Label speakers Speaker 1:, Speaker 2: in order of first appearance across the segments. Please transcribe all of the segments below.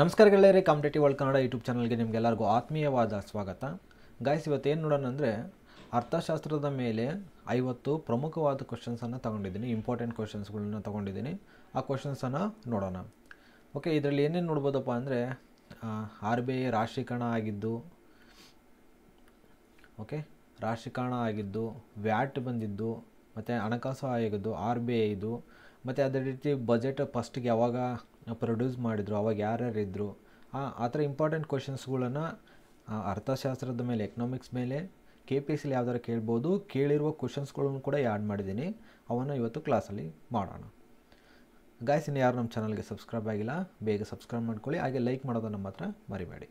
Speaker 1: ನಮಸ್ಕಾರ ಗೆಳೆಯರೆ competitive world Kannada YouTube ಚಾನಲ್ಗೆ ನಿಮಗೆಲ್ಲರಿಗೂ ಆತ್ಮೀಯವಾದ ಸ್ವಾಗತ ಗಾಯ್ಸ್ ಇವತ್ತೇನು ನೋಡೋಣ ಅಂದರೆ ಅರ್ಥಶಾಸ್ತ್ರದ ಮೇಲೆ ಐವತ್ತು ಪ್ರಮುಖವಾದ ಕ್ವಶನ್ಸನ್ನು ತೊಗೊಂಡಿದ್ದೀನಿ ಇಂಪಾರ್ಟೆಂಟ್ ಕ್ವಶನ್ಸ್ಗಳನ್ನ ತೊಗೊಂಡಿದ್ದೀನಿ ಆ ಕ್ವಶನ್ಸನ್ನು ನೋಡೋಣ ಓಕೆ ಇದರಲ್ಲಿ ಏನೇನು ನೋಡ್ಬೋದಪ್ಪ ಅಂದರೆ ಆರ್ ಬಿ ಐ ರಾಷ್ಟ್ರೀಕರಣ ಆಗಿದ್ದು ಓಕೆ ರಾಷ್ಟ್ರೀಕರಣ ಆಗಿದ್ದು ವ್ಯಾಟ್ ಬಂದಿದ್ದು ಮತ್ತು ಹಣಕಾಸು ಆಯೋಗದ್ದು ಆರ್ ಬಿ ಐದು ಮತ್ತು ಅದೇ ರೀತಿ ಬಜೆಟ್ ಫಸ್ಟಿಗೆ ಯಾವಾಗ ಪ್ರೊಡ್ಯೂಸ್ ಮಾಡಿದರು ಅವಾಗ ಯಾರ್ಯಾರು ಇದ್ದರು ಆ ಥರ ಇಂಪಾರ್ಟೆಂಟ್ ಕ್ವಶನ್ಸ್ಗಳನ್ನು ಅರ್ಥಶಾಸ್ತ್ರದ ಮೇಲೆ ಎಕನಾಮಿಕ್ಸ್ ಮೇಲೆ ಕೆ ಪಿ ಎಸ್ ಸಿಲಿ ಯಾವ್ದಾರು ಕೇಳ್ಬೋದು ಕೇಳಿರುವ ಕ್ವಶನ್ಸ್ಗಳನ್ನು ಕೂಡ ಆ್ಯಡ್ ಮಾಡಿದ್ದೀನಿ ಅವನ್ನು ಇವತ್ತು ಕ್ಲಾಸಲ್ಲಿ ಮಾಡೋಣ ಗಾಯ್ಸ್ ಇನ್ನು ಯಾರು ನಮ್ಮ ಚಾನಲ್ಗೆ ಸಬ್ಸ್ಕ್ರೈಬ್ ಆಗಿಲ್ಲ ಬೇಗ ಸಬ್ಸ್ಕ್ರೈಬ್ ಮಾಡ್ಕೊಳ್ಳಿ ಹಾಗೆ ಲೈಕ್ ನಮ್ಮ ಹತ್ರ ಮರಿಬೇಡಿ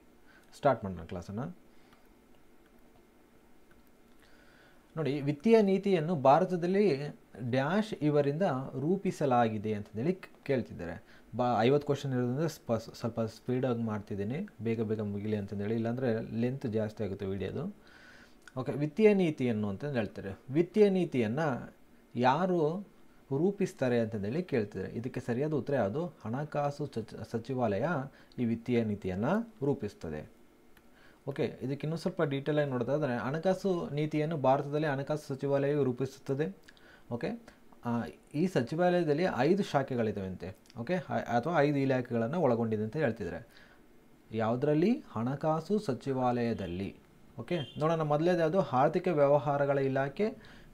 Speaker 1: ಸ್ಟಾರ್ಟ್ ಮಾಡೋಣ ಕ್ಲಾಸನ್ನು ನೋಡಿ ವಿತ್ತೀಯ ನೀತಿಯನ್ನು ಭಾರತದಲ್ಲಿ ಡ್ಯಾಶ್ ಇವರಿಂದ ರೂಪಿಸಲಾಗಿದೆ ಅಂತಂದೇಳಿ ಕೇಳ್ತಿದ್ದಾರೆ ಬಾ ಐವತ್ತು ಕ್ವಶನ್ ಇರೋದಂದರೆ ಸ್ಪ ಸ್ವಲ್ಪ ಸ್ಪೀಡಾಗಿ ಮಾಡ್ತಿದ್ದೀನಿ ಬೇಗ ಬೇಗ ಮುಗಿಲಿ ಅಂತಂದೇಳಿ ಇಲ್ಲಾಂದರೆ ಲೆಂತ್ ಜಾಸ್ತಿ ಆಗುತ್ತೆ ವಿಡಿಯೋದು ಓಕೆ ವಿತ್ತೀಯ ನೀತಿಯನ್ನು ಅಂತಂದು ಹೇಳ್ತಾರೆ ವಿತ್ತೀಯ ನೀತಿಯನ್ನು ಯಾರು ರೂಪಿಸ್ತಾರೆ ಅಂತಂದೇಳಿ ಕೇಳ್ತಿದ್ದಾರೆ ಇದಕ್ಕೆ ಸರಿಯಾದ ಉತ್ತರ ಯಾವುದು ಹಣಕಾಸು ಸಚಿವಾಲಯ ಈ ವಿತ್ತೀಯ ನೀತಿಯನ್ನು ರೂಪಿಸ್ತದೆ ಓಕೆ ಇದಕ್ಕಿನ್ನೂ ಸ್ವಲ್ಪ ಡೀಟೇಲಾಗಿ ನೋಡ್ತಾ ಇದ್ದರೆ ಹಣಕಾಸು ನೀತಿಯನ್ನು ಭಾರತದಲ್ಲಿ ಹಣಕಾಸು ಸಚಿವಾಲಯವು ರೂಪಿಸುತ್ತದೆ ಓಕೆ ಈ ಸಚಿವಾಲಯದಲ್ಲಿ ಐದು ಶಾಖೆಗಳಿದ್ದಾವಂತೆ ಓಕೆ ಅಥವಾ ಐದು ಇಲಾಖೆಗಳನ್ನು ಒಳಗೊಂಡಿದೆ ಅಂತ ಹೇಳ್ತಿದ್ದಾರೆ ಯಾವುದರಲ್ಲಿ ಹಣಕಾಸು ಸಚಿವಾಲಯದಲ್ಲಿ ಓಕೆ ನೋಡೋಣ ಮೊದಲೇದು ಯಾವುದು ಆರ್ಥಿಕ ವ್ಯವಹಾರಗಳ ಇಲಾಖೆ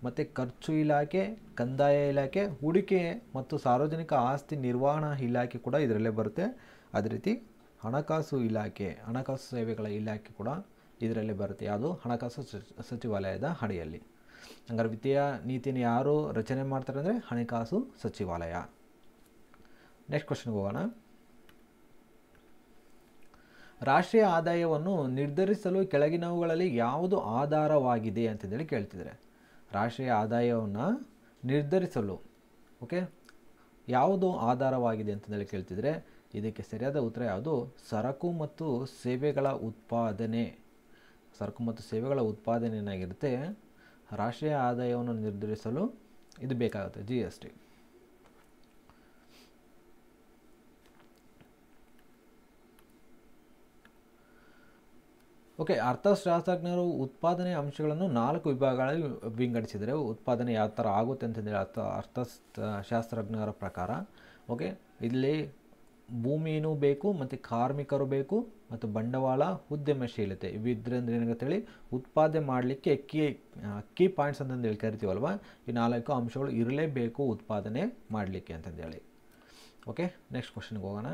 Speaker 1: ಮತ್ತು ಖರ್ಚು ಇಲಾಖೆ ಕಂದಾಯ ಇಲಾಖೆ ಹೂಡಿಕೆ ಮತ್ತು ಸಾರ್ವಜನಿಕ ಆಸ್ತಿ ನಿರ್ವಹಣಾ ಇಲಾಖೆ ಕೂಡ ಇದರಲ್ಲೇ ಬರುತ್ತೆ ಅದೇ ರೀತಿ ಹಣಕಾಸು ಇಲಾಖೆ ಹಣಕಾಸು ಸೇವೆಗಳ ಇಲಾಖೆ ಕೂಡ ಇದರಲ್ಲೇ ಬರುತ್ತೆ ಯಾವುದು ಹಣಕಾಸು ಸಚಿವಾಲಯದ ಅಡಿಯಲ್ಲಿ ಹಂಗಾರೆ ವಿತ್ತೀಯ ನೀತಿಯನ್ನು ಯಾರು ರಚನೆ ಮಾಡ್ತಾರೆ ಅಂದರೆ ಹಣಕಾಸು ಸಚಿವಾಲಯ ನೆಕ್ಸ್ಟ್ ಕ್ವಶನ್ಗೆ ಹೋಗೋಣ ರಾಷ್ಟ್ರೀಯ ಆದಾಯವನ್ನು ನಿರ್ಧರಿಸಲು ಕೆಳಗಿನವುಗಳಲ್ಲಿ ಯಾವುದು ಆಧಾರವಾಗಿದೆ ಅಂತಂದೇಳಿ ಕೇಳ್ತಿದ್ದಾರೆ ರಾಷ್ಟ್ರೀಯ ಆದಾಯವನ್ನು ನಿರ್ಧರಿಸಲು ಓಕೆ ಯಾವುದು ಆಧಾರವಾಗಿದೆ ಅಂತಂದೇಳಿ ಕೇಳ್ತಿದ್ರೆ ಇದಕ್ಕೆ ಸರಿಯಾದ ಉತ್ತರ ಯಾವುದು ಸರಕು ಮತ್ತು ಸೇವೆಗಳ ಉತ್ಪಾದನೆ ಸರಕು ಮತ್ತು ಸೇವೆಗಳ ಉತ್ಪಾದನೆ ಏನಾಗಿರುತ್ತೆ ರಾಷ್ಟ್ರೀಯ ಆದಾಯವನ್ನು ನಿರ್ಧರಿಸಲು ಇದು ಬೇಕಾಗುತ್ತೆ ಜಿ ಎಸ್ ಟಿ ಓಕೆ ಅರ್ಥಶಾಸ್ತ್ರಜ್ಞರು ಉತ್ಪಾದನೆ ಅಂಶಗಳನ್ನು ನಾಲ್ಕು ವಿಭಾಗಗಳಲ್ಲಿ ವಿಂಗಡಿಸಿದರೆ ಉತ್ಪಾದನೆ ಯಾವ ಥರ ಆಗುತ್ತೆ ಅಂತಂದರೆ ಅರ್ಥ ಅರ್ಥಶಾಸ್ತ್ರಜ್ಞರ ಪ್ರಕಾರ ಓಕೆ ಇಲ್ಲಿ ಭೂಮಿನೂ ಬೇಕು ಮತ್ತು ಕಾರ್ಮಿಕರು ಬೇಕು ಮತ್ತು ಬಂಡವಾಳ ಉದ್ಯಮಶೀಲತೆ ಇವಿದ್ರಿಂದ ಏನಾಗುತ್ತೆ ಹೇಳಿ ಉತ್ಪಾದನೆ ಮಾಡಲಿಕ್ಕೆ ಕೀ ಕೀ ಪಾಯಿಂಟ್ಸ್ ಹೇಳಿ ಕರಿತೀವಲ್ವ ಈ ನಾಲ್ಕು ಅಂಶಗಳು ಇರಲೇಬೇಕು ಉತ್ಪಾದನೆ ಮಾಡಲಿಕ್ಕೆ ಅಂತಂದೇಳಿ ಓಕೆ ನೆಕ್ಸ್ಟ್ ಕ್ವಶನ್ಗೆ ಹೋಗೋಣ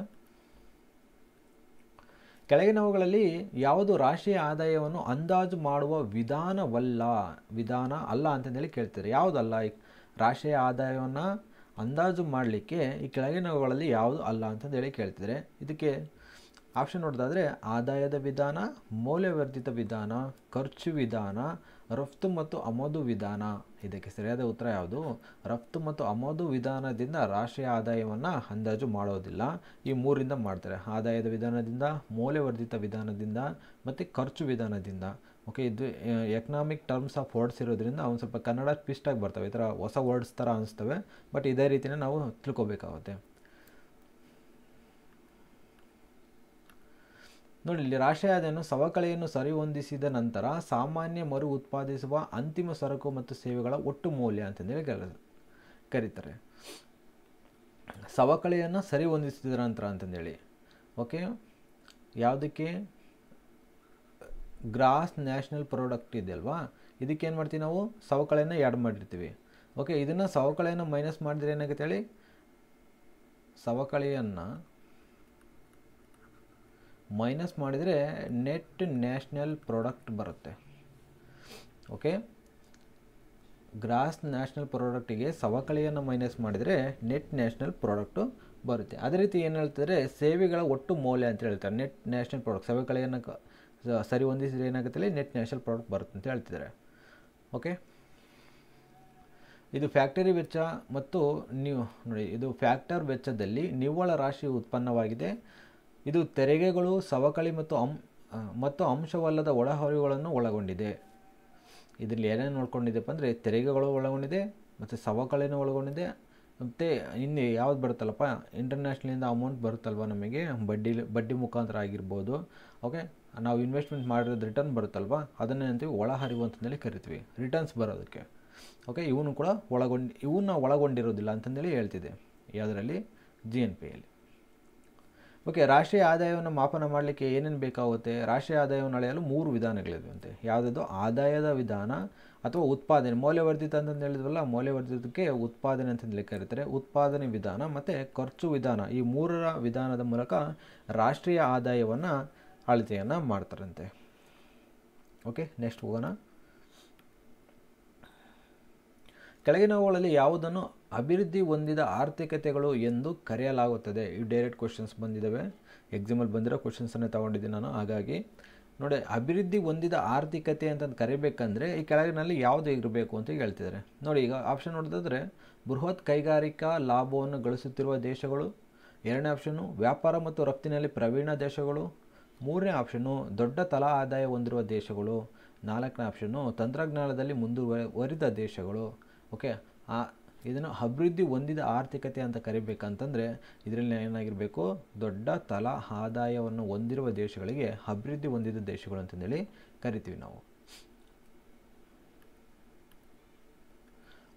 Speaker 1: ಕೆಳಗಿನವುಗಳಲ್ಲಿ ಯಾವುದು ರಾಷ್ಟ್ರೀಯ ಆದಾಯವನ್ನು ಅಂದಾಜು ಮಾಡುವ ವಿಧಾನವಲ್ಲ ವಿಧಾನ ಅಲ್ಲ ಅಂತಂದೇಳಿ ಕೇಳ್ತಾರೆ ಯಾವುದಲ್ಲ ರಾಷ್ಟ್ರೀಯ ಆದಾಯವನ್ನು ಅಂದಾಜು ಮಾಡಲಿಕ್ಕೆ ಈ ಕೆಳಗಿನವುಗಳಲ್ಲಿ ಯಾವುದು ಅಲ್ಲ ಅಂತಂದೇಳಿ ಕೇಳ್ತಿದ್ರೆ ಇದಕ್ಕೆ ಆಪ್ಷನ್ ನೋಡೋದಾದರೆ ಆದಾಯದ ವಿಧಾನ ಮೌಲ್ಯವರ್ಧಿತ ವಿಧಾನ ಖರ್ಚು ವಿಧಾನ ರಫ್ತು ಮತ್ತು ಆಮದು ವಿಧಾನ ಇದಕ್ಕೆ ಸರಿಯಾದ ಉತ್ತರ ಯಾವುದು ರಫ್ತು ಮತ್ತು ಆಮದು ವಿಧಾನದಿಂದ ರಾಷ್ಟ್ರೀಯ ಆದಾಯವನ್ನು ಅಂದಾಜು ಮಾಡೋದಿಲ್ಲ ಈ ಮೂರಿಂದ ಮಾಡ್ತಾರೆ ಆದಾಯದ ವಿಧಾನದಿಂದ ಮೌಲ್ಯವರ್ಧಿತ ವಿಧಾನದಿಂದ ಮತ್ತು ಖರ್ಚು ವಿಧಾನದಿಂದ ಓಕೆ ಇದು ಎಕನಾಮಿಕ್ ಟರ್ಮ್ಸ್ ಆಫ್ ವರ್ಡ್ಸ್ ಇರೋದ್ರಿಂದ ಅವ್ನು ಸ್ವಲ್ಪ ಕನ್ನಡ ಟ್ವಿಸ್ಟಾಗಿ ಬರ್ತವೆ ಈ ಥರ ಹೊಸ ವರ್ಡ್ಸ್ ಥರ ಅನಿಸ್ತವೆ ಬಟ್ ಇದೇ ರೀತಿಯೇ ನಾವು ತಿಳ್ಕೊಬೇಕಾಗುತ್ತೆ ನೋಡಿ ಇಲ್ಲಿ ರಾಷ್ಟ್ರೀಯ ಸವಕಳಿಯನ್ನು ಸರಿಹೊಂದಿಸಿದ ನಂತರ ಸಾಮಾನ್ಯ ಮರು ಉತ್ಪಾದಿಸುವ ಅಂತಿಮ ಸರಕು ಮತ್ತು ಸೇವೆಗಳ ಒಟ್ಟು ಮೌಲ್ಯ ಅಂತಂದೇಳಿ ಕರೀತಾರೆ ಸವಕಳಿಯನ್ನು ಸರಿಹೊಂದಿಸಿದ ನಂತರ ಅಂತಂದೇಳಿ ಓಕೆ ಯಾವುದಕ್ಕೆ ಗ್ರಾಸ್ ನ್ಯಾಷನಲ್ ಪ್ರಾಡಕ್ಟ್ ಇದೆಯಲ್ವಾ ಇದಕ್ಕೇನು ಮಾಡ್ತೀವಿ ನಾವು ಸವಕಳೆಯನ್ನು ಆ್ಯಡ್ ಮಾಡಿರ್ತೀವಿ ಓಕೆ ಇದನ್ನು ಸವಕಳಿಯನ್ನು ಮೈನಸ್ ಮಾಡಿದ್ರೆ ಏನಾಗುತ್ತೆ ಹೇಳಿ ಸವಕಳಿಯನ್ನು ಮೈನಸ್ ಮಾಡಿದರೆ ನೆಟ್ ನ್ಯಾಷನಲ್ ಪ್ರಾಡಕ್ಟ್ ಬರುತ್ತೆ ಓಕೆ ಗ್ರಾಸ್ ನ್ಯಾಷನಲ್ ಪ್ರಾಡಕ್ಟಿಗೆ ಸವಕಳಿಯನ್ನು ಮೈನಸ್ ಮಾಡಿದರೆ ನೆಟ್ ನ್ಯಾಷನಲ್ ಪ್ರಾಡಕ್ಟು ಬರುತ್ತೆ ಅದೇ ರೀತಿ ಏನು ಹೇಳ್ತಾರೆ ಸೇವೆಗಳ ಒಟ್ಟು ಮೌಲ್ಯ ಅಂತ ಹೇಳ್ತಾರೆ ನೆಟ್ ನ್ಯಾಷನಲ್ ಪ್ರಾಡಕ್ಟ್ ಸವಕಳಿಯನ್ನು ಸರಿ ಹೊಂದಿಸಿದ್ರೆ ಏನಾಗುತ್ತೆ ನೆಟ್ ನ್ಯಾಷನಲ್ ಪ್ರಾಡಕ್ಟ್ ಬರುತ್ತೆ ಅಂತ ಹೇಳ್ತಿದ್ದಾರೆ ಓಕೆ ಇದು ಫ್ಯಾಕ್ಟರಿ ವೆಚ್ಚ ಮತ್ತು ನೀವು ನೋಡಿ ಇದು ಫ್ಯಾಕ್ಟರ್ ವೆಚ್ಚದಲ್ಲಿ ನಿವ್ವಳ ರಾಶಿ ಉತ್ಪನ್ನವಾಗಿದೆ ಇದು ತೆರಿಗೆಗಳು ಸವಕಳಿ ಮತ್ತು ಅಂ ಮತ್ತು ಅಂಶವಲ್ಲದ ಒಳಹರಿವುಗಳನ್ನು ಒಳಗೊಂಡಿದೆ ಇದರಲ್ಲಿ ಏನೇನು ನೋಡ್ಕೊಂಡಿದ್ದೀಪ್ಪ ಅಂದರೆ ತೆರಿಗೆಗಳು ಒಳಗೊಂಡಿದೆ ಮತ್ತು ಸವಕಳಿನೂ ಒಳಗೊಂಡಿದೆ ಮತ್ತು ಇನ್ನು ಯಾವ್ದು ಬರುತ್ತಲ್ಲಪ್ಪ ಇಂಟರ್ನ್ಯಾಷನಲಿಂದ ಅಮೌಂಟ್ ಬರುತ್ತಲ್ವ ನಮಗೆ ಬಡ್ಡಿ ಬಡ್ಡಿ ಮುಖಾಂತರ ಆಗಿರ್ಬೋದು ಓಕೆ ನಾವು ಇನ್ವೆಸ್ಟ್ಮೆಂಟ್ ಮಾಡಿರೋದು ರಿಟರ್ನ್ ಬರುತ್ತಲ್ವ ಅದನ್ನೇ ಅಂತೀವಿ ಒಳಹರಿವು ಅಂತಂದೇಳಿ ಕರಿತೀವಿ ರಿಟರ್ನ್ಸ್ ಬರೋದಕ್ಕೆ ಓಕೆ ಇವನು ಕೂಡ ಒಳಗೊಂಡು ಇವನ್ನ ಒಳಗೊಂಡಿರೋದಿಲ್ಲ ಅಂತಂದೇಳಿ ಹೇಳ್ತಿದೆ ಯಾವುದರಲ್ಲಿ ಜಿ ಎನ್ ಪಿಯಲ್ಲಿ ಓಕೆ ರಾಷ್ಟ್ರೀಯ ಆದಾಯವನ್ನು ಮಾಪನ ಮಾಡಲಿಕ್ಕೆ ಏನೇನು ಬೇಕಾಗುತ್ತೆ ರಾಷ್ಟ್ರೀಯ ಆದಾಯವನ್ನು ಅಳೆಯಲು ಮೂರು ಅಂತೆ ಯಾವುದಾದ್ರು ಆದಾಯದ ವಿಧಾನ ಅಥವಾ ಉತ್ಪಾದನೆ ಮೌಲ್ಯವರ್ಧಿತ ಅಂತಂದು ಹೇಳಿದ್ವಲ್ಲ ಮೌಲ್ಯವರ್ಧಿತಕ್ಕೆ ಉತ್ಪಾದನೆ ಅಂತಂದೇಳಿ ಕರೀತಾರೆ ಉತ್ಪಾದನೆ ವಿಧಾನ ಮತ್ತು ಖರ್ಚು ವಿಧಾನ ಈ ಮೂರರ ವಿಧಾನದ ಮೂಲಕ ರಾಷ್ಟ್ರೀಯ ಆದಾಯವನ್ನು ಅಳತೆಯನ್ನು ಮಾಡ್ತಾರಂತೆ ಓಕೆ ನೆಕ್ಸ್ಟ್ ಹೋಗೋಣ ಕೆಳಗಿನವುಗಳಲ್ಲಿ ಯಾವುದನ್ನು ಅಭಿವೃದ್ಧಿ ಹೊಂದಿದ ಆರ್ಥಿಕತೆಗಳು ಎಂದು ಕರೆಯಲಾಗುತ್ತದೆ ಈ ಡೈರೆಕ್ಟ್ ಕ್ವಶನ್ಸ್ ಬಂದಿದ್ದಾವೆ ಎಕ್ಸಾಮಲ್ಲಿ ಬಂದಿರೋ ಕ್ವಶನ್ಸನ್ನೇ ತೊಗೊಂಡಿದ್ದೀನಿ ನಾನು ಹಾಗಾಗಿ ನೋಡಿ ಅಭಿವೃದ್ಧಿ ಹೊಂದಿದ ಆರ್ಥಿಕತೆ ಅಂತಂದು ಕರಿಬೇಕಂದ್ರೆ ಈ ಕೆಳಗಿನಲ್ಲಿ ಯಾವುದು ಇರಬೇಕು ಅಂತ ಹೇಳ್ತಿದ್ದಾರೆ ನೋಡಿ ಈಗ ಆಪ್ಷನ್ ನೋಡಿದ್ರೆ ಬೃಹತ್ ಕೈಗಾರಿಕಾ ಲಾಭವನ್ನು ಗಳಿಸುತ್ತಿರುವ ದೇಶಗಳು ಎರಡನೇ ಆಪ್ಷನ್ನು ವ್ಯಾಪಾರ ಮತ್ತು ರಫ್ತಿನಲ್ಲಿ ಪ್ರವೀಣ ದೇಶಗಳು ಮೂರನೇ ಆಪ್ಷನ್ನು ದೊಡ್ಡ ತಲಾ ಆದಾಯ ಹೊಂದಿರುವ ದೇಶಗಳು ನಾಲ್ಕನೇ ಆಪ್ಷನ್ನು ತಂತ್ರಜ್ಞಾನದಲ್ಲಿ ಮುಂದುವರಿದ ದೇಶಗಳು ಓಕೆ ಆ ಇದನ್ನು ಅಭಿವೃದ್ಧಿ ಹೊಂದಿದ ಆರ್ಥಿಕತೆ ಅಂತ ಕರಿಬೇಕಂತಂದರೆ ಇದರಲ್ಲಿ ಏನಾಗಿರಬೇಕು ದೊಡ್ಡ ತಲಾ ಆದಾಯವನ್ನು ಹೊಂದಿರುವ ದೇಶಗಳಿಗೆ ಅಭಿವೃದ್ಧಿ ಹೊಂದಿದ ದೇಶಗಳು ಅಂತಂದೇಳಿ ಕರಿತೀವಿ ನಾವು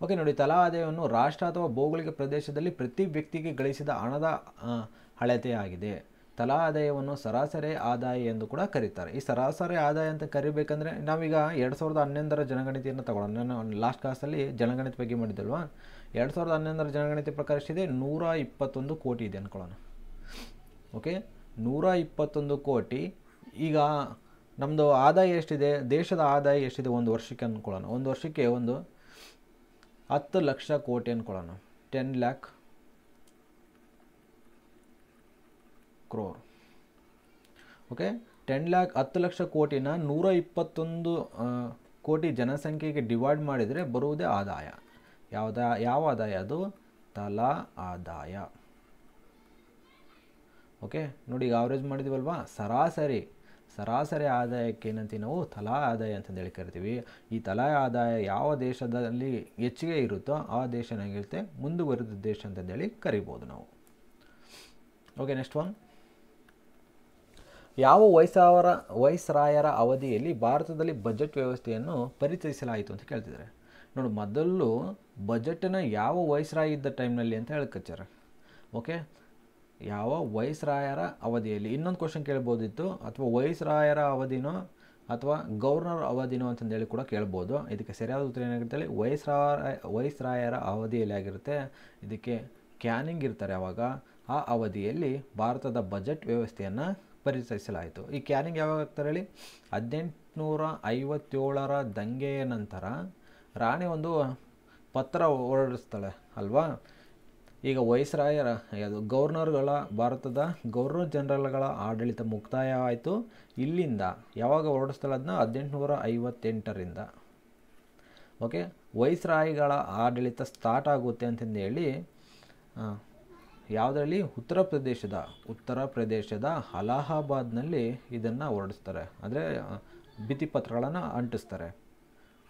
Speaker 1: ಓಕೆ ನೋಡಿ ತಲಾ ಆದಾಯವನ್ನು ರಾಷ್ಟ್ರ ಅಥವಾ ಭೌಗೋಳಿಕ ಪ್ರದೇಶದಲ್ಲಿ ಪ್ರತಿ ವ್ಯಕ್ತಿಗೆ ಗಳಿಸಿದ ಹಣದ ಅಳತೆಯಾಗಿದೆ ತಲಾ ಆದಾಯವನ್ನು ಸರಾಸರಿ ಆದಾಯ ಎಂದು ಕೂಡ ಕರೀತಾರೆ ಈ ಸರಾಸರಿ ಆದಾಯ ಅಂತ ಕರಿಬೇಕಂದ್ರೆ ನಾವೀಗ ಎರಡು ಸಾವಿರದ ಹನ್ನೊಂದರ ಜನಗಣತಿಯನ್ನು ತಗೊಳ್ಳೋಣ ನಾನು ಲಾಸ್ಟ್ ಕ್ಲಾಸಲ್ಲಿ ಜನಗಣತಿ ಬಗ್ಗೆ ಮಾಡಿದ್ದಲ್ವಾ ಎರಡು ಸಾವಿರದ ಹನ್ನೊಂದರ ಜನಗಣತಿ ಪ್ರಕಾರ ಎಷ್ಟಿದೆ ನೂರ ಇಪ್ಪತ್ತೊಂದು ಕೋಟಿ ಇದೆ ಅಂದ್ಕೊಳ್ಳೋಣ ಓಕೆ ನೂರ ಇಪ್ಪತ್ತೊಂದು ಕೋಟಿ ಈಗ ನಮ್ಮದು ಆದಾಯ ಎಷ್ಟಿದೆ ದೇಶದ ಆದಾಯ ಎಷ್ಟಿದೆ ಒಂದು ವರ್ಷಕ್ಕೆ ಅಂದ್ಕೊಳ್ಳೋಣ ಒಂದು ವರ್ಷಕ್ಕೆ ಒಂದು ಹತ್ತು ಲಕ್ಷ ಕೋಟಿ ಅಂದ್ಕೊಳ್ಳೋಣ ten lakh crore okay ten lakh ಹತ್ತು ಲಕ್ಷ ಕೋಟಿನ ನೂರ ಇಪ್ಪತ್ತೊಂದು ಕೋಟಿ ಜನಸಂಖ್ಯೆಗೆ ಡಿವೈಡ್ ಮಾಡಿದರೆ ಬರುವುದೇ ಆದಾಯ ಯಾವ್ದ ಯಾವ ಆದಾಯ ಅದು ತಲಾ ಆದಾಯ ಓಕೆ ನೋಡಿ ಈಗ ಆವ್ರೇಜ್ ಮಾಡಿದೀವಲ್ವಾ ಸರಾಸರಿ ಸರಾಸರಿ ಆದಾಯಕ್ಕೆ ಏನಂತೀವಿ ನಾವು ತಲಾ ಆದಾಯ ಅಂತಂದೇಳಿ ಕರಿತೀವಿ ಈ ತಲಾ ಆದಾಯ ಯಾವ ದೇಶದಲ್ಲಿ ಹೆಚ್ಚಿಗೆ ಇರುತ್ತೋ ಆ ದೇಶ ಏನಾಗಿರುತ್ತೆ ಮುಂದುವರೆದ ದೇಶ ಅಂತಂದೇಳಿ ಕರಿಬೋದು ನಾವು ಓಕೆ ನೆಕ್ಸ್ಟ್ ಒನ್ ಯಾವ ವಯಸ್ಸಾವರ ವಯಸ್ಸರಾಯರ ಅವಧಿಯಲ್ಲಿ ಭಾರತದಲ್ಲಿ ಬಜೆಟ್ ವ್ಯವಸ್ಥೆಯನ್ನು ಪರಿಚಯಿಸಲಾಯಿತು ಅಂತ ಕೇಳ್ತಿದ್ದಾರೆ ನೋಡಿ ಮೊದಲು ಬಜೆಟನ್ನು ಯಾವ ವಯಸ್ಸರಾಯ ಇದ್ದ ಟೈಮ್ನಲ್ಲಿ ಅಂತ ಹೇಳ್ಕಚ್ಚಾರ ಓಕೆ ಯಾವ ವಯಸ್ಸರಾಯರ ಅವಧಿಯಲ್ಲಿ ಇನ್ನೊಂದು ಕ್ವಶನ್ ಕೇಳ್ಬೋದಿತ್ತು ಅಥವಾ ವಯಸ್ಸರಾಯರ ಅವಧಿನೋ ಅಥವಾ ಗವರ್ನರ್ ಅವಧಿನೋ ಅಂತಂದೇಳಿ ಕೂಡ ಕೇಳ್ಬೋದು ಇದಕ್ಕೆ ಸರಿಯಾದ ಉತ್ತರ ಏನಾಗುತ್ತೆ ಹೇಳಿ ವಯಸ್ಸರಾಯ ವಯಸ್ಸರಾಯರ ಅವಧಿಯಲ್ಲಿ ಆಗಿರುತ್ತೆ ಇದಕ್ಕೆ ಕ್ಯಾನಿಂಗ್ ಇರ್ತಾರೆ ಅವಾಗ ಆ ಅವಧಿಯಲ್ಲಿ ಭಾರತದ ಬಜೆಟ್ ವ್ಯವಸ್ಥೆಯನ್ನು ಪರಿಚಯಿಸಲಾಯಿತು ಈ ಕ್ಯಾನಿಂಗ್ ಯಾವಾಗ ಆಗ್ತಾರೆ ಹೇಳಿ ಹದಿನೆಂಟುನೂರ ಐವತ್ತೇಳರ ದಂಗೆಯ ನಂತರ ರಾಣಿ ಒಂದು ಪತ್ರ ಹೊರಡಿಸ್ತಾಳೆ ಅಲ್ವಾ ಈಗ ವೈಸ್ರಾಯರ ಅದು ಗೌರ್ನರ್ಗಳ ಭಾರತದ ಗೌರ್ನರ್ ಜನರಲ್ಗಳ ಆಡಳಿತ ಮುಕ್ತಾಯ ಆಯಿತು ಇಲ್ಲಿಂದ ಯಾವಾಗ ಹೊರಡಿಸ್ತಾಳೆ ಅದನ್ನ ಹದಿನೆಂಟುನೂರ ಐವತ್ತೆಂಟರಿಂದ ಓಕೆ ವೈಸ್ರಾಯಿಗಳ ಆಡಳಿತ ಸ್ಟಾರ್ಟ್ ಆಗುತ್ತೆ ಅಂತಂದು ಹೇಳಿ ಯಾವುದರಲ್ಲಿ ಉತ್ತರ ಪ್ರದೇಶದ ಉತ್ತರ ಪ್ರದೇಶದ ಅಲಹಾಬಾದ್ನಲ್ಲಿ ಇದನ್ನು ಹೊರಡಿಸ್ತಾರೆ ಅಂದರೆ ಭಿತ್ತಿಪತ್ರಗಳನ್ನು ಅಂಟಿಸ್ತಾರೆ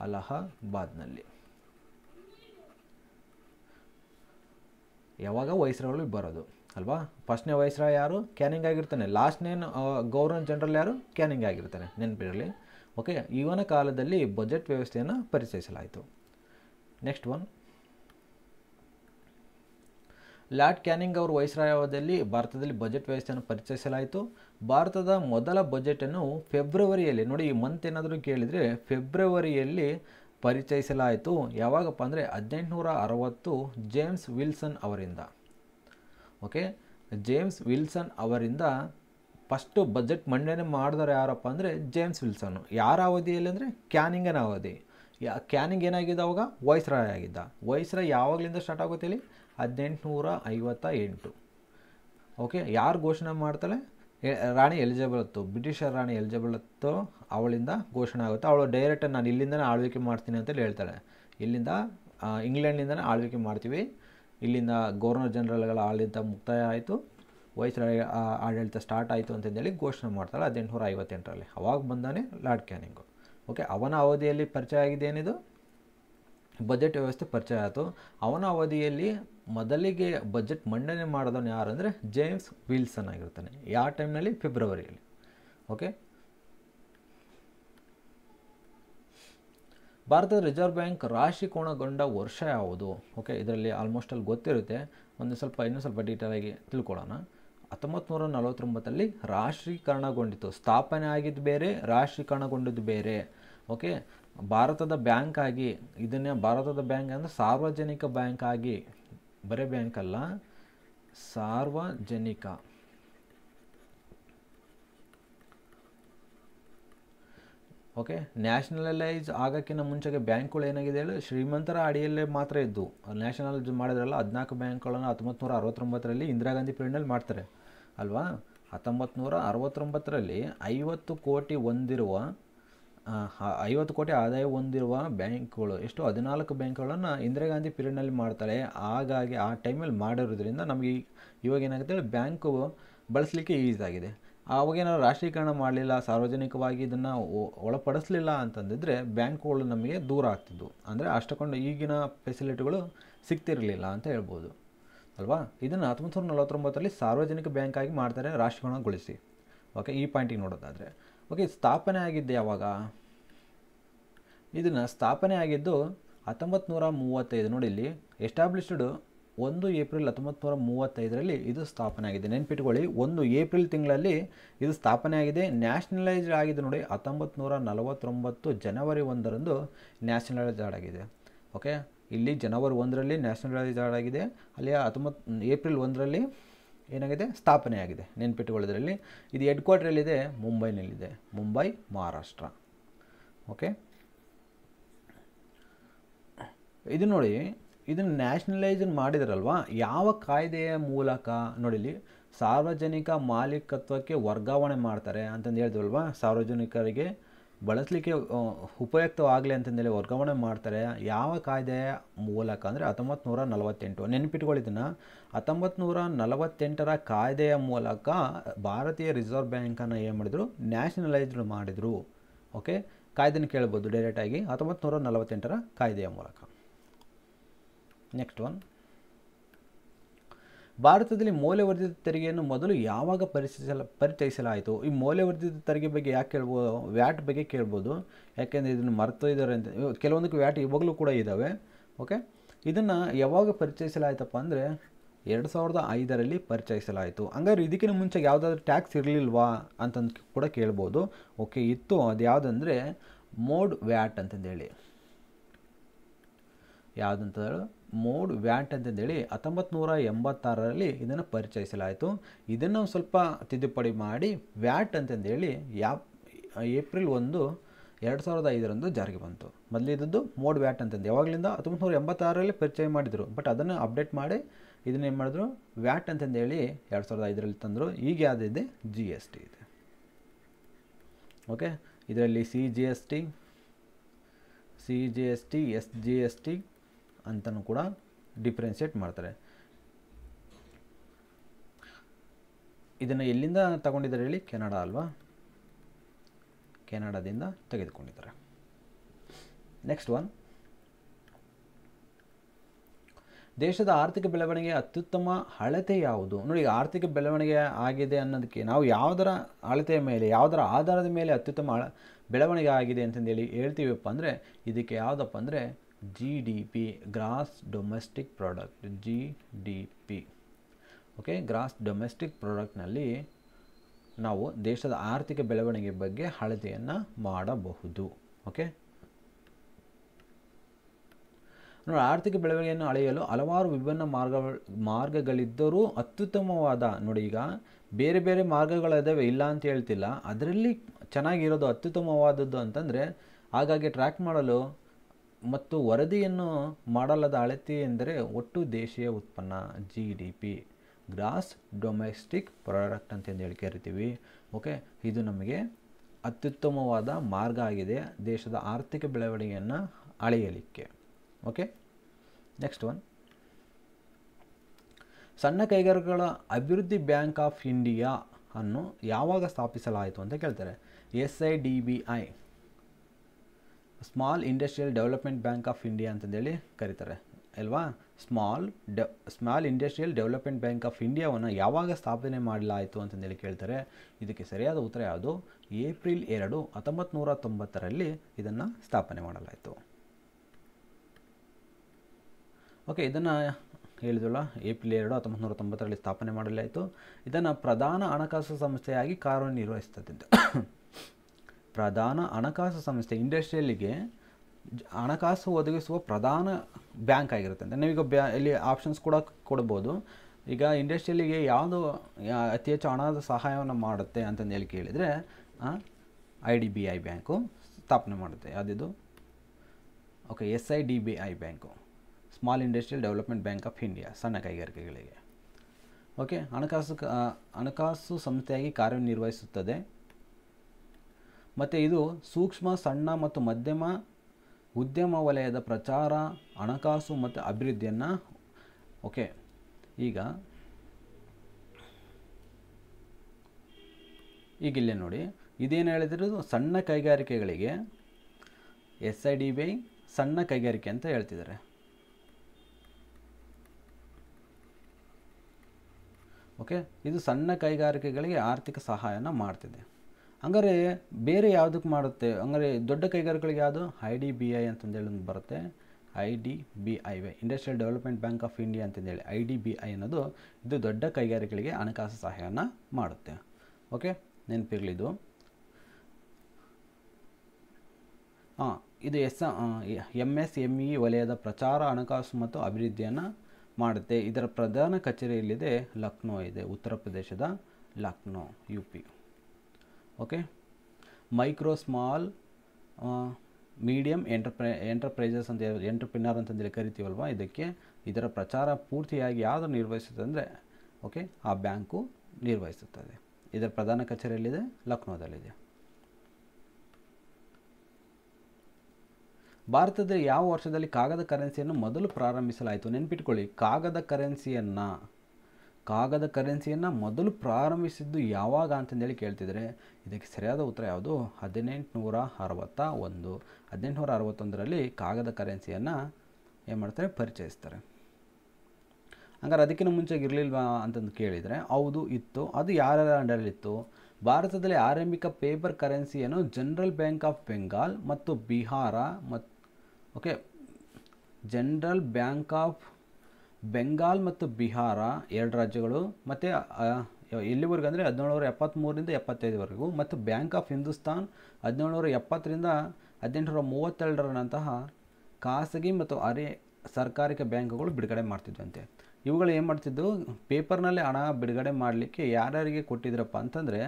Speaker 1: ಅಲಹಾಬಾದ್ನಲ್ಲಿ ಯಾವಾಗ ವಯಸ್ಸರಗಳು ಬರೋದು ಅಲ್ವಾ ಫಸ್ಟ್ನೇ ವಯಸ್ಸರ ಯಾರು ಕ್ಯಾನಿಂಗ್ ಆಗಿರ್ತಾನೆ ಲಾಸ್ಟ್ನೇನು ಗೌರ್ನರ್ ಜನರಲ್ ಯಾರು ಕ್ಯಾನಿಂಗ್ ಆಗಿರ್ತಾನೆ ನೆನಪಿರಲಿ ಓಕೆ ಇವನ ಕಾಲದಲ್ಲಿ ಬಜೆಟ್ ವ್ಯವಸ್ಥೆಯನ್ನು ಪರಿಚಯಿಸಲಾಯಿತು ನೆಕ್ಸ್ಟ್ ಒನ್ ಲಾರ್ಡ್ ಕ್ಯಾನಿಂಗ್ ಅವರ ಅವಧಿಯಲ್ಲಿ ಭಾರತದಲ್ಲಿ ಬಜೆಟ್ ವ್ಯವಸ್ಥೆಯನ್ನು ಪರಿಚಯಿಸಲಾಯಿತು ಭಾರತದ ಮೊದಲ ಬಜೆಟನ್ನು ಫೆಬ್ರವರಿಯಲ್ಲಿ ನೋಡಿ ಈ ಮಂತ್ ಏನಾದರೂ ಕೇಳಿದರೆ ಫೆಬ್ರವರಿಯಲ್ಲಿ ಪರಿಚಯಿಸಲಾಯಿತು ಯಾವಾಗಪ್ಪ ಅಂದರೆ ಹದಿನೆಂಟುನೂರ ಅರವತ್ತು ಜೇಮ್ಸ್ ವಿಲ್ಸನ್ ಅವರಿಂದ ಓಕೆ ಜೇಮ್ಸ್ ವಿಲ್ಸನ್ ಅವರಿಂದ ಫಸ್ಟು ಬಜೆಟ್ ಮಂಡನೆ ಮಾಡಿದವರು ಯಾರಪ್ಪ ಅಂದರೆ ಜೇಮ್ಸ್ ವಿಲ್ಸನ್ನು ಯಾರ ಅವಧಿಯಲ್ಲಿ ಅಂದರೆ ಕ್ಯಾನಿಂಗನ ಅವಧಿ ಯಾ ಕ್ಯಾನಿಂಗ್ ಏನಾಗಿದೆ ಅವಾಗ ವಯಸ್ರಾಯ ಆಗಿದ್ದ ರಾಯ ಯಾವಾಗಲಿಂದ ಸ್ಟಾರ್ಟ್ ಆಗುತ್ತೆ ಇಲ್ಲಿ ಹದಿನೆಂಟುನೂರ ಐವತ್ತ ಎಂಟು ಓಕೆ ಯಾರು ಘೋಷಣೆ ಮಾಡ್ತಾಳೆ ರಾಣಿ ಎಲಿಜಬೆತ್ತು ಬ್ರಿಟಿಷರ್ ರಾಣಿ ಎಲಿಜಬೆತ್ತು ಅವಳಿಂದ ಘೋಷಣೆ ಆಗುತ್ತೆ ಅವಳು ಡೈರೆಕ್ಟ್ ನಾನು ಇಲ್ಲಿಂದನೇ ಆಳ್ವಿಕೆ ಮಾಡ್ತೀನಿ ಅಂತೇಳಿ ಹೇಳ್ತಾಳೆ ಇಲ್ಲಿಂದ ಇಂಗ್ಲೆಂಡಿಂದನೇ ಆಳ್ವಿಕೆ ಮಾಡ್ತೀವಿ ಇಲ್ಲಿಂದ ಗವರ್ನರ್ ಜನರಲ್ಗಳ ಆಡಳಿತ ಮುಕ್ತಾಯ ಆಯಿತು ವೈಸ್ರಾಯ್ ಆಡಳಿತ ಸ್ಟಾರ್ಟ್ ಆಯಿತು ಅಂತಂದೇಳಿ ಘೋಷಣೆ ಮಾಡ್ತಾಳೆ ಹದಿನೆಂಟುನೂರ ಐವತ್ತೆಂಟರಲ್ಲಿ ಅವಾಗ ಬಂದಾನೆ ಲಾರ್ಡ್ ಕ್ಯಾನಿಂಗು ಓಕೆ ಅವನ ಅವಧಿಯಲ್ಲಿ ಪರಿಚಯ ಆಗಿದೆ ಏನಿದು ಬಜೆಟ್ ವ್ಯವಸ್ಥೆ ಪರಿಚಯ ಆಯಿತು ಅವನ ಅವಧಿಯಲ್ಲಿ ಮೊದಲಿಗೆ ಬಜೆಟ್ ಮಂಡನೆ ಮಾಡಿದವನು ಯಾರು ಅಂದರೆ ಜೇಮ್ಸ್ ವಿಲ್ಸನ್ ಆಗಿರ್ತಾನೆ ಯಾವ ಟೈಮ್ನಲ್ಲಿ ಫೆಬ್ರವರಿಯಲ್ಲಿ ಓಕೆ ಭಾರತದ ರಿಸರ್ವ್ ಬ್ಯಾಂಕ್ ರಾಶಿಕೋಣಗೊಂಡ ವರ್ಷ ಯಾವುದು ಓಕೆ ಇದರಲ್ಲಿ ಆಲ್ಮೋಸ್ಟ್ ಅಲ್ಲಿ ಗೊತ್ತಿರುತ್ತೆ ಒಂದು ಸ್ವಲ್ಪ ಇನ್ನೂ ಸ್ವಲ್ಪ ಡೀಟೇಲ್ ಆಗಿ ತಿಳ್ಕೊಳ್ಳೋಣ ಹತ್ತೊಂಬತ್ತು ನೂರ ನಲವತ್ತೊಂಬತ್ತಲ್ಲಿ ರಾಷ್ಟ್ರೀಕರಣಗೊಂಡಿತು ಸ್ಥಾಪನೆ ಆಗಿದ್ದು ಬೇರೆ ರಾಷ್ಟ್ರೀಕರಣಗೊಂಡಿದ್ದು ಬೇರೆ ಓಕೆ ಭಾರತದ ಬ್ಯಾಂಕ್ ಆಗಿ ಇದನ್ನೇ ಭಾರತದ ಬ್ಯಾಂಕ್ ಅಂದರೆ ಸಾರ್ವಜನಿಕ ಬ್ಯಾಂಕ್ ಆಗಿ ಬರೀ ಬ್ಯಾಂಕ್ ಅಲ್ಲ ಸಾರ್ವಜನಿಕ ಓಕೆ ನ್ಯಾಷನಲೈಸ್ ಆಗೋಕ್ಕಿಂತ ಮುಂಚೆಗೆ ಬ್ಯಾಂಕ್ಗಳು ಏನಾಗಿದೆ ಹೇಳಿ ಶ್ರೀಮಂತರ ಅಡಿಯಲ್ಲೇ ಮಾತ್ರ ಇದ್ದು ನ್ಯಾಷನಲ್ ಮಾಡಿದ್ರಲ್ಲ ಹದಿನಾಲ್ಕು ಬ್ಯಾಂಕ್ಗಳನ್ನು ಹತ್ತೊಂಬತ್ತು ನೂರ ಅರವತ್ತೊಂಬತ್ತರಲ್ಲಿ ಇಂದಿರಾ ಗಾಂಧಿ ಪೀರಿಯಡ್ನಲ್ಲಿ ಮಾಡ್ತಾರೆ ಅಲ್ವಾ ಹತ್ತೊಂಬತ್ತು ನೂರ ಅರವತ್ತೊಂಬತ್ತರಲ್ಲಿ ಐವತ್ತು ಕೋಟಿ ಹೊಂದಿರುವ ಐವತ್ತು ಕೋಟಿ ಆದಾಯ ಹೊಂದಿರುವ ಬ್ಯಾಂಕ್ಗಳು ಎಷ್ಟು ಹದಿನಾಲ್ಕು ಬ್ಯಾಂಕ್ಗಳನ್ನು ಇಂದಿರಾ ಗಾಂಧಿ ಪೀರಿಯಡ್ನಲ್ಲಿ ಮಾಡ್ತಾರೆ ಹಾಗಾಗಿ ಆ ಟೈಮಲ್ಲಿ ಮಾಡಿರೋದ್ರಿಂದ ನಮಗೆ ಇವಾಗ ಏನಾಗುತ್ತೆ ಹೇಳಿ ಬ್ಯಾಂಕು ಬಳಸಲಿಕ್ಕೆ ಈಸಾಗಿದೆ ಅವಾಗೇನಾದ್ರು ರಾಷ್ಟ್ರೀಕರಣ ಮಾಡಲಿಲ್ಲ ಸಾರ್ವಜನಿಕವಾಗಿ ಇದನ್ನು ಒಳಪಡಿಸಲಿಲ್ಲ ಅಂತಂದಿದ್ರೆ ಬ್ಯಾಂಕ್ಗಳು ನಮಗೆ ದೂರ ಆಗ್ತಿದ್ವು ಅಂದರೆ ಅಷ್ಟಕ್ಕೊಂಡು ಈಗಿನ ಫೆಸಿಲಿಟಿಗಳು ಸಿಗ್ತಿರಲಿಲ್ಲ ಅಂತ ಹೇಳ್ಬೋದು ಅಲ್ವಾ ಇದನ್ನು ಹತ್ತೊಂಬತ್ತು ನೂರ ನಲವತ್ತೊಂಬತ್ತರಲ್ಲಿ ಸಾರ್ವಜನಿಕ ಬ್ಯಾಂಕಾಗಿ ಮಾಡ್ತಾರೆ ರಾಷ್ಟ್ರೀಕರಣಗೊಳಿಸಿ ಓಕೆ ಈ ಪಾಯಿಂಟಿಗೆ ನೋಡೋದಾದರೆ ಓಕೆ ಸ್ಥಾಪನೆ ಆಗಿದ್ದು ಯಾವಾಗ ಇದನ್ನು ಸ್ಥಾಪನೆ ಆಗಿದ್ದು ಹತ್ತೊಂಬತ್ತು ನೂರ ಮೂವತ್ತೈದು ನೋಡಿ ಇಲ್ಲಿ ಎಸ್ಟಾಬ್ಲಿಷ್ಡ್ ಒಂದು ಏಪ್ರಿಲ್ ಹತ್ತೊಂಬತ್ತು ನೂರ ಮೂವತ್ತೈದರಲ್ಲಿ ಇದು ಸ್ಥಾಪನೆ ಆಗಿದೆ ನೆನ್ಪಿಟ್ಕೊಳ್ಳಿ ಒಂದು ಏಪ್ರಿಲ್ ತಿಂಗಳಲ್ಲಿ ಇದು ಸ್ಥಾಪನೆ ಆಗಿದೆ ನ್ಯಾಷನಲೈಸ್ಡ್ ಆಗಿದೆ ನೋಡಿ ಹತ್ತೊಂಬತ್ತು ನೂರ ನಲವತ್ತೊಂಬತ್ತು ಜನವರಿ ಒಂದರಂದು ನ್ಯಾಷನಲೈಸ್ಡ್ ಆಗಿದೆ ಓಕೆ ಇಲ್ಲಿ ಜನವರಿ ಒಂದರಲ್ಲಿ ನ್ಯಾಷನಲೈಸ್ಡ್ ಆಗಿದೆ ಅಲ್ಲಿ ಹತ್ತೊಂಬತ್ತು ಏಪ್ರಿಲ್ ಒಂದರಲ್ಲಿ ಏನಾಗಿದೆ ಸ್ಥಾಪನೆಯಾಗಿದೆ ನೆನ್ಪಿಟ್ಟುಕೊಳ್ಳೋದ್ರಲ್ಲಿ ಇದು ಹೆಡ್ ಕ್ವಾರ್ಟರ್ ಎಲ್ಲಿದೆ ಮುಂಬೈನಲ್ಲಿದೆ ಮುಂಬೈ ಮಹಾರಾಷ್ಟ್ರ ಓಕೆ ಇದು ನೋಡಿ ಇದನ್ನು ನ್ಯಾಷನಲೈಸ್ ಮಾಡಿದ್ರಲ್ವಾ ಯಾವ ಕಾಯ್ದೆಯ ಮೂಲಕ ನೋಡಿಲಿ ಸಾರ್ವಜನಿಕ ಮಾಲೀಕತ್ವಕ್ಕೆ ವರ್ಗಾವಣೆ ಮಾಡ್ತಾರೆ ಅಂತಂದು ಹೇಳಿದ್ರಲ್ವ ಸಾರ್ವಜನಿಕರಿಗೆ ಬಳಸಲಿಕ್ಕೆ ಉಪಯುಕ್ತವಾಗಲಿ ಅಂತಂದೇಳಿ ವರ್ಗಾವಣೆ ಮಾಡ್ತಾರೆ ಯಾವ ಕಾಯ್ದೆಯ ಮೂಲಕ ಅಂದರೆ ಹತ್ತೊಂಬತ್ತು ನೂರ ನಲವತ್ತೆಂಟು ನೆನಪಿಟ್ಕೊಳ್ಳಿ ಇದನ್ನು ಹತ್ತೊಂಬತ್ತು ನೂರ ನಲವತ್ತೆಂಟರ ಕಾಯ್ದೆಯ ಮೂಲಕ ಭಾರತೀಯ ರಿಸರ್ವ್ ಬ್ಯಾಂಕನ್ನು ಏನು ಮಾಡಿದರು ನ್ಯಾಷನಲೈಸ್ಡ್ ಮಾಡಿದರು ಓಕೆ ಕಾಯ್ದೆನ ಕೇಳ್ಬೋದು ಡೈರೆಕ್ಟಾಗಿ ಹತ್ತೊಂಬತ್ತು ನೂರ ನಲವತ್ತೆಂಟರ ಕಾಯ್ದೆಯ ಮೂಲಕ ನೆಕ್ಸ್ಟ್ ಒನ್ ಭಾರತದಲ್ಲಿ ಮೌಲ್ಯವರ್ಧಿತ ತೆರಿಗೆಯನ್ನು ಮೊದಲು ಯಾವಾಗ ಪರಿಚಯಿಸಲ ಪರಿಚಯಿಸಲಾಯಿತು ಈ ಮೌಲ್ಯವರ್ಧಿತ ತೆರಿಗೆ ಬಗ್ಗೆ ಯಾಕೆ ಕೇಳ್ಬೋದು ವ್ಯಾಟ್ ಬಗ್ಗೆ ಕೇಳ್ಬೋದು ಯಾಕೆಂದರೆ ಇದನ್ನು ಮರ್ತೊಯ್ದಾರೆ ಅಂತ ಕೆಲವೊಂದಕ್ಕೆ ವ್ಯಾಟ್ ಇವಾಗಲೂ ಕೂಡ ಇದ್ದಾವೆ ಓಕೆ ಇದನ್ನು ಯಾವಾಗ ಪರಿಚಯಿಸಲಾಯಿತಪ್ಪ ಅಂದರೆ ಎರಡು ಸಾವಿರದ ಐದರಲ್ಲಿ ಪರಿಚಯಿಸಲಾಯಿತು ಹಂಗಾದ್ರೆ ಇದಕ್ಕಿಂತ ಮುಂಚೆ ಯಾವುದಾದ್ರೂ ಟ್ಯಾಕ್ಸ್ ಇರಲಿಲ್ವಾ ಅಂತಂದು ಕೂಡ ಕೇಳ್ಬೋದು ಓಕೆ ಇತ್ತು ಅದು ಯಾವುದಂದರೆ ಮೋಡ್ ವ್ಯಾಟ್ ಅಂತಂದೇಳಿ ಯಾವುದಂತ ಮೋಡ್ ವ್ಯಾಟ್ ಅಂತಂದೇಳಿ ಹತ್ತೊಂಬತ್ತು ನೂರ ಎಂಬತ್ತಾರರಲ್ಲಿ ಇದನ್ನು ಪರಿಚಯಿಸಲಾಯಿತು ಇದನ್ನು ಸ್ವಲ್ಪ ತಿದ್ದುಪಡಿ ಮಾಡಿ ವ್ಯಾಟ್ ಅಂತಂದೇಳಿ ಯಾ ಏಪ್ರಿಲ್ ಒಂದು ಎರಡು ಸಾವಿರದ ಐದರಂದು ಜಾರಿಗೆ ಬಂತು ಇದ್ದದ್ದು ಮೋಡ್ ವ್ಯಾಟ್ ಅಂತಂದು ಯಾವಾಗಲಿಂದ ಹತ್ತೊಂಬತ್ತು ನೂರ ಎಂಬತ್ತಾರರಲ್ಲಿ ಪರಿಚಯ ಮಾಡಿದರು ಬಟ್ ಅದನ್ನು ಅಪ್ಡೇಟ್ ಮಾಡಿ ಇದನ್ನ ಏನು ಮಾಡಿದ್ರು ವ್ಯಾಟ್ ಅಂತಂದೇಳಿ ಎರಡು ಸಾವಿರದ ಐದರಲ್ಲಿ ತಂದರು ಈಗ ಯಾವುದಿದೆ ಜಿ ಎಸ್ ಟಿ ಇದೆ ಓಕೆ ಇದರಲ್ಲಿ C G S T C G S T S G S T ಅಂತಲೂ ಕೂಡ ಡಿಫ್ರೆನ್ಸಿಯೇಟ್ ಮಾಡ್ತಾರೆ ಇದನ್ನು ಎಲ್ಲಿಂದ ತಗೊಂಡಿದ್ದಾರೆ ಹೇಳಿ ಕೆನಡಾ ಅಲ್ವಾ ಕೆನಡಾದಿಂದ ತೆಗೆದುಕೊಂಡಿದ್ದಾರೆ ನೆಕ್ಸ್ಟ್ ಒನ್ ದೇಶದ ಆರ್ಥಿಕ ಬೆಳವಣಿಗೆ ಅತ್ಯುತ್ತಮ ಅಳತೆ ಯಾವುದು ನೋಡಿ ಆರ್ಥಿಕ ಬೆಳವಣಿಗೆ ಆಗಿದೆ ಅನ್ನೋದಕ್ಕೆ ನಾವು ಯಾವುದರ ಅಳತೆಯ ಮೇಲೆ ಯಾವುದರ ಆಧಾರದ ಮೇಲೆ ಅತ್ಯುತ್ತಮ ಬೆಳವಣಿಗೆ ಆಗಿದೆ ಅಂತಂದೇಳಿ ಹೇಳ್ತೀವಪ್ಪ ಅಂದರೆ ಇದಕ್ಕೆ ಯಾವುದಪ್ಪ ಅಂದರೆ G D P gross domestic product G D P okay gross domestic ಪ್ರಾಡಕ್ಟ್ನಲ್ಲಿ ನಾವು ದೇಶದ ಆರ್ಥಿಕ ಬೆಳವಣಿಗೆ ಬಗ್ಗೆ ಅಳತೆಯನ್ನು ಮಾಡಬಹುದು ಓಕೆ ನೋಡಿ ಆರ್ಥಿಕ ಬೆಳವಣಿಗೆಯನ್ನು ಅಳೆಯಲು ಹಲವಾರು ವಿಭಿನ್ನ ಮಾರ್ಗ ಮಾರ್ಗಗಳಿದ್ದರೂ ಅತ್ಯುತ್ತಮವಾದ ನೋಡಿ ಈಗ ಬೇರೆ ಬೇರೆ ಮಾರ್ಗಗಳಿದ್ದಾವೆ ಇಲ್ಲ ಅಂತ ಹೇಳ್ತಿಲ್ಲ ಅದರಲ್ಲಿ ಚೆನ್ನಾಗಿರೋದು ಅತ್ಯುತ್ತಮವಾದದ್ದು ಅಂತಂದರೆ ಹಾಗಾಗಿ ಟ್ರ್ಯಾಕ್ ಮಾಡಲು ಮತ್ತು ವರದಿಯನ್ನು ಮಾಡಲಾದ ಅಳತೆ ಎಂದರೆ ಒಟ್ಟು ದೇಶೀಯ ಉತ್ಪನ್ನ G D P gross domestic product ಅಂತ ಹೇಳಿ ಕರಿತೀವಿ ಓಕೆ ಇದು ನಮಗೆ ಅತ್ಯುತ್ತಮವಾದ ಮಾರ್ಗ ಆಗಿದೆ ದೇಶದ ಆರ್ಥಿಕ ಬೆಳವಣಿಗೆಯನ್ನು ಅಳೆಯಲಿಕ್ಕೆ ಓಕೆ ನೆಕ್ಸ್ಟ್ ಒನ್ ಸಣ್ಣ ಕೈಗಾರಿಕೆಗಳ ಅಭಿವೃದ್ಧಿ ಬ್ಯಾಂಕ್ ಆಫ್ ಇಂಡಿಯಾ ಅನ್ನು ಯಾವಾಗ ಸ್ಥಾಪಿಸಲಾಯಿತು ಅಂತ ಕೇಳ್ತಾರೆ S I D B I small industrial development bank of India ಅಂತಂದೇಳಿ ಕರೀತಾರೆ ಅಲ್ವಾ ಸ್ಮಾಲ್ ಡೆ small industrial development bank of ಇಂಡಿಯಾವನ್ನು ಯಾವಾಗ ಸ್ಥಾಪನೆ ಮಾಡಲಾಯಿತು ಅಂತಂದೇಳಿ ಕೇಳ್ತಾರೆ ಇದಕ್ಕೆ ಸರಿಯಾದ ಉತ್ತರ ಯಾವುದು ಏಪ್ರಿಲ್ ಎರಡು ಹತ್ತೊಂಬತ್ತು ನೂರ ತೊಂಬತ್ತರಲ್ಲಿ ಇದನ್ನು ಸ್ಥಾಪನೆ ಮಾಡಲಾಯಿತು ಓಕೆ ಇದನ್ನು ಹೇಳಿದಳ ಏಪ್ರಿಲ್ ಎರಡು ಹತ್ತೊಂಬತ್ತು ನೂರ ತೊಂಬತ್ತರಲ್ಲಿ ಸ್ಥಾಪನೆ ಮಾಡಲಾಯಿತು ಇದನ್ನು ಪ್ರಧಾನ ಹಣಕಾಸು ಸಂಸ್ಥೆಯಾಗಿ ಕಾರ್ಯನಿರ್ವಹಿಸ್ತದೆ ಪ್ರಧಾನ ಹಣಕಾಸು ಸಂಸ್ಥೆ ಇಂಡಸ್ಟ್ರಿಯಲ್ಲಿಗೆ ಹಣಕಾಸು ಒದಗಿಸುವ ಪ್ರಧಾನ ಬ್ಯಾಂಕ್ ಆಗಿರುತ್ತೆ ಅಂದರೆ ನೀವೀಗ ಬ್ಯಾ ಇಲ್ಲಿ ಆಪ್ಷನ್ಸ್ ಕೂಡ ಕೊಡ್ಬೋದು ಈಗ ಇಂಡಸ್ಟ್ರಿಯಲ್ಲಿಗೆ ಯಾವುದು ಅತಿ ಹೆಚ್ಚು ಹಣದ ಸಹಾಯವನ್ನು ಮಾಡುತ್ತೆ ಅಂತಂದು ಹೇಳಿ ಕೇಳಿದರೆ I D B I bank ಸ್ಥಾಪನೆ ಮಾಡುತ್ತೆ ಯಾವುದಿದು okay S I D B I bank small industrial development bank of India ಸಣ್ಣ ಕೈಗಾರಿಕೆಗಳಿಗೆ ಓಕೆ ಹಣಕಾಸು ಹಣಕಾಸು ಸಂಸ್ಥೆಯಾಗಿ ಕಾರ್ಯನಿರ್ವಹಿಸುತ್ತದೆ ಮತ್ತು ಇದು ಸೂಕ್ಷ್ಮ ಸಣ್ಣ ಮತ್ತು ಮಧ್ಯಮ ಉದ್ಯಮ ವಲಯದ ಪ್ರಚಾರ ಹಣಕಾಸು ಮತ್ತು ಅಭಿವೃದ್ಧಿಯನ್ನು ಓಕೆ ಈಗ ಈಗ ನೋಡಿ ಇದೇನು ಹೇಳಿದ್ರು ಸಣ್ಣ ಕೈಗಾರಿಕೆಗಳಿಗೆ ಎಸ್ ಐ ಡಿ ಬಿ ಸಣ್ಣ ಕೈಗಾರಿಕೆ ಅಂತ ಹೇಳ್ತಿದ್ದಾರೆ ಓಕೆ ಇದು ಸಣ್ಣ ಕೈಗಾರಿಕೆಗಳಿಗೆ ಆರ್ಥಿಕ ಸಹಾಯನ ಮಾಡ್ತಿದೆ ಹಂಗಾರೆ ಬೇರೆ ಯಾವುದಕ್ಕೆ ಮಾಡುತ್ತೆ ಹಂಗಾರೆ ದೊಡ್ಡ ಕೈಗಾರಿಕೆಗಳಿಗೆ ಯಾವುದು ಐ ಡಿ ಬಿ ಐ ಅಂತಂದೇಳಿ ಒಂದು ಬರುತ್ತೆ I D B I Y industrial development bank of India ಅಂತಂದೇಳಿ ಐ ಡಿ ಬಿ ಐ ಅನ್ನೋದು ಇದು ದೊಡ್ಡ ಕೈಗಾರಿಕೆಗಳಿಗೆ ಹಣಕಾಸು ಸಹಾಯವನ್ನು ಮಾಡುತ್ತೆ ಓಕೆ ನೆನಪಿರಲಿದು ಹಾಂ ಇದು S M S M E ವಲಯದ ಪ್ರಚಾರ ಹಣಕಾಸು ಮತ್ತು ಅಭಿವೃದ್ಧಿಯನ್ನು ಮಾಡುತ್ತೆ ಇದರ ಪ್ರಧಾನ ಕಚೇರಿಯಲ್ಲಿದೆ ಲಕ್ನೋ ಇದೆ ಉತ್ತರ ಪ್ರದೇಶದ Lucknow U P okay micro small medium ಎಂಟ್ರಪ್ರೈ ಎಂಟರ್ಪ್ರೈಸಸ್ ಅಂತ ಎಂಟರ್ಪ್ರಿನರ್ ಅಂತಂದೇಳಿ ಕರಿತೀವಲ್ವ ಇದಕ್ಕೆ ಇದರ ಪ್ರಚಾರ ಪೂರ್ತಿಯಾಗಿ ಯಾವುದು ನಿರ್ವಹಿಸುತ್ತೆ ಅಂದರೆ ಓಕೆ ಆ ಬ್ಯಾಂಕು ನಿರ್ವಹಿಸುತ್ತದೆ ಇದರ ಪ್ರಧಾನ ಕಚೇರಿಯಲ್ಲಿದೆ ಲಕ್ನೋದಲ್ಲಿದೆ ಭಾರತದಲ್ಲಿ ಯಾವ ವರ್ಷದಲ್ಲಿ ಕಾಗದ ಕರೆನ್ಸಿಯನ್ನು ಮೊದಲು ಪ್ರಾರಂಭಿಸಲಾಯಿತು ನೆನ್ಪಿಟ್ಕೊಳ್ಳಿ ಕಾಗದ ಕರೆನ್ಸಿಯನ್ನು ಕಾಗದ ಕರೆನ್ಸಿಯನ್ನು ಮೊದಲು ಪ್ರಾರಂಭಿಸಿದ್ದು ಯಾವಾಗ ಅಂತಂದೇಳಿ ಕೇಳ್ತಿದ್ರೆ ಇದಕ್ಕೆ ಸರಿಯಾದ ಉತ್ತರ ಯಾವುದು ಹದಿನೆಂಟುನೂರ ಅರವತ್ತ ಒಂದು ಹದಿನೆಂಟುನೂರ ಅರವತ್ತೊಂದರಲ್ಲಿ ಕಾಗದ ಕರೆನ್ಸಿಯನ್ನು ಏನು ಮಾಡ್ತಾರೆ ಪರಿಚಯಿಸ್ತಾರೆ ಹಂಗಾರೆ ಅದಕ್ಕಿಂತ ಮುಂಚೆ ಇರಲಿಲ್ವಾ ಅಂತಂದು ಕೇಳಿದರೆ ಹೌದು ಇತ್ತು ಅದು ಯಾರ್ಯಾರ ಅಂಡರಲ್ಲಿತ್ತು ಭಾರತದಲ್ಲಿ ಆರಂಭಿಕ ಪೇಪರ್ ಕರೆನ್ಸಿಯನ್ನು ಜನರಲ್ ಬ್ಯಾಂಕ್ ಆಫ್ ಬೆಂಗಾಲ್ ಮತ್ತು ಬಿಹಾರ ಮತ್ತು okay general bank of Bengal ಮತ್ತು ಬಿಹಾರ ಎರಡು ರಾಜ್ಯಗಳು ಮತ್ತು ಇಲ್ಲಿವರೆಗೂ ಅಂದರೆ ಹದಿನೇಳುನೂರ ಎಪ್ಪತ್ತ್ಮೂರಿಂದ ಎಪ್ಪತ್ತೈದುವರೆಗೂ ಮತ್ತು ಬ್ಯಾಂಕ್ ಆಫ್ ಹಿಂದೂಸ್ತಾನ್ ಹದಿನೇಳುನೂರ ಎಪ್ಪತ್ತರಿಂದ ಹದಿನೆಂಟುನೂರ ಮೂವತ್ತೆರಡರಂತಹ ಖಾಸಗಿ ಮತ್ತು ಅರೆ ಸರ್ಕಾರಿಕ ಬ್ಯಾಂಕ್ಗಳು ಬಿಡುಗಡೆ ಮಾಡ್ತಿದ್ವಂತೆ ಇವುಗಳು ಏನು ಮಾಡ್ತಿದ್ದು ಪೇಪರ್ನಲ್ಲಿ ಹಣ ಬಿಡುಗಡೆ ಮಾಡಲಿಕ್ಕೆ ಯಾರ್ಯಾರಿಗೆ ಕೊಟ್ಟಿದ್ರಪ್ಪ ಅಂತಂದರೆ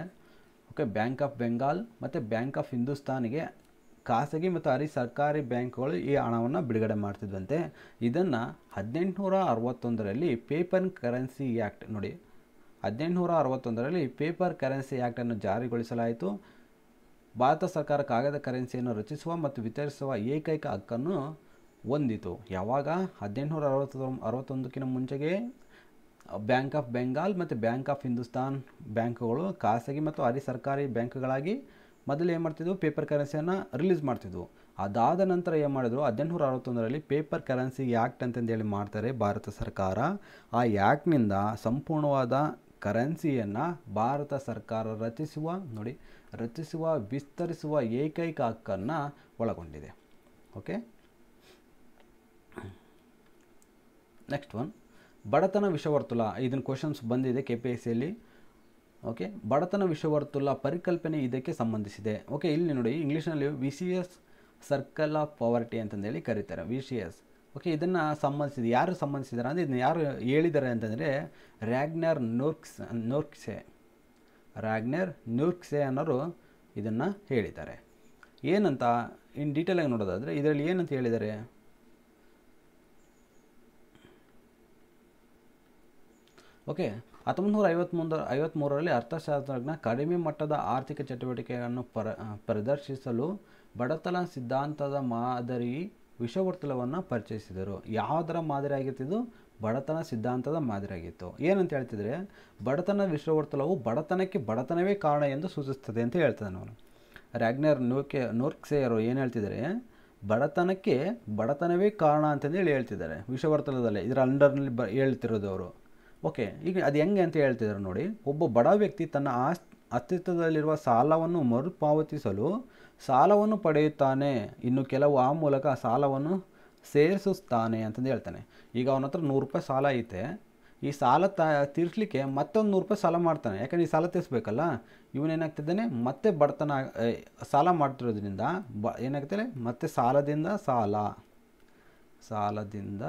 Speaker 1: ಓಕೆ ಬ್ಯಾಂಕ್ ಆಫ್ ಬೆಂಗಾಲ್ ಮತ್ತು ಬ್ಯಾಂಕ್ ಆಫ್ ಹಿಂದೂಸ್ತಾನಿಗೆ ಖಾಸಗಿ ಮತ್ತು ಅರಿ ಸರ್ಕಾರಿ ಬ್ಯಾಂಕ್ಗಳು ಈ ಹಣವನ್ನು ಬಿಡುಗಡೆ ಮಾಡ್ತಿದ್ದಂತೆ ಇದನ್ನು ಹದಿನೆಂಟುನೂರ ಅರವತ್ತೊಂದರಲ್ಲಿ ಪೇಪರ್ ಕರೆನ್ಸಿ ಆ್ಯಕ್ಟ್ ನೋಡಿ ಹದಿನೆಂಟುನೂರ ಅರವತ್ತೊಂದರಲ್ಲಿ ಪೇಪರ್ ಕರೆನ್ಸಿ ಆ್ಯಕ್ಟನ್ನು ಜಾರಿಗೊಳಿಸಲಾಯಿತು ಭಾರತ ಸರ್ಕಾರ ಕಾಗದ ಕರೆನ್ಸಿಯನ್ನು ರಚಿಸುವ ಮತ್ತು ವಿತರಿಸುವ ಏಕೈಕ ಹಕ್ಕನ್ನು ಹೊಂದಿತು ಯಾವಾಗ ಹದಿನೆಂಟುನೂರ ಅರವತ್ತೊಂದು ಅರವತ್ತೊಂದಕ್ಕಿಂತ ಮುಂಚೆಗೆ ಬ್ಯಾಂಕ್ ಆಫ್ ಬೆಂಗಾಲ್ ಮತ್ತು ಬ್ಯಾಂಕ್ ಆಫ್ ಹಿಂದೂಸ್ತಾನ್ ಬ್ಯಾಂಕ್ಗಳು ಖಾಸಗಿ ಮತ್ತು ಅರಿ ಸರ್ಕಾರಿ ಬ್ಯಾಂಕ್ಗಳಾಗಿ ಮೊದಲು ಏನು ಮಾಡ್ತಿದ್ವು ಪೇಪರ್ ಕರೆನ್ಸಿಯನ್ನು ರಿಲೀಸ್ ಮಾಡ್ತಿದ್ವು ಅದಾದ ನಂತರ ಏನು ಮಾಡಿದ್ರು ಹದಿನೆಂಟುನೂರ ಅರವತ್ತೊಂದರಲ್ಲಿ ಪೇಪರ್ ಕರೆನ್ಸಿ ಆ್ಯಕ್ಟ್ ಅಂತಂದೇಳಿ ಮಾಡ್ತಾರೆ ಭಾರತ ಸರ್ಕಾರ ಆ ಆ್ಯಕ್ಟ್ನಿಂದ ಸಂಪೂರ್ಣವಾದ ಕರೆನ್ಸಿಯನ್ನು ಭಾರತ ಸರ್ಕಾರ ರಚಿಸುವ ನೋಡಿ ರಚಿಸುವ ವಿಸ್ತರಿಸುವ ಏಕೈಕ ಹಕ್ಕನ್ನು ಒಳಗೊಂಡಿದೆ ಓಕೆ ನೆಕ್ಸ್ಟ್ ಒನ್ ಬಡತನ ವಿಷವರ್ತುಲ ಇದನ್ನು ಕ್ವಶನ್ಸ್ ಬಂದಿದೆ ಕೆ ಪಿ ಎಸ್ ಸಿಯಲ್ಲಿ ಓಕೆ ಬಡತನ ವಿಶ್ವವರ್ತುಲ ಪರಿಕಲ್ಪನೆ ಇದಕ್ಕೆ ಸಂಬಂಧಿಸಿದೆ ಓಕೆ ಇಲ್ಲಿ ನೋಡಿ ಇಂಗ್ಲೀಷ್ನಲ್ಲಿ vicious circle of poverty ಅಂತಂದೇಳಿ ಕರೀತಾರೆ ವಿ ಸಿ ಎಸ್ ಓಕೆ ಇದನ್ನು ಸಂಬಂಧಿಸಿದೆ ಯಾರು ಸಂಬಂಧಿಸಿದ್ದಾರೆ ಅಂದರೆ ಇದನ್ನು ಯಾರು ಹೇಳಿದ್ದಾರೆ ಅಂತಂದರೆ ರ್ಯಾಗ್ನರ್ ನೂರ್ಕ್ಸ್ ನೂರ್ಕ್ಸೆ ರ್ಯಾಗ್ನರ್ ನೂರ್ಕ್ಸೆ ಅನ್ನೋರು ಇದನ್ನು ಹೇಳಿದ್ದಾರೆ ಏನಂತ ಇನ್ ಡೀಟೇಲಾಗಿ ನೋಡೋದಾದರೆ ಇದರಲ್ಲಿ ಏನಂತ ಹೇಳಿದ್ದಾರೆ ಓಕೆ ಹತ್ತೊಂಬತ್ತು ನೂರ ಐವತ್ಮೂರ ಐವತ್ತ್ಮೂರರಲ್ಲಿ ಅರ್ಥಶಾಸ್ತ್ರಜ್ಞ ಕಡಿಮೆ ಮಟ್ಟದ ಆರ್ಥಿಕ ಚಟುವಟಿಕೆಗಳನ್ನು ಪರ ಪ್ರದರ್ಶಿಸಲು ಬಡತನ ಸಿದ್ಧಾಂತದ ಮಾದರಿ ವಿಷವರ್ತುಲವನ್ನು ಪರಿಚಯಿಸಿದರು ಯಾವುದರ ಮಾದರಿ ಆಗಿತ್ತಿದ್ದು ಬಡತನ ಸಿದ್ಧಾಂತದ ಮಾದರಿಯಾಗಿತ್ತು ಏನಂತ ಹೇಳ್ತಿದ್ರೆ ಬಡತನ ವಿಶ್ವವರ್ತಲವು ಬಡತನಕ್ಕೆ ಬಡತನವೇ ಕಾರಣ ಎಂದು ಸೂಚಿಸ್ತದೆ ಅಂತ ಹೇಳ್ತಾನೆ ಅವನು ರ್ಯಾಗ್ನರ್ ನೂರ್ಕೆ ನೂರ್ಕ್ಸೆಯರು ಏನು ಹೇಳ್ತಿದ್ದಾರೆ ಬಡತನಕ್ಕೆ ಬಡತನವೇ ಕಾರಣ ಅಂತಂದೇಳಿ ಹೇಳ್ತಿದ್ದಾರೆ ವಿಶ್ವವರ್ತಲದಲ್ಲಿ ಇದರ ಅಂಡರ್ನಲ್ಲಿ ಬ ಹೇಳ್ತಿರೋದು ಅವರು ಓಕೆ ಈಗ ಅದು ಹೆಂಗೆ ಅಂತ ಹೇಳ್ತಿದ್ದಾರೆ ನೋಡಿ ಒಬ್ಬ ಬಡ ವ್ಯಕ್ತಿ ತನ್ನ ಆಸ್ ಅಸ್ತಿತ್ವದಲ್ಲಿರುವ ಸಾಲವನ್ನು ಮರುಪಾವತಿಸಲು ಸಾಲವನ್ನು ಪಡೆಯುತ್ತಾನೆ ಇನ್ನು ಕೆಲವು ಆ ಮೂಲಕ ಸಾಲವನ್ನು ಸೇರಿಸುತ್ತಾನೆ ಅಂತಂದು ಹೇಳ್ತಾನೆ ಈಗ ಅವನ ಹತ್ರ ನೂರು ರೂಪಾಯಿ ಸಾಲ ಐತೆ ಈ ಸಾಲ ತ ತೀರಿಸಲಿಕ್ಕೆ ಮತ್ತೊಂದು ನೂರು ರೂಪಾಯಿ ಸಾಲ ಮಾಡ್ತಾನೆ ಯಾಕಂದರೆ ಈ ಸಾಲ ತೀರಿಸ್ಬೇಕಲ್ಲ ಇವನೇನಾಗ್ತಿದ್ದಾನೆ ಮತ್ತೆ ಬಡತನ ಸಾಲ ಮಾಡ್ತಿರೋದ್ರಿಂದ ಬ ಏನಾಗ್ತದೆ ಮತ್ತೆ ಸಾಲದಿಂದ ಸಾಲ ಸಾಲದಿಂದ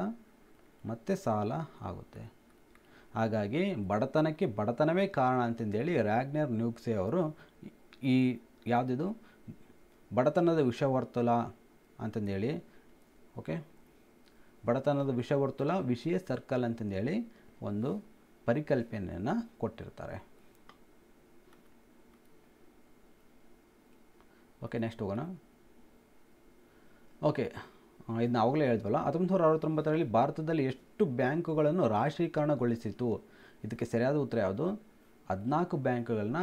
Speaker 1: ಮತ್ತೆ ಸಾಲ ಆಗುತ್ತೆ ಹಾಗಾಗಿ ಬಡತನಕ್ಕೆ ಬಡತನವೇ ಕಾರಣ ಅಂತಂದೇಳಿ ರ್ಯಾಗ್ನರ್ ನ್ಯೂಕ್ಸೆ ಅವರು ಈ ಯಾವುದಿದು ಬಡತನದ ವಿಷವರ್ತುಲ ಅಂತಂದೇಳಿ ಓಕೆ ಬಡತನದ ವಿಷವರ್ತುಲ ವಿಷಯ ಸರ್ಕಲ್ ಅಂತಂದೇಳಿ ಒಂದು ಪರಿಕಲ್ಪನೆಯನ್ನು ಕೊಟ್ಟಿರ್ತಾರೆ ಓಕೆ ನೆಕ್ಸ್ಟ್ ಹೋಗೋಣ ಓಕೆ ಇದನ್ನ ಅವಾಗಲೇ ಹೇಳಿದ್ವಲ್ಲ ಹತ್ತೊಂಬತ್ತು ನೂರ ಅರವತ್ತೊಂಬತ್ತರಲ್ಲಿ ಭಾರತದಲ್ಲಿ ಎಷ್ಟು ಎಷ್ಟು ಬ್ಯಾಂಕುಗಳನ್ನು ರಾಷ್ಟ್ರೀಕರಣಗೊಳಿಸಿತು ಇದಕ್ಕೆ ಸರಿಯಾದ ಉತ್ತರ ಯಾವುದು ಹದಿನಾಲ್ಕು ಬ್ಯಾಂಕುಗಳನ್ನ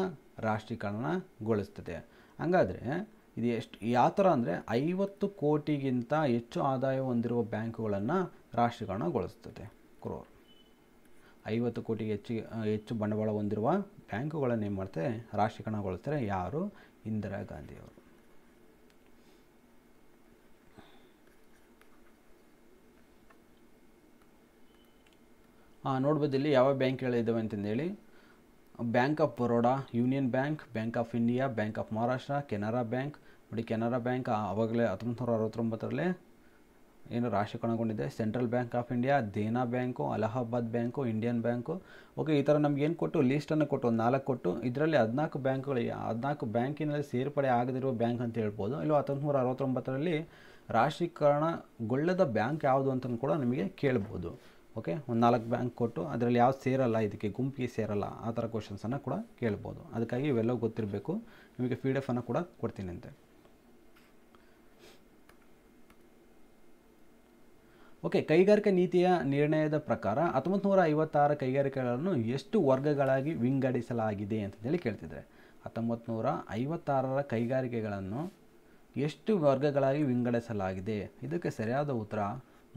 Speaker 1: ರಾಷ್ಟ್ರೀಕರಣಗೊಳಿಸ್ತದೆ ಹಂಗಾದರೆ ಇದು ಎಷ್ಟು ಯಾವ ಥರ ಅಂದರೆ ಐವತ್ತು ಕೋಟಿಗಿಂತ ಹೆಚ್ಚು ಆದಾಯ ಹೊಂದಿರುವ ಬ್ಯಾಂಕುಗಳನ್ನು ರಾಷ್ಟ್ರೀಕರಣಗೊಳಿಸ್ತದೆ ಕ್ರೋರ್ ಐವತ್ತು ಕೋಟಿಗೆ ಹೆಚ್ಚು ಹೆಚ್ಚು ಬಂಡವಾಳ ಹೊಂದಿರುವ ಬ್ಯಾಂಕುಗಳನ್ನು ಏನು ಮಾಡ್ತಾರೆ ರಾಷ್ಟ್ರೀಕರಣಗೊಳಿಸ್ತಾರೆ ಯಾರು ಇಂದಿರಾ ಗಾಂಧಿಯವರು ನೋಡ್ಬೋದು ಇಲ್ಲಿ ಯಾವ ಬ್ಯಾಂಕ್ಗಳಿದ್ದಾವೆ ಅಂತಂದೇಳಿ bank of Baroda union bank bank of India bank of Maharashtra Canara bank ನೋಡಿ ಕೆನರಾ ಬ್ಯಾಂಕ್ ಆವಾಗಲೇ ಹತ್ತೊಂಬತ್ತು ನೂರ ಅರವತ್ತೊಂಬತ್ತರಲ್ಲೇ ಏನು ರಾಷ್ಟ್ರೀಕರಣಗೊಂಡಿದೆ central bank of India Dena bank Allahabad bank Indian bank okay ಈ ಥರ ನಮ್ಗೆ ಏನು ಕೊಟ್ಟು ಲೀಸ್ಟನ್ನು ಕೊಟ್ಟು ಒಂದು ನಾಲ್ಕು ಕೊಟ್ಟು ಇದರಲ್ಲಿ ಹದಿನಾಲ್ಕು ಬ್ಯಾಂಕ್ಗಳು ಹದಿನಾಲ್ಕು ಬ್ಯಾಂಕಿನಲ್ಲಿ ಸೇರ್ಪಡೆ ಆಗದಿರುವ ಬ್ಯಾಂಕ್ ಅಂತ ಹೇಳ್ಬೋದು ಇಲ್ಲೋ ಹತ್ತೊಂಬತ್ತು ನೂರ ಅರವತ್ತೊಂಬತ್ತರಲ್ಲಿ ರಾಷ್ಟ್ರೀಕರಣಗೊಳ್ಳದ ಬ್ಯಾಂಕ್ ಯಾವುದು ಅಂತ ಕೂಡ ನಮಗೆ ಕೇಳ್ಬೋದು ಓಕೆ ಒಂದು ನಾಲ್ಕು ಬ್ಯಾಂಕ್ ಕೊಟ್ಟು ಅದರಲ್ಲಿ ಯಾವ ಸೇರಲ್ಲ ಇದಕ್ಕೆ ಗುಂಪಿಗೆ ಸೇರಲ್ಲ ಆ ಥರ ಕ್ವಶನ್ಸನ್ನು ಕೂಡ ಕೇಳ್ಬೋದು ಅದಕ್ಕಾಗಿ ಇವೆಲ್ಲ ಗೊತ್ತಿರಬೇಕು ನಿಮಗೆ ಪಿ ಡಿ ಕೂಡ ಕೊಡ್ತೀನಿ ಅಂತೆ ಓಕೆ ಕೈಗಾರಿಕಾ ನೀತಿಯ ನಿರ್ಣಯದ ಪ್ರಕಾರ ಹತ್ತೊಂಬತ್ತು ನೂರ ಐವತ್ತಾರು ಕೈಗಾರಿಕೆಗಳನ್ನು ಎಷ್ಟು ವರ್ಗಗಳಾಗಿ ವಿಂಗಡಿಸಲಾಗಿದೆ ಅಂತೇಳಿ ಕೇಳ್ತಿದ್ದಾರೆ ಹತ್ತೊಂಬತ್ತು ನೂರ ಐವತ್ತಾರರ ಕೈಗಾರಿಕೆಗಳನ್ನು ಎಷ್ಟು ವರ್ಗಗಳಾಗಿ ವಿಂಗಡಿಸಲಾಗಿದೆ ಇದಕ್ಕೆ ಸರಿಯಾದ ಉತ್ತರ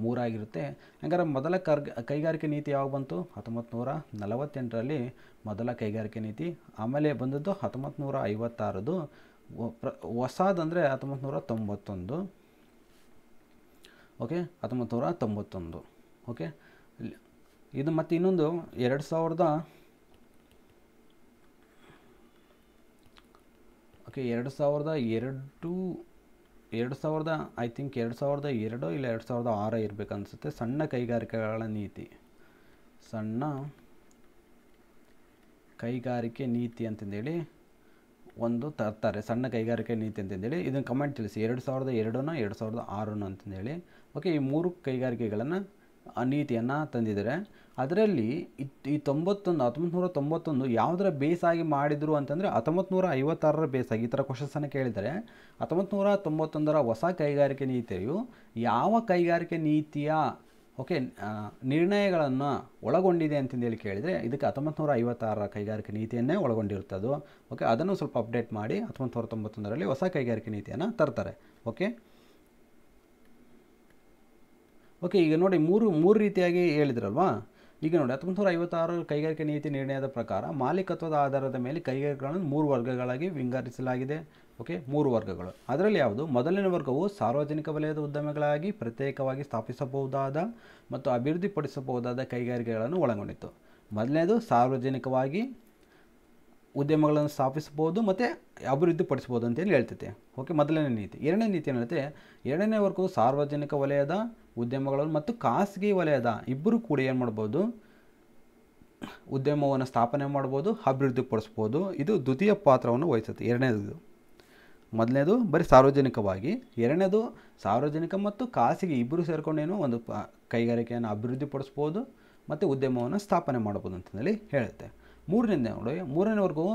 Speaker 1: ಮೂರಾಗಿರುತ್ತೆ ಹಂಗಾರೆ ಮೊದಲ ಕರ್ಗ ಕೈಗಾರಿಕೆ ನೀತಿ ಯಾವಾಗ ಬಂತು ಹತ್ತೊಂಬತ್ತು ನೂರ ನಲವತ್ತೆಂಟರಲ್ಲಿ ಮೊದಲ ಕೈಗಾರಿಕೆ ನೀತಿ ಆಮೇಲೆ ಬಂದದ್ದು ಹತ್ತೊಂಬತ್ತು ನೂರ ಐವತ್ತಾರದು ಹೊಸದಂದರೆ ಹತ್ತೊಂಬತ್ತು ನೂರ ತೊಂಬತ್ತೊಂದು ಓಕೆ ಹತ್ತೊಂಬತ್ತು ನೂರ ತೊಂಬತ್ತೊಂದು ಓಕೆ ಇದು ಮತ್ತು ಇನ್ನೊಂದು ಎರಡು ಸಾವಿರದ ಓಕೆ ಎರಡು ಸಾವಿರದ ಎರಡು ಎರಡು ಸಾವಿರದ ಐ ಥಿಂಕ್ ಎರಡು ಸಾವಿರದ ಎರಡು ಇಲ್ಲ ಎರಡು ಸಾವಿರದ ಆರು ಇರಬೇಕನ್ಸುತ್ತೆ ಸಣ್ಣ ಕೈಗಾರಿಕೆಗಳ ನೀತಿ ಸಣ್ಣ ಕೈಗಾರಿಕೆ ನೀತಿ ಅಂತಂದೇಳಿ ಒಂದು ತರ್ತಾರೆ ಸಣ್ಣ ಕೈಗಾರಿಕೆ ನೀತಿ ಅಂತಂದೇಳಿ ಇದನ್ನು ಕಮೆಂಟ್ ತಿಳಿಸಿ ಎರಡು ಸಾವಿರದ ಎರಡನೋ ಎರಡು ಸಾವಿರದ ಆರನೋ ಅಂತಂದೇಳಿ ಓಕೆ ಈ ಮೂರು ಕೈಗಾರಿಕೆಗಳನ್ನು ಆ ನೀತಿಯನ್ನು ತಂದಿದ್ದಾರೆ ಅದರಲ್ಲಿ ಇತ್ತು ಈ ತೊಂಬತ್ತೊಂದು ಹತ್ತೊಂಬತ್ತು ನೂರ ತೊಂಬತ್ತೊಂದು ಯಾವುದರ ಬೇಸಾಗಿ ಮಾಡಿದರು ಅಂತಂದರೆ ಹತ್ತೊಂಬತ್ತು ನೂರ ಐವತ್ತಾರರ ಬೇಸಾಗಿ ಈ ಥರ ಕ್ವಶನ್ಸನ್ನು ಕೇಳಿದರೆ ಹತ್ತೊಂಬತ್ತು ನೂರ ತೊಂಬತ್ತೊಂದರ ಹೊಸ ಕೈಗಾರಿಕೆ ನೀತಿಯು ಯಾವ ಕೈಗಾರಿಕೆ ನೀತಿಯ ಓಕೆ ನಿರ್ಣಯಗಳನ್ನು ಒಳಗೊಂಡಿದೆ ಅಂತಂದೇಳಿ ಕೇಳಿದರೆ ಇದಕ್ಕೆ ಹತ್ತೊಂಬತ್ತು ನೂರ ಐವತ್ತಾರರ ಕೈಗಾರಿಕೆ ನೀತಿಯನ್ನೇ ಒಳಗೊಂಡಿರ್ತದೆ ಓಕೆ ಅದನ್ನು ಸ್ವಲ್ಪ ಅಪ್ಡೇಟ್ ಮಾಡಿ ಹತ್ತೊಂಬತ್ತು ನೂರ ತೊಂಬತ್ತೊಂದರಲ್ಲಿ ಹೊಸ ಕೈಗಾರಿಕೆ ನೀತಿಯನ್ನು ತರ್ತಾರೆ ಓಕೆ ಓಕೆ ಈಗ ನೋಡಿ ಮೂರು ಮೂರು ರೀತಿಯಾಗಿ ಹೇಳಿದ್ರಲ್ವಾ ಈಗ ನೋಡಿ ಹತ್ತೊಂಬತ್ತು ಐವತ್ತಾರು ಕೈಗಾರಿಕೆ ನೀತಿ ನಿರ್ಣಯದ ಪ್ರಕಾರ ಮಾಲೀಕತ್ವದ ಆಧಾರದ ಮೇಲೆ ಕೈಗಾರಿಕೆಗಳನ್ನು ಮೂರು ವರ್ಗಗಳಾಗಿ ವಿಂಗಡಿಸಲಾಗಿದೆ ಓಕೆ ಮೂರು ವರ್ಗಗಳು ಅದರಲ್ಲಿ ಯಾವುದು ಮೊದಲನೇ ವರ್ಗವು ಸಾರ್ವಜನಿಕ ವಲಯದ ಉದ್ಯಮಗಳಾಗಿ ಪ್ರತ್ಯೇಕವಾಗಿ ಸ್ಥಾಪಿಸಬಹುದಾದ ಮತ್ತು ಅಭಿವೃದ್ಧಿಪಡಿಸಬಹುದಾದ ಕೈಗಾರಿಕೆಗಳನ್ನು ಒಳಗೊಂಡಿತ್ತು ಮೊದಲನೇದು ಸಾರ್ವಜನಿಕವಾಗಿ ಉದ್ಯಮಗಳನ್ನು ಸ್ಥಾಪಿಸಬಹುದು ಮತ್ತು ಅಭಿವೃದ್ಧಿಪಡಿಸ್ಬೋದು ಅಂತೇಳಿ ಹೇಳ್ತೈತೆ ಓಕೆ ಮೊದಲನೇ ನೀತಿ ಎರಡನೇ ನೀತಿ ಏನಂತೆ ಎರಡನೇ ವರ್ಗವು ಸಾರ್ವಜನಿಕ ವಲಯದ ಉದ್ಯಮಗಳು ಮತ್ತು ಖಾಸಗಿ ವಲಯದ ಇಬ್ಬರು ಕೂಡ ಏನು ಮಾಡ್ಬೋದು ಉದ್ಯಮವನ್ನು ಸ್ಥಾಪನೆ ಮಾಡ್ಬೋದು ಅಭಿವೃದ್ಧಿಪಡಿಸ್ಬೋದು ಇದು ದ್ವಿತೀಯ ಪಾತ್ರವನ್ನು ವಹಿಸುತ್ತೆ ಎರಡನೇದು ಮೊದಲನೇದು ಬರೀ ಸಾರ್ವಜನಿಕವಾಗಿ ಎರಡನೇದು ಸಾರ್ವಜನಿಕ ಮತ್ತು ಖಾಸಗಿ ಇಬ್ಬರು ಸೇರಿಕೊಂಡೇನು ಒಂದು ಪ ಕೈಗಾರಿಕೆಯನ್ನು ಅಭಿವೃದ್ಧಿಪಡಿಸ್ಬೋದು ಮತ್ತು ಉದ್ಯಮವನ್ನು ಸ್ಥಾಪನೆ ಮಾಡ್ಬೋದು ಅಂತಂದೇಳಿ ಹೇಳುತ್ತೆ ಮೂರನೇ ನೋಡಿ ಮೂರನೇವರೆಗೂ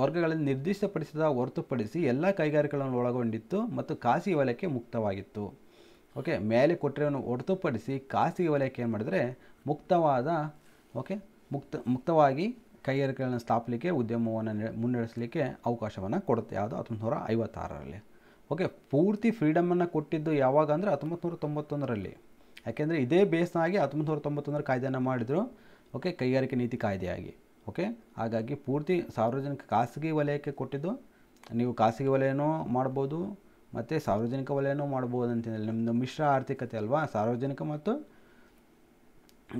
Speaker 1: ವರ್ಗಗಳಲ್ಲಿ ನಿರ್ದಿಷ್ಟಪಡಿಸಿದ ಹೊರತುಪಡಿಸಿ ಎಲ್ಲ ಕೈಗಾರಿಕೆಗಳನ್ನು ಒಳಗೊಂಡಿತ್ತು ಮತ್ತು ಖಾಸಗಿ ವಲಯಕ್ಕೆ ಮುಕ್ತವಾಗಿತ್ತು ಓಕೆ ಮೇಲೆ ಕೊಟ್ಟಿರೋನು ಹೊರತುಪಡಿಸಿ ಖಾಸಗಿ ವಲಯಕ್ಕೆ ಏನು ಮಾಡಿದರೆ ಮುಕ್ತವಾದ ಓಕೆ ಮುಕ್ತ ಮುಕ್ತವಾಗಿ ಕೈಗಾರಿಕೆಗಳನ್ನು ಸ್ಥಾಪಲಿಕ್ಕೆ ಉದ್ಯಮವನ್ನು ಮುನ್ನಡೆಸಲಿಕ್ಕೆ ಅವಕಾಶವನ್ನು ಕೊಡುತ್ತೆ ಯಾವುದು ಹತ್ತೊಂಬತ್ತು ನೂರ ಐವತ್ತಾರರಲ್ಲಿ ಓಕೆ ಪೂರ್ತಿ ಫ್ರೀಡಮನ್ನು ಕೊಟ್ಟಿದ್ದು ಯಾವಾಗ ಅಂದರೆ ಹತ್ತೊಂಬತ್ತು ನೂರ ತೊಂಬತ್ತೊಂದರಲ್ಲಿ ಯಾಕೆಂದರೆ ಇದೇ ಬೇಸ್ನಾಗಿ ಹತ್ತೊಂಬತ್ತು ನೂರ ತೊಂಬತ್ತೊಂದರ ಕಾಯ್ದೆಯನ್ನು ಮಾಡಿದರು ಓಕೆ ಕೈಗಾರಿಕೆ ನೀತಿ ಕಾಯ್ದೆಯಾಗಿ ಓಕೆ ಹಾಗಾಗಿ ಪೂರ್ತಿ ಸಾರ್ವಜನಿಕ ಖಾಸಗಿ ವಲಯಕ್ಕೆ ಕೊಟ್ಟಿದ್ದು ನೀವು ಖಾಸಗಿ ವಲಯನೂ ಮಾಡ್ಬೋದು ಮತ್ತು ಸಾರ್ವಜನಿಕ ವಲಯನೂ ಮಾಡ್ಬೋದು ಅಂತೇಳಿ ನಮ್ಮದು ಮಿಶ್ರ ಆರ್ಥಿಕತೆ ಅಲ್ವಾ ಸಾರ್ವಜನಿಕ ಮತ್ತು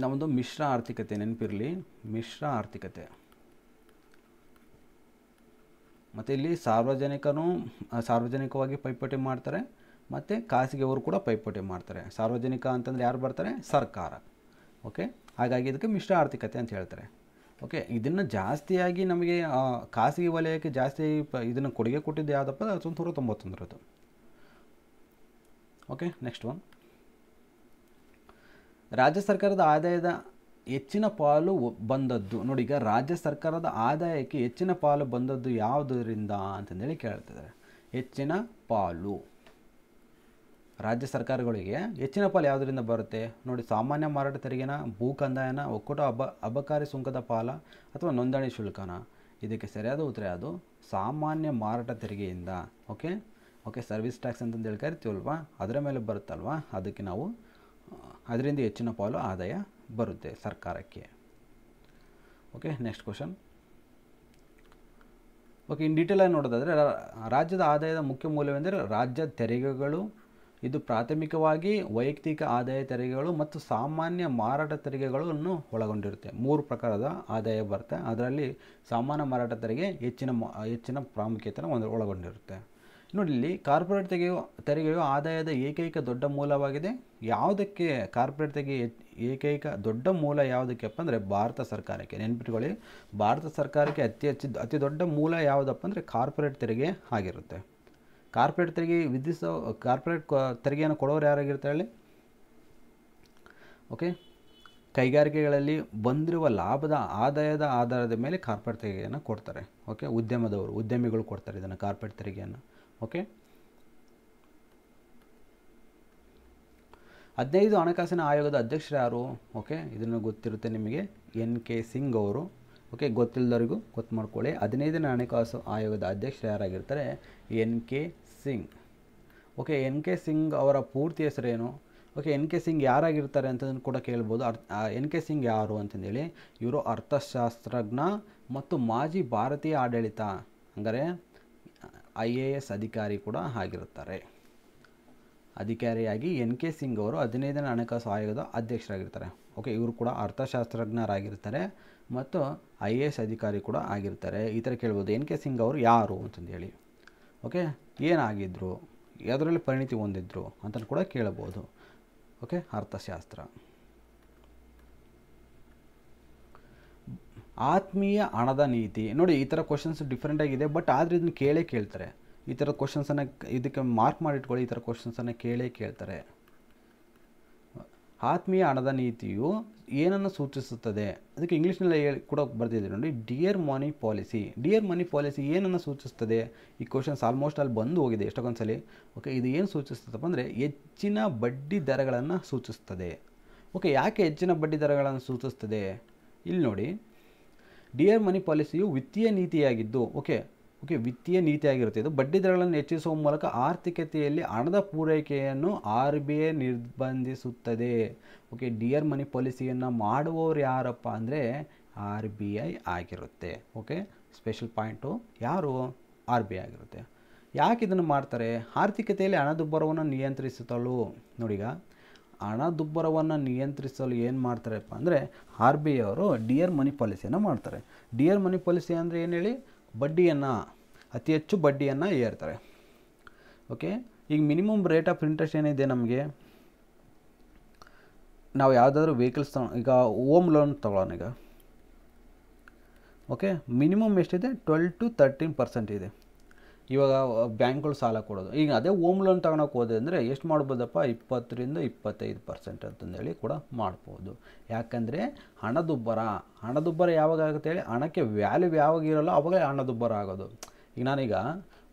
Speaker 1: ನಮ್ಮದು ಮಿಶ್ರ ಆರ್ಥಿಕತೆ ನೆನಪಿರಲಿ ಮಿಶ್ರ ಆರ್ಥಿಕತೆ ಮತ್ತು ಇಲ್ಲಿ ಸಾರ್ವಜನಿಕನೂ ಸಾರ್ವಜನಿಕವಾಗಿ ಪೈಪೋಟಿ ಮಾಡ್ತಾರೆ ಮತ್ತು ಖಾಸಗಿಯವರು ಕೂಡ ಪೈಪೋಟಿ ಮಾಡ್ತಾರೆ ಸಾರ್ವಜನಿಕ ಅಂತಂದರೆ ಯಾರು ಬರ್ತಾರೆ ಸರ್ಕಾರ ಓಕೆ ಹಾಗಾಗಿ ಇದಕ್ಕೆ ಮಿಶ್ರ ಆರ್ಥಿಕತೆ ಅಂತ ಹೇಳ್ತಾರೆ ಓಕೆ ಇದನ್ನು ಜಾಸ್ತಿಯಾಗಿ ನಮಗೆ ಖಾಸಗಿ ವಲಯಕ್ಕೆ ಜಾಸ್ತಿ ಇದನ್ನು ಕೊಡುಗೆ ಕೊಟ್ಟಿದ್ದು ಯಾವುದಪ್ಪ ಅದು ತೊಂಬತ್ತೊಂದರದ್ದು ಓಕೆ ನೆಕ್ಸ್ಟ್ ಒನ್ ರಾಜ್ಯ ಸರ್ಕಾರದ ಆದಾಯದ ಹೆಚ್ಚಿನ ಪಾಲು ಬಂದದ್ದು ನೋಡಿ ಈಗ ರಾಜ್ಯ ಸರ್ಕಾರದ ಆದಾಯಕ್ಕೆ ಹೆಚ್ಚಿನ ಪಾಲು ಬಂದದ್ದು ಯಾವುದರಿಂದ ಅಂತಂದೇಳಿ ಕೇಳ್ತಿದ್ದಾರೆ ಹೆಚ್ಚಿನ ಪಾಲು ರಾಜ್ಯ ಸರ್ಕಾರಗಳಿಗೆ ಹೆಚ್ಚಿನ ಪಾಲು ಯಾವುದರಿಂದ ಬರುತ್ತೆ ನೋಡಿ ಸಾಮಾನ್ಯ ಮಾರಾಟ ತೆರಿಗೆನ ಭೂ ಕಂದಾಯನ ಒಕ್ಕೂಟ ಅಬ ಅಬಕಾರಿ ಸುಂಕದ ಪಾಲ ಅಥವಾ ನೋಂದಣಿ ಶುಲ್ಕನ ಇದಕ್ಕೆ ಸರಿಯಾದ ಉತ್ತರ ಯಾವುದು ಸಾಮಾನ್ಯ ಮಾರಾಟ ತೆರಿಗೆಯಿಂದ ಓಕೆ ಓಕೆ ಸರ್ವಿಸ್ ಟ್ಯಾಕ್ಸ್ ಅಂತಂದು ಹೇಳ್ತಾ ಇರ್ತೀವಲ್ವ ಅದರ ಮೇಲೆ ಬರುತ್ತಲ್ವಾ ಅದಕ್ಕೆ ನಾವು ಅದರಿಂದ ಹೆಚ್ಚಿನ ಪಾಲು ಆದಾಯ ಬರುತ್ತೆ ಸರ್ಕಾರಕ್ಕೆ okay next question okay in ಡೀಟೇಲಾಗಿ ನೋಡೋದಾದರೆ ರಾಜ್ಯದ ಆದಾಯದ ಮುಖ್ಯ ಮೂಲವೆಂದರೆ ರಾಜ್ಯ ತೆರಿಗೆಗಳು ಇದು ಪ್ರಾಥಮಿಕವಾಗಿ ವೈಯಕ್ತಿಕ ಆದಾಯ ತೆರಿಗೆಗಳು ಮತ್ತು ಸಾಮಾನ್ಯ ಮಾರಾಟ ತೆರಿಗೆಗಳನ್ನು ಒಳಗೊಂಡಿರುತ್ತೆ ಮೂರು ಪ್ರಕಾರದ ಆದಾಯ ಬರುತ್ತೆ ಅದರಲ್ಲಿ ಸಾಮಾನ್ಯ ಮಾರಾಟ ತೆರಿಗೆ ಹೆಚ್ಚಿನ ಹೆಚ್ಚಿನ ಪ್ರಾಮುಖ್ಯತೆಯನ್ನು ಒಂದು ಒಳಗೊಂಡಿರುತ್ತೆ ನೋಡಿ ಇಲ್ಲಿ ಕಾರ್ಪೊರೇಟ್ ತೆಗೆಯು ತೆರಿಗೆಯು ಆದಾಯದ ಏಕೈಕ ದೊಡ್ಡ ಮೂಲವಾಗಿದೆ ಯಾವುದಕ್ಕೆ ಕಾರ್ಪೊರೇಟ್ ತೆರಿಗೆ ಏಕೈಕ ದೊಡ್ಡ ಮೂಲ ಯಾವುದಕ್ಕೆಪ್ಪ ಅಂದರೆ ಭಾರತ ಸರ್ಕಾರಕ್ಕೆ ನೆನ್ಪಿಟ್ಕೊಳ್ಳಿ ಭಾರತ ಸರ್ಕಾರಕ್ಕೆ ಅತಿ ಹೆಚ್ಚು ಅತಿ ದೊಡ್ಡ ಮೂಲ ಯಾವುದಪ್ಪ ಅಂದರೆ ಕಾರ್ಪೊರೇಟ್ ತೆರಿಗೆ ಆಗಿರುತ್ತೆ ಕಾರ್ಪೊರೇಟ್ ತೆರಿಗೆ ವಿಧಿಸೋ ಕಾರ್ಪೊರೇಟ್ ತೆರಿಗೆಯನ್ನು ಕೊಡೋರು ಯಾರಾಗಿರ್ತಾರೆ ಹೇಳಿ ಓಕೆ ಕೈಗಾರಿಕೆಗಳಲ್ಲಿ ಬಂದಿರುವ ಲಾಭದ ಆದಾಯದ ಆಧಾರದ ಮೇಲೆ ಕಾರ್ಪೊರೇಟ್ ತೆರಿಗೆಯನ್ನು ಕೊಡ್ತಾರೆ ಓಕೆ ಉದ್ಯಮದವರು ಉದ್ಯಮಿಗಳು ಕೊಡ್ತಾರೆ ಇದನ್ನು ಕಾರ್ಪೊರೇಟ್ ತೆರಿಗೆಯನ್ನು ಓಕೆ ಹದಿನೈದು ಹಣಕಾಸಿನ ಆಯೋಗದ ಅಧ್ಯಕ್ಷರು ಯಾರು ಓಕೆ ಇದನ್ನು ಗೊತ್ತಿರುತ್ತೆ ನಿಮಗೆ ಎನ್ ಕೆ ಸಿಂಗ್ ಅವರು ಓಕೆ ಗೊತ್ತಿಲ್ಲದವರಿಗೂ ಗೊತ್ತು ಮಾಡ್ಕೊಳ್ಳಿ ಹದಿನೈದನೇ ಹಣಕಾಸು ಆಯೋಗದ ಅಧ್ಯಕ್ಷರು ಯಾರಾಗಿರ್ತಾರೆ N K Singh okay N K Singh ಅವರ ಪೂರ್ತಿ ಹೆಸರೇನು ಓಕೆ ಎನ್ ಕೆ ಸಿಂಗ್ ಯಾರಾಗಿರ್ತಾರೆ ಅಂತದನ್ನು ಕೂಡ ಕೇಳ್ಬೋದು ಅರ್ಥ ಎನ್ ಕೆ ಸಿಂಗ್ ಯಾರು ಅಂತಂದೇಳಿ ಇವರು ಅರ್ಥಶಾಸ್ತ್ರಜ್ಞ ಮತ್ತು ಮಾಜಿ ಭಾರತೀಯ ಆಡಳಿತ ಅಂದರೆ ಐ ಎ ಎಸ್ ಅಧಿಕಾರಿ ಕೂಡ ಆಗಿರುತ್ತಾರೆ ಅಧಿಕಾರಿಯಾಗಿ ಎನ್ ಕೆ ಸಿಂಗ್ ಅವರು ಹದಿನೈದನೇ ಹಣಕಾಸು ಆಯೋಗದ ಅಧ್ಯಕ್ಷರಾಗಿರ್ತಾರೆ ಓಕೆ ಇವರು ಕೂಡ ಅರ್ಥಶಾಸ್ತ್ರಜ್ಞರಾಗಿರ್ತಾರೆ ಮತ್ತು ಐ ಎ ಎಸ್ ಅಧಿಕಾರಿ ಕೂಡ ಆಗಿರ್ತಾರೆ ಈ ಥರ ಕೇಳ್ಬೋದು ಎನ್ ಕೆ ಸಿಂಗ್ ಅವರು ಯಾರು ಅಂತಂದು ಹೇಳಿ ಓಕೆ ಏನಾಗಿದ್ದರು ಯಾವುದರಲ್ಲಿ ಪರಿಣಿತಿ ಹೊಂದಿದ್ರು ಅಂತಲೂ ಕೂಡ ಕೇಳಬೋದು ಓಕೆ ಅರ್ಥಶಾಸ್ತ್ರ ಆತ್ಮೀಯ ಹಣದ ನೀತಿ ನೋಡಿ ಈ ಥರ ಕ್ವಶನ್ಸ್ ಡಿಫ್ರೆಂಟ್ ಆಗಿದೆ ಬಟ್ ಆದರೆ ಇದನ್ನು ಕೇಳೇ ಕೇಳ್ತಾರೆ ಈ ಥರ ಕ್ವಶನ್ಸನ್ನು ಇದಕ್ಕೆ ಮಾರ್ಕ್ ಮಾಡಿಟ್ಕೊಳ್ಳಿ ಈ ಥರ ಕ್ವಶನ್ಸನ್ನು ಕೇಳೇ ಕೇಳ್ತಾರೆ ಆತ್ಮೀಯ ಹಣದ ನೀತಿಯು ಏನನ್ನು ಸೂಚಿಸುತ್ತದೆ ಅದಕ್ಕೆ ಇಂಗ್ಲೀಷ್ನಲ್ಲಿ ಹೇಳಿ ಕೂಡ ಬರ್ತಿದೆ ನೋಡಿ dear money policy dear money policy ಏನನ್ನು ಸೂಚಿಸ್ತದೆ ಈ ಕ್ವಶನ್ಸ್ ಆಲ್ಮೋಸ್ಟ್ ಅಲ್ಲಿ ಬಂದು ಹೋಗಿದೆ ಎಷ್ಟೊಂದು ಓಕೆ ಇದು ಏನು ಸೂಚಿಸ್ತದಪ್ಪ ಅಂದರೆ ಹೆಚ್ಚಿನ ಬಡ್ಡಿ ದರಗಳನ್ನು ಸೂಚಿಸ್ತದೆ ಓಕೆ ಯಾಕೆ ಹೆಚ್ಚಿನ ಬಡ್ಡಿ ದರಗಳನ್ನು ಸೂಚಿಸ್ತದೆ ಇಲ್ಲಿ ನೋಡಿ ಡಿಯರ್ ಮನಿ ಪಾಲಿಸಿಯು ವಿತ್ತೀಯ ನೀತಿಯಾಗಿದ್ದು ಓಕೆ ಓಕೆ ವಿತ್ತೀಯ ನೀತಿಯಾಗಿರುತ್ತೆ ಇದು ಬಡ್ಡಿದರಗಳನ್ನು ಹೆಚ್ಚಿಸುವ ಮೂಲಕ ಆರ್ಥಿಕತೆಯಲ್ಲಿ ಹಣದ ಪೂರೈಕೆಯನ್ನು ಆರ್ ಬಿ ಐ ನಿರ್ಬಂಧಿಸುತ್ತದೆ ಓಕೆ ಡಿಯರ್ ಮನಿ ಪಾಲಿಸಿಯನ್ನು ಮಾಡುವವರು ಯಾರಪ್ಪ ಅಂದರೆ ಆರ್ ಬಿ ಐ ಆಗಿರುತ್ತೆ ಓಕೆ ಸ್ಪೆಷಲ್ ಪಾಯಿಂಟು ಯಾರು ಆರ್ ಬಿ ಐ ಆಗಿರುತ್ತೆ ಯಾಕೆ ಇದನ್ನು ಮಾಡ್ತಾರೆ ಆರ್ಥಿಕತೆಯಲ್ಲಿ ಹಣದುಬ್ಬರವನ್ನು ನಿಯಂತ್ರಿಸುತ್ತಲು ನೋಡಿಗ ಹಣದುಬ್ಬರವನ್ನು ನಿಯಂತ್ರಿಸಲು ಏನು ಮಾಡ್ತಾರಪ್ಪ ಅಂದರೆ ಆರ್ ಬಿ ಐ ಅವರು ಡಿಯರ್ ಮನಿ ಪಾಲಿಸಿಯನ್ನು ಮಾಡ್ತಾರೆ ಡಿಯರ್ ಮನಿ ಪಾಲಿಸಿ ಅಂದರೆ ಏನು ಹೇಳಿ ಬಡ್ಡಿಯನ್ನು ಅತಿ ಹೆಚ್ಚು ಬಡ್ಡಿಯನ್ನು ಏರ್ತಾರೆ ಓಕೆ ಈಗ ಮಿನಿಮಮ್ ರೇಟ್ ಆಫ್ ಇಂಟ್ರೆಸ್ಟ್ ಏನಿದೆ ನಮಗೆ ನಾವು ಯಾವುದಾದ್ರೂ ವೆಹಿಕಲ್ಸ್ ತಗೋ ಈಗ ಓಮ್ ಲೋನ್ ತಗೊಳ್ಳೋಣ ಈಗ ಓಕೆ ಮಿನಿಮಮ್ ಎಷ್ಟಿದೆ ಟ್ವೆಲ್ ಟು ತರ್ಟೀನ್ ಪರ್ಸೆಂಟ್ ಇದೆ ಇವಾಗ ಬ್ಯಾಂಕ್ಗಳು ಸಾಲ ಕೊಡೋದು ಈಗ ಅದೇ ಓಮ್ ಲೋನ್ ತಗೊಳಕ್ಕೆ ಹೋದೆ ಅಂದರೆ ಎಷ್ಟು ಮಾಡ್ಬೋದಪ್ಪ ಇಪ್ಪತ್ತರಿಂದ ಇಪ್ಪತ್ತೈದು ಪರ್ಸೆಂಟ್ ಅಂತಂದೇಳಿ ಕೂಡ ಮಾಡ್ಬೋದು ಯಾಕಂದರೆ ಹಣದುಬ್ಬರ ಹಣದುಬ್ಬರ ಯಾವಾಗ ಆಗುತ್ತೆ ಹೇಳಿ ಹಣಕ್ಕೆ ವ್ಯಾಲ್ಯೂ ಯಾವಾಗ ಇರೋಲ್ಲ ಅವಾಗಲೇ ಹಣದುಬ್ಬರ ಆಗೋದು ಈಗ ನಾನೀಗ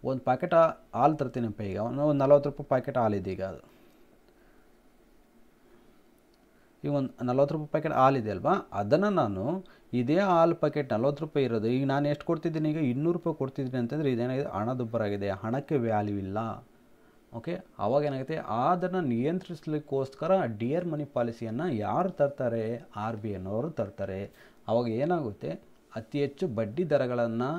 Speaker 1: ಒಂದು ಪ್ಯಾಕೆಟ್ ಹಾಲು ತರ್ತೀನಪ್ಪ ಈಗ ಒಂದು ನಲ್ವತ್ತು ರೂಪಾಯಿ ಪ್ಯಾಕೆಟ್ ಹಾಲಿದೆ ಈಗ ಅದು ಈಗ ಒಂದು ನಲ್ವತ್ತು ರೂಪಾಯಿ ಪ್ಯಾಕೆಟ್ ಇದೆ ಅಲ್ವಾ ಅದನ್ನು ನಾನು ಇದೇ ಹಾಲು ಪ್ಯಾಕೆಟ್ ನಲ್ವತ್ತು ರೂಪಾಯಿ ಇರೋದು ಈಗ ನಾನು ಎಷ್ಟು ಕೊಡ್ತಿದ್ದೀನಿ ಈಗ ಇನ್ನೂರು ರೂಪಾಯಿ ಕೊಡ್ತಿದ್ದೀನಿ ಅಂತಂದರೆ ಇದೇನಾಗಿದೆ ಹಣದುಬ್ಬರ ಆಗಿದೆ ಹಣಕ್ಕೆ ವ್ಯಾಲ್ಯೂ ಇಲ್ಲ ಓಕೆ ಆವಾಗ ಏನಾಗುತ್ತೆ ಅದನ್ನು ನಿಯಂತ್ರಿಸಲಿಕ್ಕೋಸ್ಕರ ಡಿಯರ್ ಮನಿ ಪಾಲಿಸಿಯನ್ನು ಯಾರು ತರ್ತಾರೆ ಆರ್ ಬಿ ಎನ್ನವರು ತರ್ತಾರೆ ಆವಾಗ ಏನಾಗುತ್ತೆ ಅತಿ ಹೆಚ್ಚು ಬಡ್ಡಿ ದರಗಳನ್ನು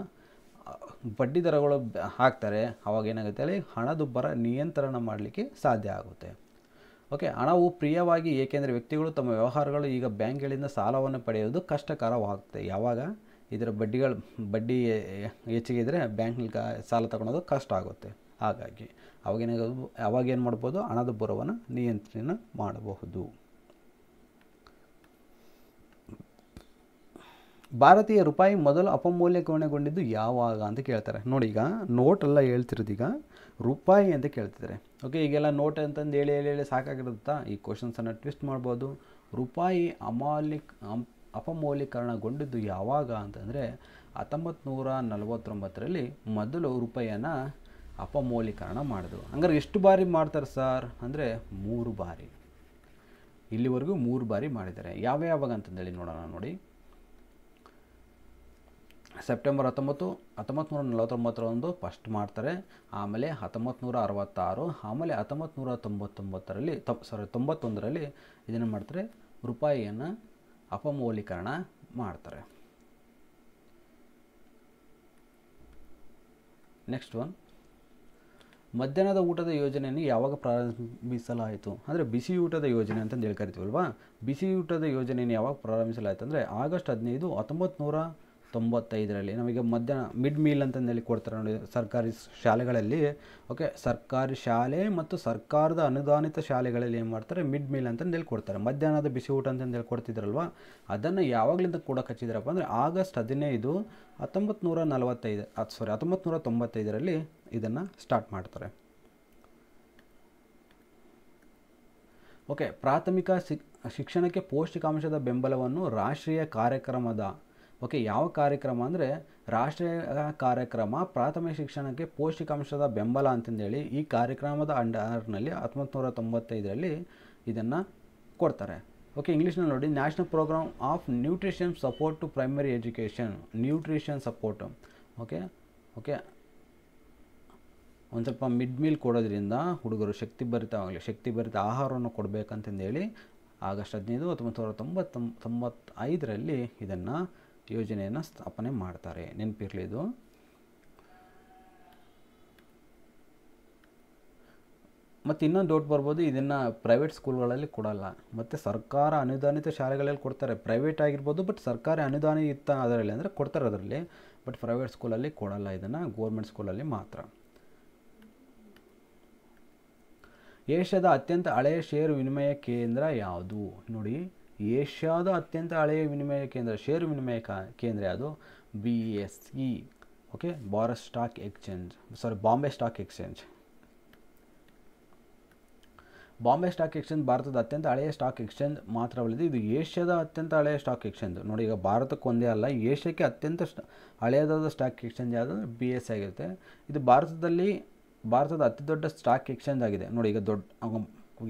Speaker 1: ಬಡ್ಡಿ ದರಗಳು ಹಾಕ್ತಾರೆ ಆವಾಗ ಏನಾಗುತ್ತೆ ಹೇಳಿ ಹಣದುಬ್ಬರ ನಿಯಂತ್ರಣ ಮಾಡಲಿಕ್ಕೆ ಸಾಧ್ಯ ಆಗುತ್ತೆ ಓಕೆ ಹಣವು ಪ್ರಿಯವಾಗಿ ಏಕೆಂದರೆ ವ್ಯಕ್ತಿಗಳು ತಮ್ಮ ವ್ಯವಹಾರಗಳು ಈಗ ಬ್ಯಾಂಕ್ಗಳಿಂದ ಸಾಲವನ್ನು ಪಡೆಯುವುದು ಕಷ್ಟಕರವಾಗುತ್ತೆ ಯಾವಾಗ ಇದರ ಬಡ್ಡಿಗಳು ಬಡ್ಡಿ ಹೆಚ್ಚಿಗೆ ಇದ್ದರೆ ಬ್ಯಾಂಕ್ನಲ್ಲಿ ಸಾಲ ತಗೊಳೋದು ಕಷ್ಟ ಆಗುತ್ತೆ ಹಾಗಾಗಿ ಅವಾಗೇನ ಅವಾಗೇನು ಮಾಡ್ಬೋದು ಹಣದ ಬುರವನ್ನು ನಿಯಂತ್ರಣ ಮಾಡಬಹುದು ಭಾರತೀಯ ರೂಪಾಯಿ ಮೊದಲು ಅಪಮೌಲ್ಯಕರಣಗೊಂಡಿದ್ದು ಯಾವಾಗ ಅಂತ ಕೇಳ್ತಾರೆ ನೋಡಿ ಈಗ ನೋಟ್ ಎಲ್ಲ ಹೇಳ್ತಿರೋದು ಈಗ ರೂಪಾಯಿ ಅಂತ ಕೇಳ್ತಿದ್ದಾರೆ ಓಕೆ ಈಗೆಲ್ಲ ನೋಟ್ ಅಂತಂದು ಹೇಳಿ ಹೇಳಿ ಹೇಳಿ ಸಾಕಾಗಿರುತ್ತಾ ಈ ಕ್ವಶನ್ಸನ್ನು ಟ್ವಿಸ್ಟ್ ಮಾಡ್ಬೋದು ರೂಪಾಯಿ ಅಮಾಲಿಕ್ ಅಪಮೌಲ್ಯೀಕರಣಗೊಂಡಿದ್ದು ಯಾವಾಗ ಅಂತಂದರೆ ಹತ್ತೊಂಬತ್ತು ನೂರ ನಲವತ್ತೊಂಬತ್ತರಲ್ಲಿ ಮೊದಲು ರೂಪಾಯಿಯನ್ನು ಅಪಮೌಲ್ಯೀಕರಣ ಮಾಡಿದ್ರು ಹಂಗಾರೆ ಎಷ್ಟು ಬಾರಿ ಮಾಡ್ತಾರೆ ಸರ್ ಅಂದರೆ ಮೂರು ಬಾರಿ ಇಲ್ಲಿವರೆಗೂ ಮೂರು ಬಾರಿ ಮಾಡಿದ್ದಾರೆ ಯಾವ ಯಾವಾಗ ಅಂತಂದೇಳಿ ನೋಡೋಣ ನೋಡಿ ಸೆಪ್ಟೆಂಬರ್ ಹತ್ತೊಂಬತ್ತು ಹತ್ತೊಂಬತ್ತು ನೂರ ನಲವತ್ತೊಂಬತ್ತರಂದು ಫಸ್ಟ್ ಮಾಡ್ತಾರೆ ಆಮೇಲೆ ಹತ್ತೊಂಬತ್ತು ನೂರ ಅರವತ್ತಾರು ಆಮೇಲೆ ಹತ್ತೊಂಬತ್ತು ನೂರ ತೊಂಬತ್ತೊಂಬತ್ತರಲ್ಲಿ ತೊ ಸಾರಿ ತೊಂಬತ್ತೊಂದರಲ್ಲಿ ಇದನ್ನು ಮಾಡ್ತಾರೆ ರೂಪಾಯಿಯನ್ನು ಅಪಮೌಲೀಕರಣ ಮಾಡ್ತಾರೆ ನೆಕ್ಸ್ಟ್ ಒನ್ ಮಧ್ಯಾಹ್ನದ ಊಟದ ಯೋಜನೆಯನ್ನು ಯಾವಾಗ ಪ್ರಾರಂಭಿಸಲಾಯಿತು ಅಂದರೆ ಬಿಸಿ ಊಟದ ಯೋಜನೆ ಅಂತಂದು ಹೇಳ್ಕರಿತೀವಲ್ವಾ ಬಿಸಿ ಊಟದ ಯೋಜನೆಯನ್ನು ಯಾವಾಗ ಪ್ರಾರಂಭಿಸಲಾಯಿತು ಅಂದರೆ ಆಗಸ್ಟ್ ಹದಿನೈದು ಹತ್ತೊಂಬತ್ತು ನೂರ ತೊಂಬತ್ತೈದರಲ್ಲಿ ನಮಗೆ ಮಧ್ಯಾಹ್ನ ಮಿಡ್ ಮೀಲ್ ಅಂತಂದೇಳಿ ಕೊಡ್ತಾರೆ ನೋಡಿ ಸರ್ಕಾರಿ ಶಾಲೆಗಳಲ್ಲಿ ಓಕೆ ಸರ್ಕಾರಿ ಶಾಲೆ ಮತ್ತು ಸರ್ಕಾರದ ಅನುದಾನಿತ ಶಾಲೆಗಳಲ್ಲಿ ಏನು ಮಾಡ್ತಾರೆ ಮಿಡ್ ಮೀಲ್ ಅಂತಂದೇಳಿ ಕೊಡ್ತಾರೆ ಮಧ್ಯಾಹ್ನದ ಬಿಸಿ ಊಟ ಅಂತಂದೇಳಿ ಕೊಡ್ತಿದ್ರಲ್ವ ಅದನ್ನು ಯಾವಾಗಲಿಂದ ಕೂಡ ಹಚ್ಚಿದ್ರಪ್ಪ ಅಂದರೆ ಆಗಸ್ಟ್ ಹದಿನೈದು ಹತ್ತೊಂಬತ್ತು ನೂರ ನಲವತ್ತೈದು ಅದು ಸಾರಿ ಹತ್ತೊಂಬತ್ತು ನೂರ ತೊಂಬತ್ತೈದರಲ್ಲಿ ಇದನ್ನು ಸ್ಟಾರ್ಟ್ ಮಾಡ್ತಾರೆ ಓಕೆ ಪ್ರಾಥಮಿಕ ಶಿಕ್ಷಣಕ್ಕೆ ಪೌಷ್ಟಿಕಾಂಶದ ಬೆಂಬಲವನ್ನು ರಾಷ್ಟ್ರೀಯ ಕಾರ್ಯಕ್ರಮದ ಓಕೆ ಯಾವ ಕಾರ್ಯಕ್ರಮ ಅಂದರೆ ರಾಷ್ಟ್ರೀಯ ಕಾರ್ಯಕ್ರಮ ಪ್ರಾಥಮಿಕ ಶಿಕ್ಷಣಕ್ಕೆ ಪೌಷ್ಟಿಕಾಂಶದ ಬೆಂಬಲ ಅಂತಂದೇಳಿ ಈ ಕಾರ್ಯಕ್ರಮದ ಅಂಡರ್ನಲ್ಲಿ ಹತ್ತೊಂಬತ್ತು ನೂರ ತೊಂಬತ್ತೈದರಲ್ಲಿ ಇದನ್ನು ಕೊಡ್ತಾರೆ ಓಕೆ ಇಂಗ್ಲೀಷ್ನಲ್ಲಿ ನೋಡಿ national programme of nutrition support to primary education nutrition support okay okay ಒಂದು ಸ್ವಲ್ಪ ಮಿಡ್ ಮೀಲ್ ಕೊಡೋದ್ರಿಂದ ಹುಡುಗರು ಶಕ್ತಿಭರಿತವಾಗಲಿ ಶಕ್ತಿಭರಿತ ಆಹಾರವನ್ನು ಕೊಡಬೇಕಂತಂದೇಳಿ ಆಗಸ್ಟ್ ಹದಿನೈದು ಹತ್ತೊಂಬತ್ತು ಸಾವಿರದ ತೊಂಬತ್ತೊಂಬ ತೊಂಬತ್ತೈದರಲ್ಲಿ ಇದನ್ನು ಯೋಜನೆಯನ್ನು ಸ್ಥಾಪನೆ ಮಾಡ್ತಾರೆ ನೆನಪಿರಲಿ ಇದು ಮತ್ತು ಇನ್ನೊಂದು ಡೌಟ್ ಬರ್ಬೋದು ಇದನ್ನು ಪ್ರೈವೇಟ್ ಸ್ಕೂಲ್ಗಳಲ್ಲಿ ಕೊಡಲ್ಲ ಮತ್ತು ಸರ್ಕಾರ ಅನುದಾನಿತ ಶಾಲೆಗಳಲ್ಲಿ ಕೊಡ್ತಾರೆ ಪ್ರೈವೇಟ್ ಆಗಿರ್ಬೋದು ಬಟ್ ಸರ್ಕಾರಿ ಅನುದಾನ ಇತ್ತ ಅದರಲ್ಲಿ ಅಂದರೆ ಕೊಡ್ತಾರೆ ಅದರಲ್ಲಿ ಬಟ್ ಪ್ರೈವೇಟ್ ಸ್ಕೂಲಲ್ಲಿ ಕೊಡಲ್ಲ ಇದನ್ನು ಗೋರ್ಮೆಂಟ್ ಸ್ಕೂಲಲ್ಲಿ ಮಾತ್ರ ಏಷ್ಯಾದ ಅತ್ಯಂತ ಹಳೆಯ ಷೇರು ವಿನಿಮಯ ಕೇಂದ್ರ ಯಾವುದು ನೋಡಿ ಏಷ್ಯಾದ ಅತ್ಯಂತ ಹಳೆಯ ವಿನಿಮಯ ಕೇಂದ್ರ ಷೇರು ವಿನಿಮಯ ಕೇಂದ್ರ ಯಾವುದು ಬಿ ಎಸ್ ಇ ಓಕೆ ಬಾರಸ್ stock exchange sorry Bombay stock exchange Bombay stock exchange ಭಾರತದ ಅತ್ಯಂತ ಹಳೆಯ ಸ್ಟಾಕ್ ಎಕ್ಸ್ಚೇಂಜ್ ಮಾತ್ರವಲ್ಲದೆ ಇದು ಏಷ್ಯಾದ ಅತ್ಯಂತ ಹಳೆಯ ಸ್ಟಾಕ್ ಎಕ್ಸ್ಚೇಂಜ್ ನೋಡಿ ಈಗ ಭಾರತಕ್ಕೆ ಒಂದೇ ಅಲ್ಲ ಏಷ್ಯಾಕ್ಕೆ ಅತ್ಯಂತ ಹಳೆಯದಾದ ಸ್ಟಾಕ್ ಎಕ್ಸ್ಚೇಂಜ್ ಯಾವುದಂದ್ರೆ ಬಿ ಎಸ್ ಆಗಿರುತ್ತೆ ಇದು ಭಾರತದಲ್ಲಿ ಭಾರತದ ಅತಿ ದೊಡ್ಡ ಸ್ಟಾಕ್ ಎಕ್ಸ್ಚೇಂಜ್ ಆಗಿದೆ ನೋಡಿ ಈಗ ದೊಡ್ಡ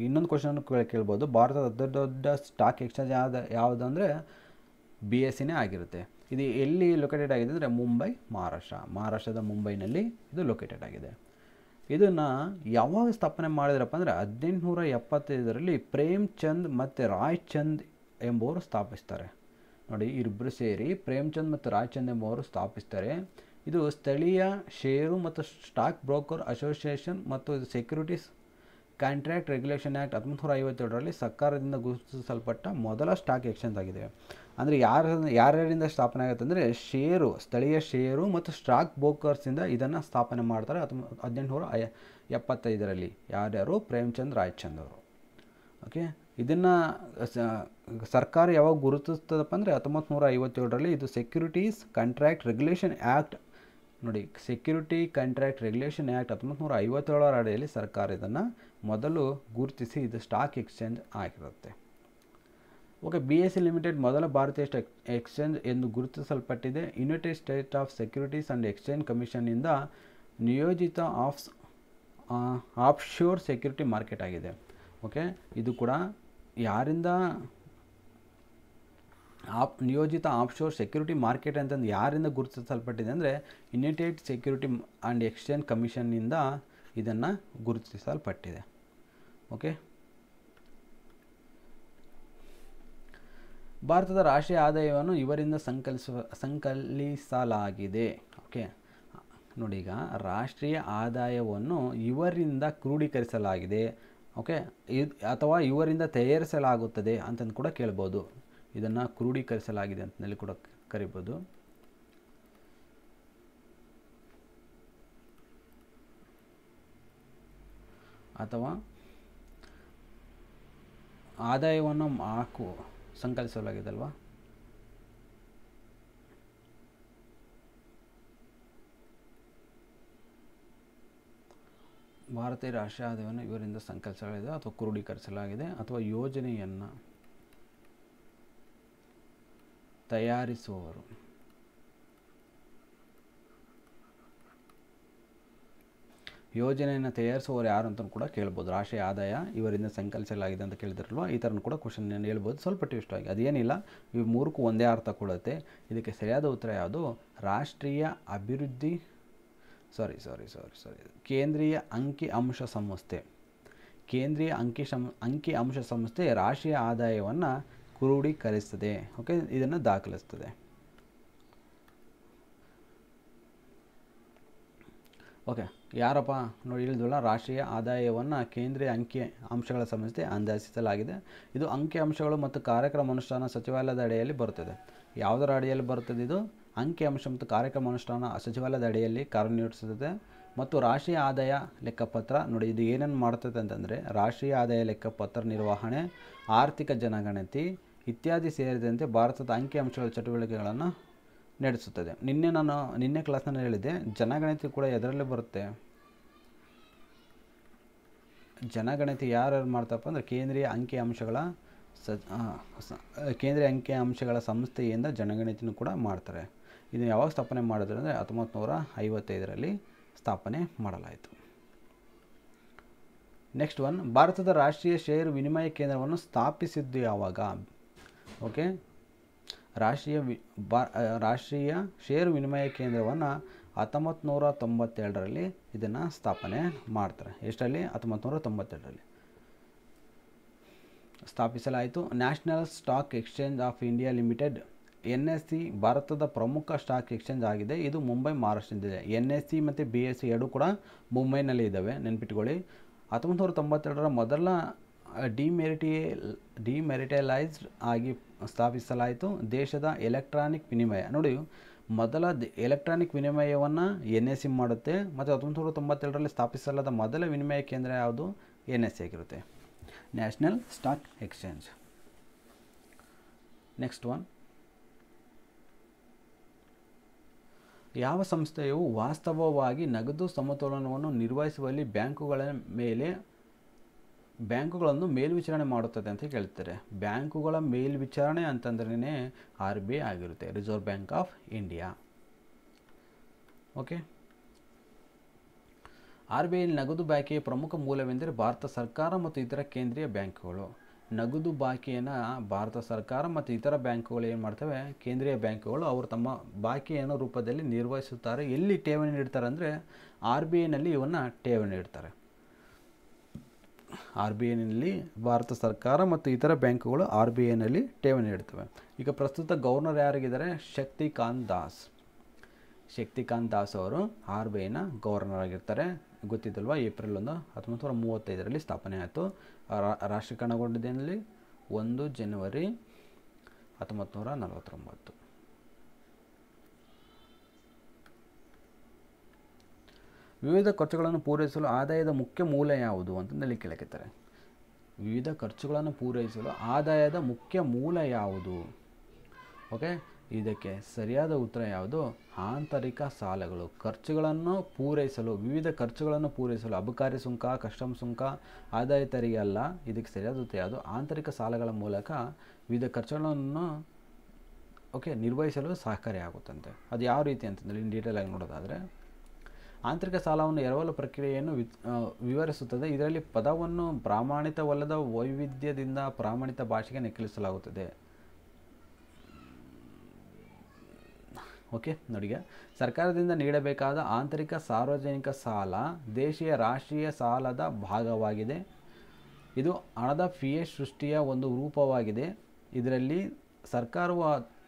Speaker 1: ಇನ್ನೊಂದು ಕ್ವಶನ್ ಕೇಳ್ಬೋದು ಭಾರತದ ದೊಡ್ಡ ದೊಡ್ಡ ಸ್ಟಾಕ್ ಎಕ್ಸ್ಚೇಂಜ್ ಯಾವ್ದು ಯಾವುದು ಅಂದರೆ ಬಿ ಎಸ್ ಸಿನೇ e ಆಗಿರುತ್ತೆ ಇದು ಎಲ್ಲಿ ಲೊಕೇಟೆಡ್ ಆಗಿದೆ ಅಂದರೆ ಮುಂಬೈ ಮಹಾರಾಷ್ಟ್ರ ಮಹಾರಾಷ್ಟ್ರದ ಮುಂಬೈನಲ್ಲಿ ಇದು ಲೊಕೇಟೆಡ್ ಆಗಿದೆ ಇದನ್ನು ಯಾವಾಗ ಸ್ಥಾಪನೆ ಮಾಡಿದ್ರಪ್ಪ ಅಂದರೆ ಹದಿನೆಂಟುನೂರ ಎಪ್ಪತ್ತೈದರಲ್ಲಿ ಪ್ರೇಮ್ ಚಂದ್ ಮತ್ತು ರಾಯ್ ಚಂದ್ ಎಂಬುವರು ಸ್ಥಾಪಿಸ್ತಾರೆ ನೋಡಿ ಇಬ್ಬರು ಸೇರಿ ಪ್ರೇಮ್ಚಂದ್ ಮತ್ತು ರಾಯ್ಚಂದ್ ಎಂಬುವರು ಸ್ಥಾಪಿಸ್ತಾರೆ ಇದು ಸ್ಥಳೀಯ ಷೇರು ಮತ್ತು ಸ್ಟಾಕ್ ಬ್ರೋಕರ್ ಅಸೋಸಿಯೇಷನ್ ಮತ್ತು ಸೆಕ್ಯೂರಿಟೀಸ್ ಕಾಂಟ್ರಾಕ್ಟ್ ರೆಗ್ಯುಲೇಷನ್ ಆ್ಯಕ್ಟ್ ಹತ್ತೊಂಬತ್ತು ನೂರ ಸರ್ಕಾರದಿಂದ ಗುರುತಿಸಲ್ಪಟ್ಟ ಮೊದಲ ಸ್ಟಾಕ್ ಎಕ್ಸ್ಚೇಂಜ್ ಆಗಿದೆ ಅಂದರೆ ಯಾರು ಯಾರ್ಯಾರಿಂದ ಸ್ಥಾಪನೆ ಆಗುತ್ತೆ ಅಂದರೆ ಷೇರು ಸ್ಥಳೀಯ ಷೇರು ಮತ್ತು ಸ್ಟಾಕ್ ಬ್ರೋಕರ್ಸಿಂದ ಇದನ್ನು ಸ್ಥಾಪನೆ ಮಾಡ್ತಾರೆ ಹತ್ತೊಂಬತ್ತು ಹದಿನೆಂಟುನೂರ ಐ ಎಪ್ಪತ್ತೈದರಲ್ಲಿ ಯಾರ್ಯಾರು ಪ್ರೇಮ್ಚಂದ್ ರಾಯ್ಚಂದ್ ಅವರು ಓಕೆ ಇದನ್ನು ಸರ್ಕಾರ ಯಾವಾಗ ಗುರುತಿಸ್ತದಪ್ಪ ಅಂದರೆ ಹತ್ತೊಂಬತ್ತು ನೂರ ಐವತ್ತೇಳರಲ್ಲಿ ಇದು ಸೆಕ್ಯುರಿಟೀಸ್ ಕಾಂಟ್ರಾಕ್ಟ್ ರೆಗ್ಯುಲೇಷನ್ ಆ್ಯಕ್ಟ್ ನೋಡಿ ಸೆಕ್ಯೂರಿಟಿ ಕಾಂಟ್ರಾಕ್ಟ್ ರೆಗ್ಯುಲೇಷನ್ ಆ್ಯಕ್ಟ್ ಹತ್ತೊಂಬತ್ತು ನೂರ ಐವತ್ತೇಳರ ಅಡಿಯಲ್ಲಿ ಸರ್ಕಾರ ಇದನ್ನು ಮೊದಲು ಗುರುತಿಸಿ ಇದು ಸ್ಟಾಕ್ ಎಕ್ಸ್ಚೇಂಜ್ ಆಗಿರುತ್ತೆ okay B S C limited ಮೊದಲ ಭಾರತೀಯ ಎಕ್ಸ್ಚೇಂಜ್ ಎಂದು ಗುರುತಿಸಲ್ಪಟ್ಟಿದೆ United State of securities and exchange ಕಮಿಷನ್ನಿಂದ ನಿಯೋಜಿತ ಆಫ್ ಶೋರ್ ಸೆಕ್ಯೂರಿಟಿ ಮಾರ್ಕೆಟ್ ಆಗಿದೆ ಓಕೆ ಇದು ಕೂಡ ಯಾರಿಂದ ಆಪ್ ನಿಯೋಜಿತ ಆಫ್ಶೋರ್ ಸೆಕ್ಯೂರಿಟಿ ಮಾರ್ಕೆಟ್ ಅಂತಂದು ಯಾರಿಂದ ಗುರುತಿಸಲ್ಪಟ್ಟಿದೆ ಅಂದರೆ ಯುನೈಟೆಡ್ ಸೆಕ್ಯೂರಿಟಿ ಆ್ಯಂಡ್ ಎಕ್ಸ್ಚೇಂಜ್ ಕಮಿಷನ್ನಿಂದ ಇದನ್ನು ಗುರುತಿಸಲ್ಪಟ್ಟಿದೆ ಓಕೆ ಭಾರತದ ರಾಷ್ಟ್ರೀಯ ಆದಾಯವನ್ನು ಇವರಿಂದ ಸಂಕಲ್ಸ ಸಂಕಲಿಸಲಾಗಿದೆ ಓಕೆ ನೋಡಿ ಈಗ ರಾಷ್ಟ್ರೀಯ ಆದಾಯವನ್ನು ಇವರಿಂದ ಕ್ರೋಢೀಕರಿಸಲಾಗಿದೆ ಓಕೆ ಇದು ಅಥವಾ ಇವರಿಂದ ತಯಾರಿಸಲಾಗುತ್ತದೆ ಅಂತಂದು ಕೂಡ ಕೇಳ್ಬೋದು ಇದನ್ನು ಕ್ರೋಢೀಕರಿಸಲಾಗಿದೆ ಹೇಳಿ ಕೂಡ ಕರಿಬೋದು ಅಥವಾ ಆದಾಯವನ್ನು ಹಾಕು ಸಂಕಲಿಸಲಾಗಿದೆ ಅಲ್ವಾ ಭಾರತೀಯ ರಾಷ್ಟ್ರೀಯ ಆದಾಯವನ್ನು ಇವರಿಂದ ಸಂಕಲಿಸಲಾಗಿದೆ ಅಥವಾ ಕ್ರೋಢೀಕರಿಸಲಾಗಿದೆ ಅಥವಾ ಯೋಜನೆಯನ್ನು ತಯಾರಿಸುವವರು ಯೋಜನೆಯನ್ನು ತಯಾರಿಸುವವರು ಯಾರು ಅಂತ ಕೂಡ ಕೇಳ್ಬೋದು ರಾಷ್ಟ್ರೀಯ ಆದಾಯ ಇವರಿಂದ ಸಂಕಲಿಸಲಾಗಿದೆ ಅಂತ ಕೇಳಿದ್ರಲ್ವ ಈ ಥರನೂ ಕೂಡ ಕ್ವಶನ್ ಹೇಳ್ಬೋದು ಸ್ವಲ್ಪ ಟ್ವಿಸ್ಟ್ ಆಗಿ ಅದೇನಿಲ್ಲ ಇವು ಮೂರಕ್ಕೂ ಒಂದೇ ಅರ್ಥ ಕೊಡುತ್ತೆ ಇದಕ್ಕೆ ಸರಿಯಾದ ಉತ್ತರ ಯಾವುದು ರಾಷ್ಟ್ರೀಯ ಅಭಿವೃದ್ಧಿ ಸಾರಿ ಸಾರಿ ಸಾರಿ ಸಾರಿ ಕೇಂದ್ರೀಯ ಅಂಕಿ ಅಂಶ ಸಂಸ್ಥೆ ಕೇಂದ್ರೀಯ ಅಂಕಿ ಸಂ ಅಂಕಿ ಅಂಶ ಸಂಸ್ಥೆ ರಾಷ್ಟ್ರೀಯ ಆದಾಯವನ್ನು ಕ್ರೋಢೀಕರಿಸ್ತದೆ ಓಕೆ ಇದನ್ನು ದಾಖಲಿಸ್ತದೆ ಓಕೆ ಯಾರಪ್ಪ ನೋಡಿ ಹೇಳಿದ್ವಲ್ಲ ರಾಷ್ಟ್ರೀಯ ಆದಾಯವನ್ನು ಕೇಂದ್ರೀಯ ಅಂಕಿ ಅಂಶಗಳ ಸಂಸ್ಥೆ ಅಂದಾಜಿಸಲಾಗಿದೆ ಇದು ಅಂಕಿ ಅಂಶಗಳು ಮತ್ತು ಕಾರ್ಯಕ್ರಮ ಅನುಷ್ಠಾನ ಸಚಿವಾಲಯದ ಅಡಿಯಲ್ಲಿ ಬರುತ್ತದೆ ಯಾವುದರ ಅಡಿಯಲ್ಲಿ ಬರುತ್ತದೆ ಇದು ಅಂಕಿ ಅಂಶ ಮತ್ತು ಕಾರ್ಯಕ್ರಮ ಅನುಷ್ಠಾನ ಸಚಿವಾಲಯದ ಅಡಿಯಲ್ಲಿ ಕಾರ್ಯನಿರ್ವಹಿಸುತ್ತದೆ ಮತ್ತು ರಾಷ್ಟ್ರೀಯ ಆದಾಯ ಲೆಕ್ಕಪತ್ರ ನೋಡಿ ಇದು ಏನೇನು ಮಾಡ್ತದೆ ಅಂತಂದರೆ ರಾಷ್ಟ್ರೀಯ ಆದಾಯ ಲೆಕ್ಕಪತ್ರ ನಿರ್ವಹಣೆ ಆರ್ಥಿಕ ಜನಗಣತಿ ಇತ್ಯಾದಿ ಸೇರಿದಂತೆ ಭಾರತದ ಅಂಕಿಅಂಶಗಳ ಚಟುವಟಿಕೆಗಳನ್ನು ನಡೆಸುತ್ತದೆ ನಿನ್ನೆ ನಾನು ನಿನ್ನೆ ಕ್ಲಾಸ್ನಲ್ಲಿ ಹೇಳಿದೆ ಜನಗಣತಿ ಕೂಡ ಎದರಲ್ಲಿ ಬರುತ್ತೆ ಜನಗಣತಿ ಯಾರ್ಯಾರು ಮಾಡ್ತಪ್ಪ ಅಂದರೆ ಕೇಂದ್ರೀಯ ಅಂಕಿಅಂಶಗಳ ಸ ಕೇಂದ್ರೀಯ ಅಂಕಿಅಂಶಗಳ ಸಂಸ್ಥೆಯಿಂದ ಜನಗಣತಿನೂ ಕೂಡ ಮಾಡ್ತಾರೆ ಇದನ್ನು ಯಾವಾಗ ಸ್ಥಾಪನೆ ಮಾಡಿದ್ರು ಅಂದರೆ ಹತ್ತೊಂಬತ್ತು ನೂರ ಐವತ್ತೈದರಲ್ಲಿ ಸ್ಥಾಪನೆ ಮಾಡಲಾಯಿತು ನೆಕ್ಸ್ಟ್ ಒನ್ ಭಾರತದ ರಾಷ್ಟ್ರೀಯ ಷೇರು ವಿನಿಮಯ ಕೇಂದ್ರವನ್ನು ಸ್ಥಾಪಿಸಿದ್ದು ಯಾವಾಗ ಓಕೆ ರಾಷ್ಟ್ರೀಯ ವಿ ಬಾ ರಾಷ್ಟ್ರೀಯ ಷೇರು ವಿನಿಮಯ ಕೇಂದ್ರವನ್ನು ಹತ್ತೊಂಬತ್ತು ನೂರ ತೊಂಬತ್ತೆರಡರಲ್ಲಿ ಇದನ್ನು ಸ್ಥಾಪನೆ ಮಾಡ್ತಾರೆ ಎಷ್ಟರಲ್ಲಿ ಹತ್ತೊಂಬತ್ತು ನೂರ ತೊಂಬತ್ತೆರಡರಲ್ಲಿ ಸ್ಥಾಪಿಸಲಾಯಿತು national stock exchange of India limited N S C ಭಾರತದ ಪ್ರಮುಖ ಸ್ಟಾಕ್ ಎಕ್ಸ್ಚೇಂಜ್ ಆಗಿದೆ ಇದು ಮುಂಬೈ ಮಹಾರಾಷ್ಟ್ರದಿಂದ ಎನ್ ಎಸ್ ಸಿ ಮತ್ತು ಬಿ ಎಸ್ ಸಿ ಎರಡೂ ಕೂಡ ಮುಂಬೈನಲ್ಲಿ ಇದ್ದಾವೆ ನೆನ್ಪಿಟ್ಕೊಳ್ಳಿ ಹತ್ತೊಂಬತ್ತು ನೂರ ತೊಂಬತ್ತೆರಡರ ಮೊದಲ ಡಿಮೆರಿಟಿಯೇ ಡಿಮೆರಿಟಲೈಸ್ಡ್ ಆಗಿ ಸ್ಥಾಪಿಸಲಾಯಿತು ದೇಶದ ಎಲೆಕ್ಟ್ರಾನಿಕ್ ವಿನಿಮಯ ನೋಡಿ ಮೊದಲ ಎಲೆಕ್ಟ್ರಾನಿಕ್ ವಿನಿಮಯವನ್ನು ಎನ್ ಎಸ್ ಸಿ ಮಾಡುತ್ತೆ ಮತ್ತು ಹತ್ತೊಂಬತ್ತು ನೂರ ತೊಂಬತ್ತೆರಡರಲ್ಲಿ ಸ್ಥಾಪಿಸಲಾದ ಮೊದಲ ವಿನಿಮಯ ಕೇಂದ್ರ ಯಾವುದು ಎನ್ ಎಸ್ ಸಿ ಆಗಿರುತ್ತೆ national stock exchange next one ಯಾವ ಸಂಸ್ಥೆಯು ವಾಸ್ತವವಾಗಿ ನಗದು ಸಮತೋಲನವನ್ನು ನಿರ್ವಹಿಸುವಲ್ಲಿ ಬ್ಯಾಂಕುಗಳ ಮೇಲೆ ಬ್ಯಾಂಕುಗಳನ್ನು ಮೇಲ್ವಿಚಾರಣೆ ಮಾಡುತ್ತದೆ ಅಂತ ಕೇಳ್ತಾರೆ ಬ್ಯಾಂಕುಗಳ ಮೇಲ್ವಿಚಾರಣೆ ಅಂತಂದ್ರೇ ಆರ್ ಬಿ ಐ ಆಗಿರುತ್ತೆ reserve bank of India okay R B I ನಗದು ಬಾಕಿಯ ಪ್ರಮುಖ ಮೂಲವೆಂದರೆ ಭಾರತ ಸರ್ಕಾರ ಮತ್ತು ಇತರ ಕೇಂದ್ರೀಯ ಬ್ಯಾಂಕುಗಳು ನಗದು ಬಾಕಿಯನ್ನು ಭಾರತ ಸರ್ಕಾರ ಮತ್ತು ಇತರ ಬ್ಯಾಂಕುಗಳು ಏನು ಮಾಡ್ತವೆ ಕೇಂದ್ರೀಯ ಬ್ಯಾಂಕುಗಳು ಅವರು ತಮ್ಮ ಬಾಕಿಯನ್ನು ರೂಪದಲ್ಲಿ ನಿರ್ವಹಿಸುತ್ತಾರೆ ಎಲ್ಲಿ ಠೇವಣಿ ನೀಡ್ತಾರೆ ಅಂದರೆ ಆರ್ ಬಿ ಐನಲ್ಲಿ ಇವನ್ನು ಠೇವಣಿ ಇಡ್ತಾರೆ ಆರ್ ಬಿ ಐನಲ್ಲಿ ಭಾರತ ಸರ್ಕಾರ ಮತ್ತು ಇತರ ಬ್ಯಾಂಕುಗಳು ಆರ್ ಬಿ ಐನಲ್ಲಿ ಠೇವಣಿ ಇಡ್ತವೆ ಈಗ ಪ್ರಸ್ತುತ ಗವರ್ನರ್ ಯಾರಿಗಿದ್ದಾರೆ ಶಕ್ತಿಕಾಂತ್ ದಾಸ್ ಶಕ್ತಿಕಾಂತ್ ದಾಸ್ ಅವರು ಆರ್ ಬಿ ಐನ ಗವರ್ನರ್ ಆಗಿರ್ತಾರೆ ಗೊತ್ತಿದ್ದಲ್ವ ಏಪ್ರಿಲ್ ಒಂದು ಹತ್ತೊಂಬತ್ತು ನೂರ ಮೂವತ್ತೈದರಲ್ಲಿ ಸ್ಥಾಪನೆ ಆಯಿತು ರಾಷ್ಟ್ರೀಕರಣಗೊಂಡಿದ್ದಲ್ಲಿ ಒಂದು ಜನವರಿ ಹತ್ತೊಂಬತ್ತು ನೂರ ನಲವತ್ತೊಂಬತ್ತು ವಿವಿಧ ಖರ್ಚುಗಳನ್ನು ಪೂರೈಸಲು ಆದಾಯದ ಮುಖ್ಯ ಮೂಲ ಯಾವುದು ಅಂತಂದೇಳಿ ಕೆಳಕಿತಾರೆ ವಿವಿಧ ಖರ್ಚುಗಳನ್ನು ಪೂರೈಸಲು ಆದಾಯದ ಮುಖ್ಯ ಮೂಲ ಯಾವುದು ಓಕೆ ಇದಕ್ಕೆ ಸರಿಯಾದ ಉತ್ತರ ಯಾವುದು ಆಂತರಿಕ ಸಾಲಗಳು ಖರ್ಚುಗಳನ್ನು ಪೂರೈಸಲು ವಿವಿಧ ಖರ್ಚುಗಳನ್ನು ಪೂರೈಸಲು ಅಬಕಾರಿ ಸುಂಕ ಕಸ್ಟಮ್ ಸುಂಕ ಆದಾಯ ತೆರಿಗೆ ಅಲ್ಲ ಇದಕ್ಕೆ ಸರಿಯಾದ ಉತ್ತರ ಯಾವುದು ಆಂತರಿಕ ಸಾಲಗಳ ಮೂಲಕ ವಿವಿಧ ಖರ್ಚುಗಳನ್ನು ಓಕೆ ನಿರ್ವಹಿಸಲು ಸಹಕಾರಿಯಾಗುತ್ತಂತೆ ಅದು ಯಾವ ರೀತಿ ಅಂತಂದರೆ ಇನ್ನು ಡೀಟೇಲಾಗಿ ನೋಡೋದಾದರೆ ಆಂತರಿಕ ಸಾಲವನ್ನು ಎರವಲು ಪ್ರಕ್ರಿಯೆಯನ್ನು ವಿವರಿಸುತ್ತದೆ ಇದರಲ್ಲಿ ಪದವನ್ನು ಪ್ರಾಮಾಣಿತವಲ್ಲದ ವೈವಿಧ್ಯದಿಂದ ಪ್ರಾಮಾಣಿತ ಭಾಷೆಗೆ ನಕಲಿಸಲಾಗುತ್ತದೆ ಓಕೆ ನೋಡಿಗೆ ಸರ್ಕಾರದಿಂದ ನೀಡಬೇಕಾದ ಆಂತರಿಕ ಸಾರ್ವಜನಿಕ ಸಾಲ ದೇಶೀಯ ರಾಷ್ಟ್ರೀಯ ಸಾಲದ ಭಾಗವಾಗಿದೆ ಇದು ಹಣದ ಫಿಯೆ ಸೃಷ್ಟಿಯ ಒಂದು ರೂಪವಾಗಿದೆ ಇದರಲ್ಲಿ ಸರ್ಕಾರವು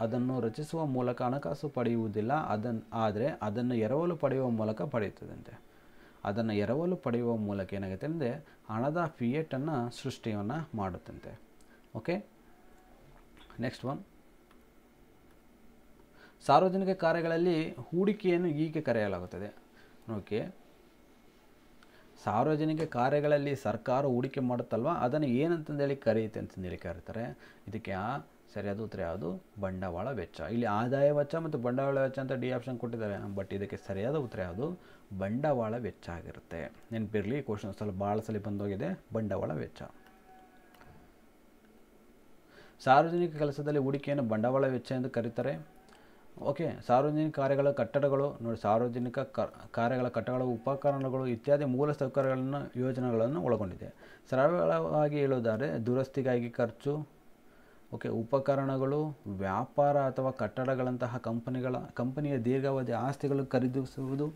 Speaker 1: ಅದನ್ನು ರಚಿಸುವ ಮೂಲಕ ಹಣಕಾಸು ಪಡೆಯುವುದಿಲ್ಲ ಅದನ್ ಆದರೆ ಅದನ್ನು ಎರವಲು ಪಡೆಯುವ ಮೂಲಕ ಪಡೆಯುತ್ತದೆ ಅದನ್ನು ಎರವಲು ಪಡೆಯುವ ಮೂಲಕ ಏನಾಗುತ್ತೆ ಅಂದರೆ ಹಣದ ಫಿಯೇಟನ್ನು ಸೃಷ್ಟಿಯನ್ನು ಮಾಡುತ್ತಂತೆ ಓಕೆ ನೆಕ್ಸ್ಟ್ ಒನ್ ಸಾರ್ವಜನಿಕ ಕಾರ್ಯಗಳಲ್ಲಿ ಹೂಡಿಕೆಯನ್ನು ಹೀಗೆ ಕರೆಯಲಾಗುತ್ತದೆ ಓಕೆ ಸಾರ್ವಜನಿಕ ಕಾರ್ಯಗಳಲ್ಲಿ ಸರ್ಕಾರ ಹೂಡಿಕೆ ಮಾಡುತ್ತಲ್ವ ಅದನ್ನು ಏನಂತಂದೇಳಿ ಕರೆಯುತ್ತೆ ಅಂತಂದೇಳಿ ಕರೀತಾರೆ ಇದಕ್ಕೆ ಸರಿಯಾದ ಉತ್ತರ ಯಾವುದು ಬಂಡವಾಳ ವೆಚ್ಚ ಇಲ್ಲಿ ಆದಾಯ ವೆಚ್ಚ ಮತ್ತು ಬಂಡವಾಳ ವೆಚ್ಚ ಅಂತ ಡಿ ಆಪ್ಷನ್ ಕೊಟ್ಟಿದ್ದಾರೆ ಬಟ್ ಇದಕ್ಕೆ ಸರಿಯಾದ ಉತ್ತರ ಯಾವುದು ಬಂಡವಾಳ ವೆಚ್ಚ ಆಗಿರುತ್ತೆ ನೆನಪಿರಲಿ ಕ್ವಶನ್ ಸ್ವಲ್ಪ ಭಾಳ ಸಲ ಬಂದೋಗಿದೆ ಬಂಡವಾಳ ವೆಚ್ಚ ಸಾರ್ವಜನಿಕ ಕೆಲಸದಲ್ಲಿ ಹೂಡಿಕೆಯನ್ನು ಬಂಡವಾಳ ವೆಚ್ಚ ಎಂದು ಕರೀತಾರೆ ಓಕೆ ಸಾರ್ವಜನಿಕ ಕಾರ್ಯಗಳ ಕಟ್ಟಡಗಳು ನೋಡಿ ಸಾರ್ವಜನಿಕ ಕಾರ್ಯಗಳ ಕಟ್ಟಡಗಳ ಉಪಕರಣಗಳು ಇತ್ಯಾದಿ ಮೂಲ ಸೌಕರ್ಯಗಳನ್ನು ಯೋಜನೆಗಳನ್ನು ಒಳಗೊಂಡಿದೆ ಸರಳವಾಗಿ ಹೇಳೋದಾದರೆ ದುರಸ್ತಿಗಾಗಿ ಖರ್ಚು ಓಕೆ ಉಪಕರಣಗಳು ವ್ಯಾಪಾರ ಅಥವಾ ಕಟ್ಟಡಗಳಂತಹ ಕಂಪನಿಗಳ ಕಂಪನಿಯ ದೀರ್ಘಾವಧಿ ಆಸ್ತಿಗಳು ಖರೀದಿಸುವುದು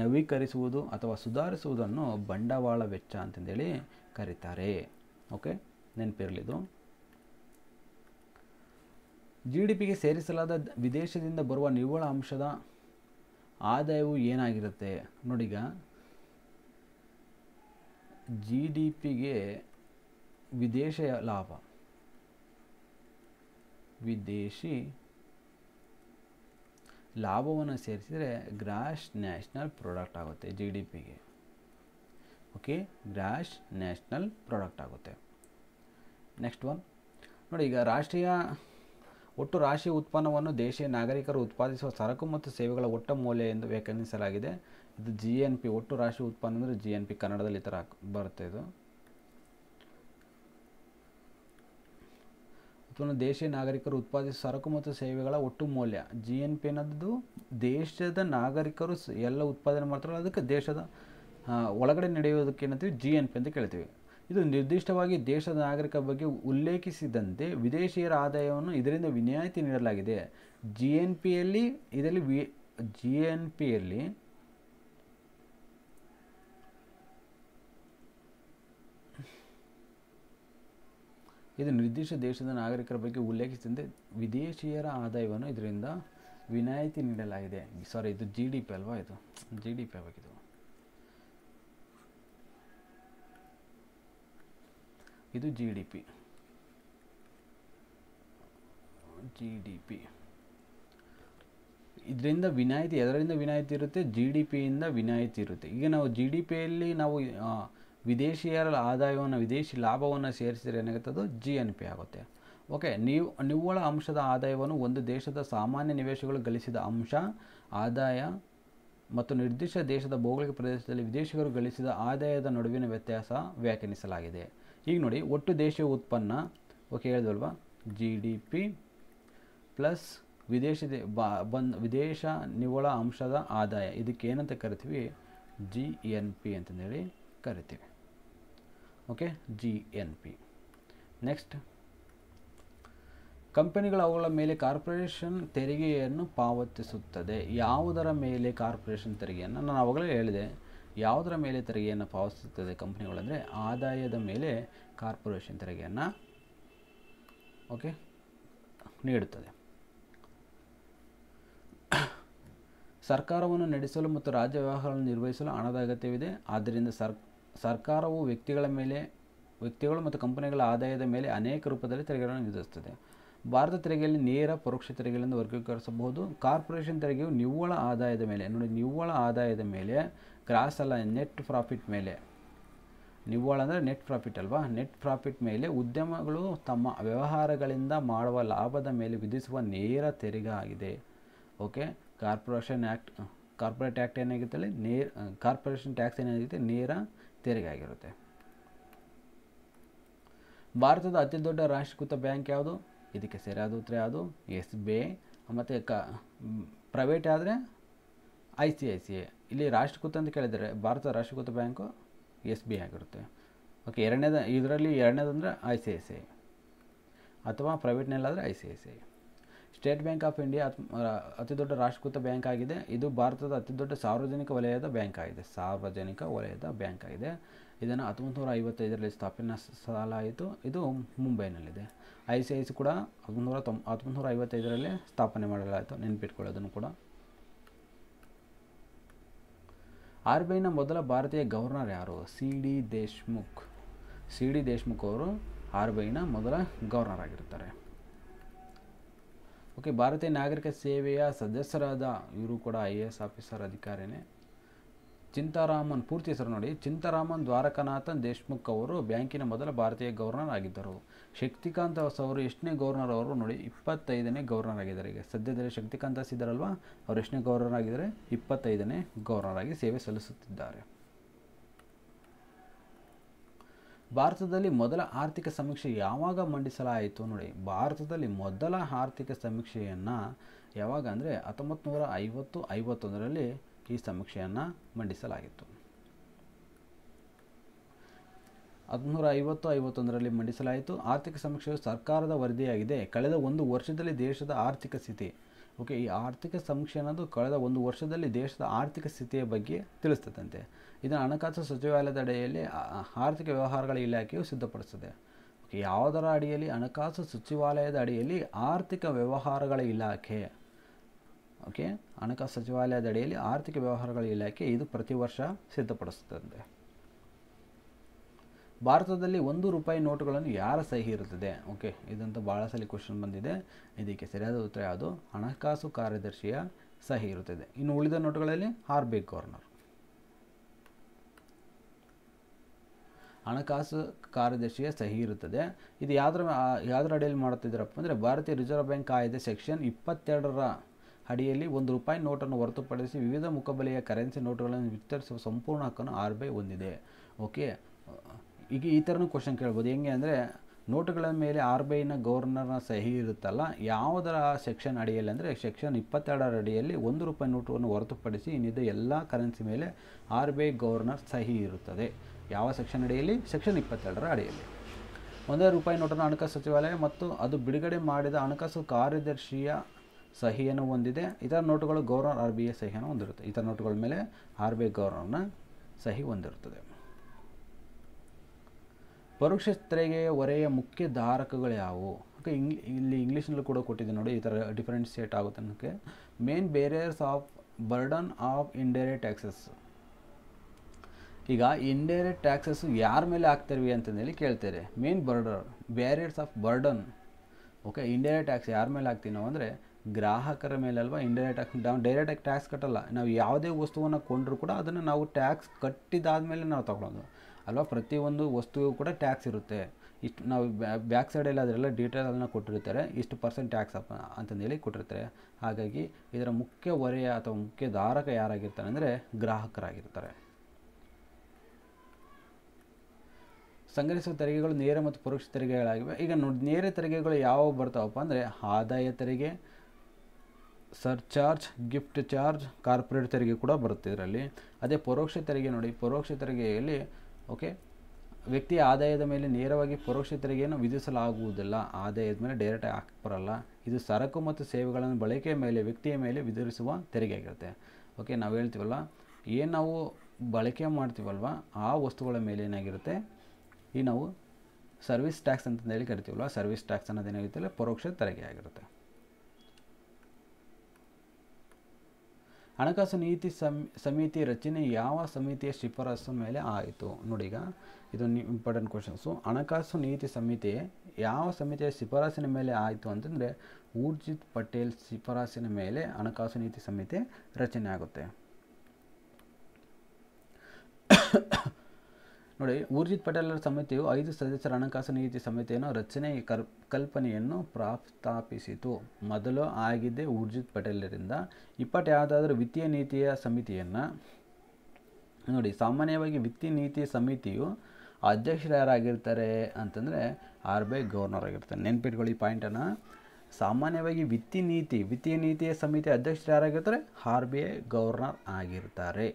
Speaker 1: ನವೀಕರಿಸುವುದು ಅಥವಾ ಸುಧಾರಿಸುವುದನ್ನು ಬಂಡವಾಳ ವೆಚ್ಚ ಅಂತಂದೇಳಿ ಕರೀತಾರೆ ಓಕೆ ನೆನಪಿರಲಿದು ಜಿ ಡಿ ಪಿಗೆ ಸೇರಿಸಲಾದ ವಿದೇಶದಿಂದ ಬರುವ ನಿವ್ವಳ ಅಂಶದ ಆದಾಯವು ಏನಾಗಿರುತ್ತೆ ನೋಡಿಗ ಜಿ ಡಿ ಪಿಗೆ ವಿದೇಶ ಲಾಭ ವಿದೇಶಿ ಲಾಭವನ್ನು ಸೇರಿಸಿದರೆ ಗ್ರಾಶ್ ನ್ಯಾಷನಲ್ ಪ್ರಾಡಕ್ಟ್ ಆಗುತ್ತೆ ಜಿ ಡಿ ಪಿಗೆ ಓಕೆ ಗ್ರಾಶ್ ನ್ಯಾಷನಲ್ ಪ್ರಾಡಕ್ಟ್ ಆಗುತ್ತೆ ನೆಕ್ಸ್ಟ್ ಒನ್ ನೋಡಿ ಈಗ ರಾಷ್ಟ್ರೀಯ ಒಟ್ಟು ರಾಷ್ಟ್ರೀಯ ಉತ್ಪನ್ನವನ್ನು ದೇಶೀಯ ನಾಗರಿಕರು ಉತ್ಪಾದಿಸುವ ಸರಕು ಮತ್ತು ಸೇವೆಗಳ ಒಟ್ಟ ಮೌಲ್ಯ ಎಂದು ವ್ಯಾಖ್ಯಾನಿಸಲಾಗಿದೆ ಇದು ಜಿ ಎನ್ ಪಿ ಒಟ್ಟು ರಾಷ್ಟ್ರೀಯ ಉತ್ಪನ್ನ ಅಂದರೆ ಜಿ ಎನ್ ಪಿ ಕನ್ನಡದಲ್ಲಿ ಈ ಥರ ಬರುತ್ತೆ ಇದು ಅಥವಾ ದೇಶೀಯ ನಾಗರಿಕರು ಉತ್ಪಾದಿಸುವ ಸರಕು ಮತ್ತು ಸೇವೆಗಳ ಒಟ್ಟು ಮೌಲ್ಯ ಜಿ ಎನ್ ಪಿ ಅನ್ನೋದು ದೇಶದ ನಾಗರಿಕರು ಎಲ್ಲ ಉತ್ಪಾದನೆ ಮಾಡ್ತಾರಲ್ಲ ಅದಕ್ಕೆ ದೇಶದ ಒಳಗಡೆ ನಡೆಯುವುದಕ್ಕೆ ಏನಂತೀವಿ ಜಿ ಎನ್ ಪಿ ಅಂತ ಕೇಳ್ತೀವಿ ಇದು ನಿರ್ದಿಷ್ಟವಾಗಿ ದೇಶದ ನಾಗರಿಕ ಬಗ್ಗೆ ಉಲ್ಲೇಖಿಸಿದಂತೆ ವಿದೇಶಿಯರ ಆದಾಯವನ್ನು ಇದರಿಂದ ವಿನಾಯಿತಿ ನೀಡಲಾಗಿದೆ ಜಿ ಎನ್ ಪಿಯಲ್ಲಿ ಇದರಲ್ಲಿ ವಿ ಜಿ ಎನ್ ಪಿಯಲ್ಲಿ ಇದು ನಿರ್ದಿಷ್ಟ ದೇಶದ ನಾಗರಿಕರ ಬಗ್ಗೆ ಉಲ್ಲೇಖಿಸಿದಂತೆ ವಿದೇಶಿಯರ ಆದಾಯವನ್ನು ಇದರಿಂದ ವಿನಾಯಿತಿ ನೀಡಲಾಗಿದೆ ಸಾರಿ ಇದು ಜಿ ಡಿ ಪಿ ಅಲ್ವಾ ಇದು ಜಿ ಡಿ ಪಿ ಇದು G D P G D P ಇದರಿಂದ ವಿನಾಯಿತಿ ಎದರಿಂದ ವಿನಾಯಿತಿ ಇರುತ್ತೆ ಜಿ ಡಿ ಪಿಯಿಂದ ವಿನಾಯಿತಿ ಇರುತ್ತೆ ಈಗ ನಾವು ಜಿ ಡಿ ಪಿಯಲ್ಲಿ ನಾವು ವಿದೇಶಿಯರ ಆದಾಯವನ್ನು ವಿದೇಶಿ ಲಾಭವನ್ನು ಸೇರಿಸಿದರೆ ಅದು ಜಿ ಎನ್ ಪಿ ಆಗುತ್ತೆ ಓಕೆ ನೀವು ನಿವ್ವಳ ಅಂಶದ ಆದಾಯವನ್ನು ಒಂದು ದೇಶದ ಸಾಮಾನ್ಯ ನಿವೇಶಗಳು ಗಳಿಸಿದ ಅಂಶ ಆದಾಯ ಮತ್ತು ನಿರ್ದಿಷ್ಟ ದೇಶದ ಭೌಗೋಳಿಕ ಪ್ರದೇಶದಲ್ಲಿ ವಿದೇಶಿಗರು ಗಳಿಸಿದ ಆದಾಯದ ನಡುವಿನ ವ್ಯತ್ಯಾಸ ವ್ಯಾಖ್ಯಾನಿಸಲಾಗಿದೆ ಈಗ ನೋಡಿ ಒಟ್ಟು ದೇಶೀಯ ಉತ್ಪನ್ನ ಓಕೆ ಹೇಳಿದಲ್ವಾ ಜಿ ಡಿ ಪಿ ಪ್ಲಸ್ ವಿದೇಶಿ ಬಾ ವಿದೇಶ ನಿವ್ವಳ ಅಂಶದ ಆದಾಯ ಇದಕ್ಕೆ ಏನಂತ ಕರಿತೀವಿ ಜಿ ಎನ್ ಪಿ ಅಂತಂದೇಳಿ ಕರಿತೀವಿ okay G N P next ಕಂಪನಿಗಳು ಅವುಗಳ ಮೇಲೆ ಕಾರ್ಪೊರೇಷನ್ ತೆರಿಗೆಯನ್ನು ಪಾವತಿಸುತ್ತದೆ ಯಾವುದರ ಮೇಲೆ ಕಾರ್ಪೊರೇಷನ್ ತೆರಿಗೆಯನ್ನು ನಾನು ಅವಾಗಲೇ ಹೇಳಿದೆ ಯಾವುದರ ಮೇಲೆ ತೆರಿಗೆಯನ್ನು ಪಾವತಿಸುತ್ತದೆ ಕಂಪ್ನಿಗಳಂದರೆ ಆದಾಯದ ಮೇಲೆ ಕಾರ್ಪೊರೇಷನ್ ತೆರಿಗೆಯನ್ನು ಓಕೆ ನೀಡುತ್ತದೆ ಸರ್ಕಾರವನ್ನು ನಡೆಸಲು ಮತ್ತು ರಾಜ್ಯ ವ್ಯವಹಾರಗಳನ್ನು ನಿರ್ವಹಿಸಲು ಹಣದ ಅಗತ್ಯವಿದೆ ಆದ್ದರಿಂದ ಸರ್ ಸರ್ಕಾರವು ವ್ಯಕ್ತಿಗಳ ಮೇಲೆ ವ್ಯಕ್ತಿಗಳು ಮತ್ತು ಕಂಪನಿಗಳ ಆದಾಯದ ಮೇಲೆ ಅನೇಕ ರೂಪದಲ್ಲಿ ತೆರಿಗೆಗಳನ್ನು ವಿಧಿಸುತ್ತದೆ ಭಾರತ ತೆರಿಗೆಯಲ್ಲಿ ನೇರ ಪರೋಕ್ಷ ತೆರಿಗೆಗಳನ್ನು ವರ್ಗೀಕರಿಸಬಹುದು ಕಾರ್ಪೊರೇಷನ್ ತೆರಿಗೆಯು ನಿವ್ವಳ ಆದಾಯದ ಮೇಲೆ ನೋಡಿ ನಿವ್ವಳ ಆದಾಯದ ಮೇಲೆ ಗ್ರಾಸ್ ಅಲ್ಲ ನೆಟ್ ಪ್ರಾಫಿಟ್ ಮೇಲೆ ನಿವ್ವಳ ಅಂದರೆ ನೆಟ್ ಪ್ರಾಫಿಟ್ ಅಲ್ವಾ ನೆಟ್ ಪ್ರಾಫಿಟ್ ಮೇಲೆ ಉದ್ಯಮಗಳು ತಮ್ಮ ವ್ಯವಹಾರಗಳಿಂದ ಮಾಡುವ ಲಾಭದ ಮೇಲೆ ವಿಧಿಸುವ ನೇರ ತೆರಿಗೆ ಆಗಿದೆ okay corporation act corporate act ಅಲ್ಲಿ ನೇರ ಕಾರ್ಪೊರೇಷನ್ ಟ್ಯಾಕ್ಸ್ ಏನಾಗಿರುತ್ತೆ ನೇರ ತೆರಿಗೆ ಆಗಿರುತ್ತೆ ಭಾರತದ ಅತಿ ದೊಡ್ಡ ರಾಷ್ಟ್ರೀಕೃತ ಬ್ಯಾಂಕ್ ಯಾವುದು ಇದಕ್ಕೆ ಸರಿಯಾದ ಉತ್ತರ ಯಾವುದು ಎಸ್ ಬಿ ಐ ಮತ್ತು ಕ ಪ್ರೈವೇಟ್ ಆದರೆ I C I C I ಇಲ್ಲಿ ರಾಷ್ಟ್ರೀಕೃತ ಅಂತ ಕೇಳಿದರೆ ಭಾರತದ ರಾಷ್ಟ್ರೀಕೃತ ಬ್ಯಾಂಕು ಎಸ್ ಬಿ ಐ ಆಗಿರುತ್ತೆ ಓಕೆ ಎರಡನೇದ ಇದರಲ್ಲಿ ಎರಡನೇದಂದರೆ I C I C I ಅಥವಾ ಪ್ರೈವೇಟ್ನಲ್ಲಾದರೆ I C I C I state bank of India ಅತಿ ದೊಡ್ಡ ರಾಷ್ಟ್ರೀಕೃತ ಬ್ಯಾಂಕ್ ಆಗಿದೆ ಇದು ಭಾರತದ ಅತಿ ದೊಡ್ಡ ಸಾರ್ವಜನಿಕ ವಲಯದ ಬ್ಯಾಂಕ್ ಆಗಿದೆ ಸಾರ್ವಜನಿಕ ವಲಯದ ಬ್ಯಾಂಕ್ ಆಗಿದೆ ಇದನ್ನು ಹತ್ತೊಂಬತ್ತು ನೂರ ಐವತ್ತೈದರಲ್ಲಿ ಸ್ಥಾಪನೆ ಸಲಾಯಿತು ಇದು ಮುಂಬೈನಲ್ಲಿದೆ ಐ ಸಿ ಐ ಸಿ ಕೂಡ ಹತ್ತೊಂಬತ್ತು ನೂರ ತೊಂಬ ಹತ್ತೊಂಬತ್ತು ನೂರ ಐವತ್ತೈದರಲ್ಲಿ ಸ್ಥಾಪನೆ ಮಾಡಲಾಯಿತು ನೆನಪಿಟ್ಕೊಳ್ಳೋದನ್ನು ಕೂಡ ಆರ್ ಬಿ ಐನ ಮೊದಲ ಭಾರತೀಯ ಗವರ್ನರ್ ಯಾರು C D Deshmukh C D Deshmukh ಅವರು ಆರ್ ಬಿ ಐನ ಮೊದಲ ಗವರ್ನರ್ ಆಗಿರ್ತಾರೆ ಓಕೆ ಭಾರತೀಯ ನಾಗರಿಕ ಸೇವೆಯ ಸದಸ್ಯರಾದ ಇವರು ಕೂಡ ಐ ಎ ಎಸ್ ಆಫೀಸರ್ ಅಧಿಕಾರಿನೇ ಚಿಂತಾರಾಮನ್ ಪೂರ್ತಿ ಹೆಸರು ನೋಡಿ ಚಿಂತಾರಾಮನ್ ದ್ವಾರಕನಾಥನ್ ದೇಶ್ಮುಖ್ ಅವರು ಬ್ಯಾಂಕಿನ ಮೊದಲ ಭಾರತೀಯ ಗವರ್ನರ್ ಆಗಿದ್ದರು ಶಕ್ತಿಕಾಂತ್ ಅವರು ಎಷ್ಟನೇ ಗವರ್ನರ್ ಅವರು ನೋಡಿ ಇಪ್ಪತ್ತೈದನೇ ಗವರ್ನರ್ ಆಗಿದ್ದಾರೆ ಈಗ ಸದ್ಯದಲ್ಲಿ ಶಕ್ತಿಕಾಂತ್ ಸಿದ್ದಾರಲ್ವಾ ಅವರು ಎಷ್ಟನೇ ಗವರ್ನರ್ ಆಗಿದ್ದಾರೆ ಇಪ್ಪತ್ತೈದನೇ ಗವರ್ನರ್ ಆಗಿ ಸೇವೆ ಸಲ್ಲಿಸುತ್ತಿದ್ದಾರೆ ಭಾರತದಲ್ಲಿ ಮೊದಲ ಆರ್ಥಿಕ ಸಮೀಕ್ಷೆ ಯಾವಾಗ ಮಂಡಿಸಲಾಯಿತು ನೋಡಿ ಭಾರತದಲ್ಲಿ ಮೊದಲ ಆರ್ಥಿಕ ಸಮೀಕ್ಷೆಯನ್ನು ಯಾವಾಗ ಅಂದರೆ ಹತ್ತೊಂಬತ್ತು ನೂರ ಐವತ್ತು ಐವತ್ತೊಂದರಲ್ಲಿ ಈ ಸಮೀಕ್ಷೆಯನ್ನು ಮಂಡಿಸಲಾಗಿತ್ತು ಹದಿನೂರ ಐವತ್ತು ಐವತ್ತೊಂದರಲ್ಲಿ ಮಂಡಿಸಲಾಯಿತು ಆರ್ಥಿಕ ಸಮೀಕ್ಷೆಯು ಸರ್ಕಾರದ ವರದಿಯಾಗಿದೆ ಕಳೆದ ಒಂದು ವರ್ಷದಲ್ಲಿ ದೇಶದ ಆರ್ಥಿಕ ಸ್ಥಿತಿ ಓಕೆ ಈ ಆರ್ಥಿಕ ಸಮೀಕ್ಷೆ ಅನ್ನೋದು ಕಳೆದ ಒಂದು ವರ್ಷದಲ್ಲಿ ದೇಶದ ಆರ್ಥಿಕ ಸ್ಥಿತಿಯ ಬಗ್ಗೆ ತಿಳಿಸ್ತದಂತೆ ಇದನ್ನು ಹಣಕಾಸು ಸಚಿವಾಲಯದ ಅಡಿಯಲ್ಲಿ ಆರ್ಥಿಕ ವ್ಯವಹಾರಗಳ ಇಲಾಖೆಯು ಸಿದ್ಧಪಡಿಸುತ್ತದೆ ಓಕೆ ಯಾವುದರ ಅಡಿಯಲ್ಲಿ ಹಣಕಾಸು ಸಚಿವಾಲಯದ ಅಡಿಯಲ್ಲಿ ಆರ್ಥಿಕ ವ್ಯವಹಾರಗಳ ಇಲಾಖೆ ಓಕೆ ಹಣಕಾಸು ಸಚಿವಾಲಯದ ಅಡಿಯಲ್ಲಿ ಆರ್ಥಿಕ ವ್ಯವಹಾರಗಳ ಇಲಾಖೆ ಇದು ಪ್ರತಿ ವರ್ಷ ಸಿದ್ಧಪಡಿಸುತ್ತದೆ ಭಾರತದಲ್ಲಿ ಒಂದು ರೂಪಾಯಿ ನೋಟುಗಳನ್ನು ಯಾರ ಸಹಿ ಇರುತ್ತದೆ ಓಕೆ ಇದಂತೂ ಭಾಳ ಸಲ ಕ್ವಶನ್ ಬಂದಿದೆ ಇದಕ್ಕೆ ಸರಿಯಾದ ಉತ್ತರ ಯಾವುದು ಹಣಕಾಸು ಕಾರ್ಯದರ್ಶಿಯ ಸಹಿ ಇರುತ್ತದೆ ಇನ್ನು ಉಳಿದ ನೋಟುಗಳಲ್ಲಿ ಆರ್ ಬಿ ಗವರ್ನರ್ ಹಣಕಾಸು ಕಾರ್ಯದರ್ಶಿಯ ಸಹಿ ಇರುತ್ತದೆ ಇದು ಯಾವುದರ ಯಾವ್ದ್ರ ಅಡಿಯಲ್ಲಿ ಮಾಡುತ್ತಿದ್ದಾರಪ್ಪ ಅಂದರೆ ಭಾರತೀಯ ರಿಸರ್ವ್ ಬ್ಯಾಂಕ್ ಕಾಯ್ದೆ ಸೆಕ್ಷನ್ ಇಪ್ಪತ್ತೆರಡರ ಅಡಿಯಲ್ಲಿ ಒಂದು ರೂಪಾಯಿ ನೋಟನ್ನು ಹೊರತುಪಡಿಸಿ ವಿವಿಧ ಮುಖಬಲೆಯ ಕರೆನ್ಸಿ ನೋಟುಗಳನ್ನು ವಿತರಿಸುವ ಸಂಪೂರ್ಣ ಹಕ್ಕನ್ನು ಆರ್ ಬಿ ಐ ಹೊಂದಿದೆ ಓಕೆ ಈಗ ಈ ಥರನೂ ಕ್ವಶನ್ ಕೇಳ್ಬೋದು ಹೆಂಗೆ ಅಂದರೆ ನೋಟುಗಳ ಮೇಲೆ ಆರ್ ಬಿ ಐನ ಗವರ್ನರ್ನ ಸಹಿ ಇರುತ್ತಲ್ಲ ಯಾವುದರ ಸೆಕ್ಷನ್ ಅಡಿಯಲ್ಲಿ ಅಂದರೆ ಸೆಕ್ಷನ್ ಇಪ್ಪತ್ತೆರಡರ ಅಡಿಯಲ್ಲಿ ಒಂದು ರೂಪಾಯಿ ನೋಟುವನ್ನು ಹೊರತುಪಡಿಸಿ ಇನ್ನಿದ್ದ ಎಲ್ಲ ಕರೆನ್ಸಿ ಮೇಲೆ ಆರ್ ಬಿ ಐ ಗವರ್ನರ್ ಸಹಿ ಇರುತ್ತದೆ ಯಾವ ಸೆಕ್ಷನ್ ಅಡಿಯಲ್ಲಿ ಸೆಕ್ಷನ್ ಇಪ್ಪತ್ತೆರಡರ ಅಡಿಯಲ್ಲಿ ಒಂದೇ ರೂಪಾಯಿ ನೋಟನ್ನು ಹಣಕಾಸು ಸಚಿವಾಲಯ ಮತ್ತು ಅದು ಬಿಡುಗಡೆ ಮಾಡಿದ ಹಣಕಾಸು ಕಾರ್ಯದರ್ಶಿಯ ಸಹಿಯನ್ನು ಹೊಂದಿದೆ ಇತರ ನೋಟುಗಳು ಗೌರ್ನರ್ ಆರ್ ಬಿ ಐ ಸಹಿಯನ್ನು ಹೊಂದಿರುತ್ತೆ ಇತರ ನೋಟುಗಳ ಮೇಲೆ ಆರ್ ಬಿ ಐ ಗೌರ್ನರ್ನ ಸಹಿ ಹೊಂದಿರುತ್ತದೆ ಪರೋಕ್ಷ ತೆರಿಗೆಯ ಹೊರೆಯ ಮುಖ್ಯ ಧಾರಕಗಳು ಯಾವುವು ಓಕೆ ಇಂಗ್ಲಿ ಇಲ್ಲಿ ಇಂಗ್ಲೀಷ್ನಲ್ಲೂ ಕೂಡ ಕೊಟ್ಟಿದೆ ನೋಡಿ ಈ ಥರ ಡಿಫ್ರೆನ್ಸಿಯೇಟ್ ಆಗುತ್ತೆ ಅನ್ನೋಕ್ಕೆ main barriers of burden of indirect taxes ಈಗ ಇಂಡೈರೆಕ್ಟ್ ಟ್ಯಾಕ್ಸಸ್ ಯಾರ ಮೇಲೆ ಹಾಕ್ತಿರ್ವಿ ಅಂತಂದೇಳಿ ಕೇಳ್ತಾರೆ main border barriers of burden okay indirect tax ಯಾರ ಮೇಲೆ ಹಾಕ್ತೀವಿ ನಾವು ಅಂದರೆ ಗ್ರಾಹಕರ ಮೇಲೆ ಅಲ್ವಾ ಇಂಡೈರೆಕ್ಟ್ ಟ್ಯಾಕ್ಸ್ ನಾವು ಡೈರೆಕ್ಟಾಗಿ ಟ್ಯಾಕ್ಸ್ ಕಟ್ಟಲ್ಲ ನಾವು ಯಾವುದೇ ವಸ್ತುವನ್ನು ಕೊಂಡರೂ ಕೂಡ ಅದನ್ನು ನಾವು ಟ್ಯಾಕ್ಸ್ ಕಟ್ಟಿದಾದ ಮೇಲೆ ನಾವು ತಗೊಳ್ಳೋದು ಅಲ್ವಾ ಪ್ರತಿಯೊಂದು ವಸ್ತುವಿಗೂ ಕೂಡ ಟ್ಯಾಕ್ಸ್ ಇರುತ್ತೆ ಇಷ್ಟು ನಾವು ಬ್ಯಾಕ್ ಸೈಡಲ್ಲಿ ಅದರೆಲ್ಲ ಡೀಟೇಲನ್ನು ಕೊಟ್ಟಿರ್ತಾರೆ ಇಷ್ಟು ಪರ್ಸೆಂಟ್ ಟ್ಯಾಕ್ಸ್ ಅಪ್ಪ ಅಂತಂದೇಳಿ ಕೊಟ್ಟಿರ್ತಾರೆ ಹಾಗಾಗಿ ಇದರ ಮುಖ್ಯ ಹೊರೆಯ ಅಥವಾ ಮುಖ್ಯ ಧಾರಕ ಯಾರಾಗಿರ್ತಾರೆ ಅಂದರೆ ಗ್ರಾಹಕರಾಗಿರ್ತಾರೆ ಸಂಗ್ರಹಿಸುವ ತೆರಿಗೆಗಳು ನೇರ ಮತ್ತು ಪರೋಕ್ಷ ತೆರಿಗೆಗಳಾಗಿವೆ ಈಗ ನೋಡಿ ನೇರ ತೆರಿಗೆಗಳು ಯಾವ ಬರ್ತಾವಪ್ಪ ಅಂದರೆ ಆದಾಯ ತೆರಿಗೆ surcharge gift charge corporate ತೆರಿಗೆ ಕೂಡ ಬರುತ್ತೆ ಇದರಲ್ಲಿ ಅದೇ ಪರೋಕ್ಷ ತೆರಿಗೆ ನೋಡಿ ಪರೋಕ್ಷ ತೆರಿಗೆಯಲ್ಲಿ ಓಕೆ ವ್ಯಕ್ತಿಯ ಆದಾಯದ ಮೇಲೆ ನೇರವಾಗಿ ಪರೋಕ್ಷ ತೆರಿಗೆಯನ್ನು ವಿಧಿಸಲಾಗುವುದಿಲ್ಲ ಆದಾಯದ ಮೇಲೆ ಡೈರೆಕ್ಟ್ ಹಾಕ್ಬರಲ್ಲ ಇದು ಸರಕು ಮತ್ತು ಸೇವೆಗಳನ್ನು ಬಳಕೆಯ ಮೇಲೆ ವ್ಯಕ್ತಿಯ ಮೇಲೆ ವಿಧಿಸುವ ತೆರಿಗೆ ಆಗಿರುತ್ತೆ ಓಕೆ ನಾವು ಹೇಳ್ತೀವಲ್ಲ ಏನು ನಾವು ಬಳಕೆ ಮಾಡ್ತೀವಲ್ವ ಆ ವಸ್ತುಗಳ ಮೇಲೆ ಏನಾಗಿರುತ್ತೆ ಈ ನಾವು ಸರ್ವಿಸ್ ಟ್ಯಾಕ್ಸ್ ಅಂತಂದೇಳಿ ಕರಿತೀವಲ್ಲ ಸರ್ವಿಸ್ ಟ್ಯಾಕ್ಸ್ ಅನ್ನೋದೇನಾಗಿರುತ್ತಲ್ಲ ಪರೋಕ್ಷ ತೆರಿಗೆ ಆಗಿರುತ್ತೆ ಹಣಕಾಸು ನೀತಿ ಸಮಿತಿ ರಚನೆ ಯಾವ ಸಮಿತಿಯ ಶಿಫಾರಸು ಮೇಲೆ ಆಯಿತು ನೋಡಿ ಈಗ ಇದು ಇಂಪಾರ್ಟೆಂಟ್ ಕ್ವಶನ್ಸು ಹಣಕಾಸು ನೀತಿ ಸಮಿತಿ ಯಾವ ಸಮಿತಿಯ ಶಿಫಾರಸಿನ ಮೇಲೆ ಆಯಿತು ಅಂತಂದರೆ ಊರ್ಜಿತ್ ಪಟೇಲ್ ಶಿಫಾರಸಿನ ಮೇಲೆ ಹಣಕಾಸು ನೀತಿ ಸಮಿತಿ ರಚನೆ ಆಗುತ್ತೆ ನೋಡಿ ಊರ್ಜಿತ್ ಪಟೇಲರ ಸಮಿತಿಯು ಐದು ಸದಸ್ಯರ ಹಣಕಾಸು ನೀತಿ ಸಮಿತಿಯನ್ನು ರಚನೆ ಕರ್ ಕಲ್ಪನೆಯನ್ನು ಪ್ರಸ್ತಾಪಿಸಿತು ಮೊದಲು ಆಗಿದ್ದೆ ಊರ್ಜಿತ್ ಪಟೇಲರಿಂದ ಇಪ್ಪತ್ತು ಯಾವುದಾದ್ರೂ ವಿತ್ತೀಯ ನೀತಿಯ ಸಮಿತಿಯನ್ನು ನೋಡಿ ಸಾಮಾನ್ಯವಾಗಿ ವಿತ್ತೀಯ ನೀತಿ ಸಮಿತಿಯು ಅಧ್ಯಕ್ಷರು ಯಾರಾಗಿರ್ತಾರೆ ಅಂತಂದರೆ ಆರ್ ಬಿ ಐ ಗವರ್ನರ್ ಆಗಿರ್ತಾರೆ ನೆನ್ಪಿಟ್ಕೊಳ್ಳಿ ಪಾಯಿಂಟನ್ನು ಸಾಮಾನ್ಯವಾಗಿ ವಿತ್ತಿ ನೀತಿ ವಿತ್ತೀಯ ನೀತಿಯ ಸಮಿತಿ ಅಧ್ಯಕ್ಷರು ಯಾರಾಗಿರ್ತಾರೆ ಆರ್ ಬಿ ಐ ಗವರ್ನರ್ ಆಗಿರ್ತಾರೆ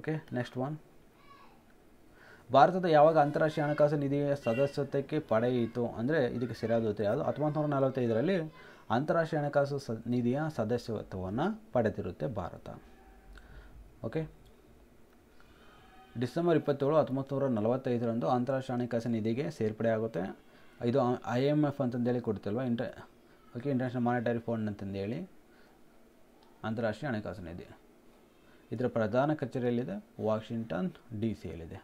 Speaker 1: ಓಕೆ ನೆಕ್ಸ್ಟ್ ಒನ್ ಭಾರತದ ಯಾವಾಗ ಅಂತಾರಾಷ್ಟ್ರೀಯ ಹಣಕಾಸು ನಿಧಿಯ ಸದಸ್ಯತ್ವಕ್ಕೆ ಪಡೆಯಿತು ಅಂದರೆ ಇದಕ್ಕೆ ಸರಿಯಾಗುತ್ತೆ ಅದು ಹತ್ತೊಂಬತ್ತು ನೂರ ನಲವತ್ತೈದರಲ್ಲಿ ಅಂತಾರಾಷ್ಟ್ರೀಯ ಹಣಕಾಸು ಸ ನಿಧಿಯ ಸದಸ್ಯತ್ವವನ್ನು ಪಡೆದಿರುತ್ತೆ ಭಾರತ ಓಕೆ ಡಿಸೆಂಬರ್ ಇಪ್ಪತ್ತೇಳು ಹತ್ತೊಂಬತ್ತು ನೂರ ನಲವತ್ತೈದರಂದು ಅಂತಾರಾಷ್ಟ್ರೀಯ ಹಣಕಾಸು ನಿಧಿಗೆ ಸೇರ್ಪಡೆಯಾಗುತ್ತೆ ಇದು ಐ ಎಮ್ ಎಫ್ ಅಂತಂದೇಳಿ ಕೊಡ್ತಿಲ್ವ ಇಂಟ ಓಕೆ ಇಂಟರ್ನ್ಯಾಷನಲ್ ಮಾನಿಟರಿ ಫಂಡ್ ಅಂತಂದೇಳಿ ಅಂತಾರಾಷ್ಟ್ರೀಯ ಹಣಕಾಸು ನಿಧಿ ಇದರ ಪ್ರಧಾನ ಕಚೇರಿಯಲ್ಲಿದೆ ವಾಷಿಂಗ್ಟನ್ ಡಿ ಸಿಯಲ್ಲಿದೆ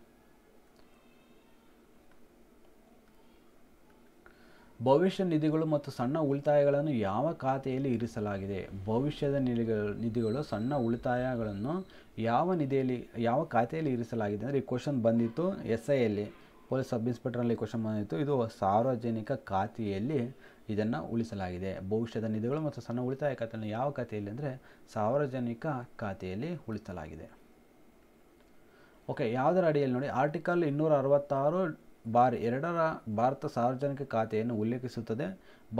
Speaker 1: ಭವಿಷ್ಯ ನಿಧಿಗಳು ಮತ್ತು ಸಣ್ಣ ಉಳಿತಾಯಗಳನ್ನು ಯಾವ ಖಾತೆಯಲ್ಲಿ ಇರಿಸಲಾಗಿದೆ ಭವಿಷ್ಯದ ನಿಧಿಗಳು ನಿಧಿಗಳು ಸಣ್ಣ ಉಳಿತಾಯಗಳನ್ನು ಯಾವ ನಿಧಿಯಲ್ಲಿ ಯಾವ ಖಾತೆಯಲ್ಲಿ ಇರಿಸಲಾಗಿದೆ ಅಂದರೆ ಈ ಕ್ವಶನ್ ಬಂದಿತ್ತು ಎಸ್ ಐಯಲ್ಲಿ ಪೊಲೀಸ್ ಸಬ್ ಇನ್ಸ್ಪೆಕ್ಟ್ರಲ್ಲಿ ಕ್ವಶನ್ ಬಂದಿತ್ತು ಇದು ಸಾರ್ವಜನಿಕ ಖಾತೆಯಲ್ಲಿ ಇದನ್ನು ಉಳಿಸಲಾಗಿದೆ ಭವಿಷ್ಯದ ನಿಧಿಗಳು ಮತ್ತು ಸಣ್ಣ ಉಳಿತಾಯ ಖಾತೆಯನ್ನು ಯಾವ ಖಾತೆಯಲ್ಲಿ ಅಂದರೆ ಸಾರ್ವಜನಿಕ ಖಾತೆಯಲ್ಲಿ ಉಳಿಸಲಾಗಿದೆ ಓಕೆ ಯಾವುದರ ಅಡಿಯಲ್ಲಿ ನೋಡಿ ಆರ್ಟಿಕಲ್ ಇನ್ನೂರ ಅರವತ್ತಾರು ಬಾರ್ ಎರಡರ ಭಾರತ ಸಾರ್ವಜನಿಕ ಖಾತೆಯನ್ನು ಉಲ್ಲೇಖಿಸುತ್ತದೆ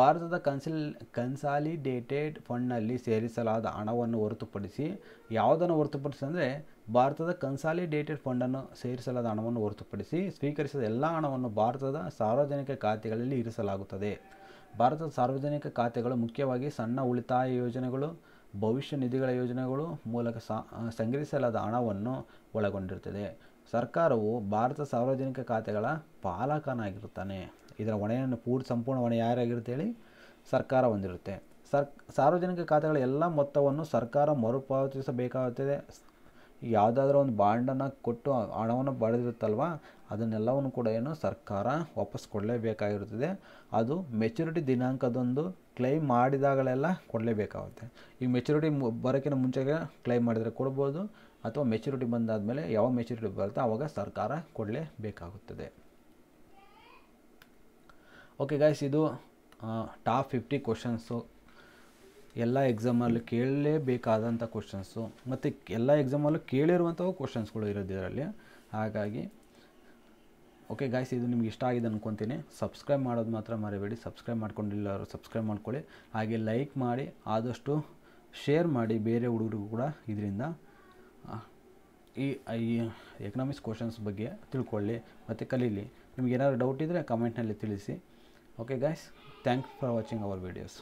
Speaker 1: ಭಾರತದ ಕನ್ಸಿಲ್ ಕನ್ಸಾಲಿಡೇಟೆಡ್ ಫಂಡ್ನಲ್ಲಿ ಸೇರಿಸಲಾದ ಹಣವನ್ನು ಹೊರತುಪಡಿಸಿ ಯಾವುದನ್ನು ಹೊರತುಪಡಿಸಿ ಅಂದರೆ ಭಾರತದ ಕನ್ಸಾಲಿಡೇಟೆಡ್ ಫಂಡನ್ನು ಸೇರಿಸಲಾದ ಹಣವನ್ನು ಹೊರತುಪಡಿಸಿ ಸ್ವೀಕರಿಸಿದ ಎಲ್ಲ ಹಣವನ್ನು ಭಾರತದ ಸಾರ್ವಜನಿಕ ಖಾತೆಗಳಲ್ಲಿ ಇರಿಸಲಾಗುತ್ತದೆ ಭಾರತದ ಸಾರ್ವಜನಿಕ ಖಾತೆಗಳು ಮುಖ್ಯವಾಗಿ ಸಣ್ಣ ಉಳಿತಾಯ ಯೋಜನೆಗಳು ಭವಿಷ್ಯ ನಿಧಿಗಳ ಯೋಜನೆಗಳು ಮೂಲಕ ಸಂಗ್ರಹಿಸಲಾದ ಹಣವನ್ನು ಒಳಗೊಂಡಿರುತ್ತದೆ ಸರ್ಕಾರವು ಭಾರತ ಸಾರ್ವಜನಿಕ ಖಾತೆಗಳ ಪಾಲಕನಾಗಿರುತ್ತಾನೆ ಇದರ ಹೊಣೆಯನ್ನು ಪೂರ್ತಿ ಸಂಪೂರ್ಣ ಹೊಣೆ ಯಾರಾಗಿರುತ್ತೆ ಹೇಳಿ ಸರ್ಕಾರ ಹೊಂದಿರುತ್ತೆ ಸರ್ ಸಾರ್ವಜನಿಕ ಖಾತೆಗಳ ಎಲ್ಲ ಮೊತ್ತವನ್ನು ಸರ್ಕಾರ ಮರುಪಾವತಿಸಬೇಕಾಗುತ್ತದೆ ಯಾವುದಾದ್ರೂ ಒಂದು ಬಾಂಡನ್ನು ಕೊಟ್ಟು ಹಣವನ್ನು ಪಡೆದಿರುತ್ತಲ್ವ ಅದನ್ನೆಲ್ಲವನ್ನು ಕೂಡ ಏನು ಸರ್ಕಾರ ವಾಪಸ್ ಕೊಡಲೇಬೇಕಾಗಿರುತ್ತದೆ ಅದು ಮೆಚುರಿಟಿ ದಿನಾಂಕದೊಂದು ಕ್ಲೈಮ್ ಮಾಡಿದಾಗಲೆಲ್ಲ ಕೊಡಲೇಬೇಕಾಗುತ್ತೆ ಈ ಮೆಚುರಿಟಿ ಬರೋಕ್ಕಿಂತ ಮುಂಚೆಗೆ ಕ್ಲೈಮ್ ಮಾಡಿದರೆ ಕೊಡ್ಬೋದು ಅಥವಾ ಮೆಚುರಿಟಿ ಬಂದಾದ ಮೇಲೆ ಯಾವ ಮೆಚುರಿಟಿ ಬರುತ್ತೋ ಆವಾಗ ಸರ್ಕಾರ ಕೊಡಲೇಬೇಕಾಗುತ್ತದೆ ಓಕೆ ಗಾಯ್ಸ್ ಇದು ಟಾಪ್ ಫಿಫ್ಟಿ ಕ್ವಶನ್ಸು ಎಲ್ಲ ಎಕ್ಸಾಮಲ್ಲಿ ಕೇಳಲೇಬೇಕಾದಂಥ ಕ್ವಶನ್ಸು ಮತ್ತು ಎಲ್ಲ ಎಕ್ಸಾಮಲ್ಲೂ ಕೇಳಿರುವಂಥವು ಕ್ವಶನ್ಸ್ಗಳು ಇರೋದು ಇದರಲ್ಲಿ ಹಾಗಾಗಿ ಓಕೆ ಗಾಯ್ಸ್ ಇದು ನಿಮ್ಗೆ ಇಷ್ಟ ಆಗಿದೆ ಅನ್ಕೊತೀನಿ ಸಬ್ಸ್ಕ್ರೈಬ್ ಮಾಡೋದು ಮಾತ್ರ ಮರಿಬೇಡಿ ಸಬ್ಸ್ಕ್ರೈಬ್ ಮಾಡ್ಕೊಂಡಿಲ್ಲ ಅವರು ಸಬ್ಸ್ಕ್ರೈಬ್ ಮಾಡ್ಕೊಳ್ಳಿ ಹಾಗೆ ಲೈಕ್ ಮಾಡಿ ಆದಷ್ಟು ಶೇರ್ ಮಾಡಿ ಬೇರೆ ಹುಡುಗರು ಕೂಡ ಇದರಿಂದ ಈ ಎಕನಾಮಿಕ್ಸ್ ಕ್ವಶನ್ಸ್ ಬಗ್ಗೆ ತಿಳ್ಕೊಳ್ಳಿ ಮತ್ತು ಕಲೀಲಿ ನಿಮ್ಗೆ ಏನಾದರೂ ಡೌಟ್ ಇದ್ದರೆ ಕಮೆಂಟ್ನಲ್ಲಿ ತಿಳಿಸಿ okay guys thanks for watching our videos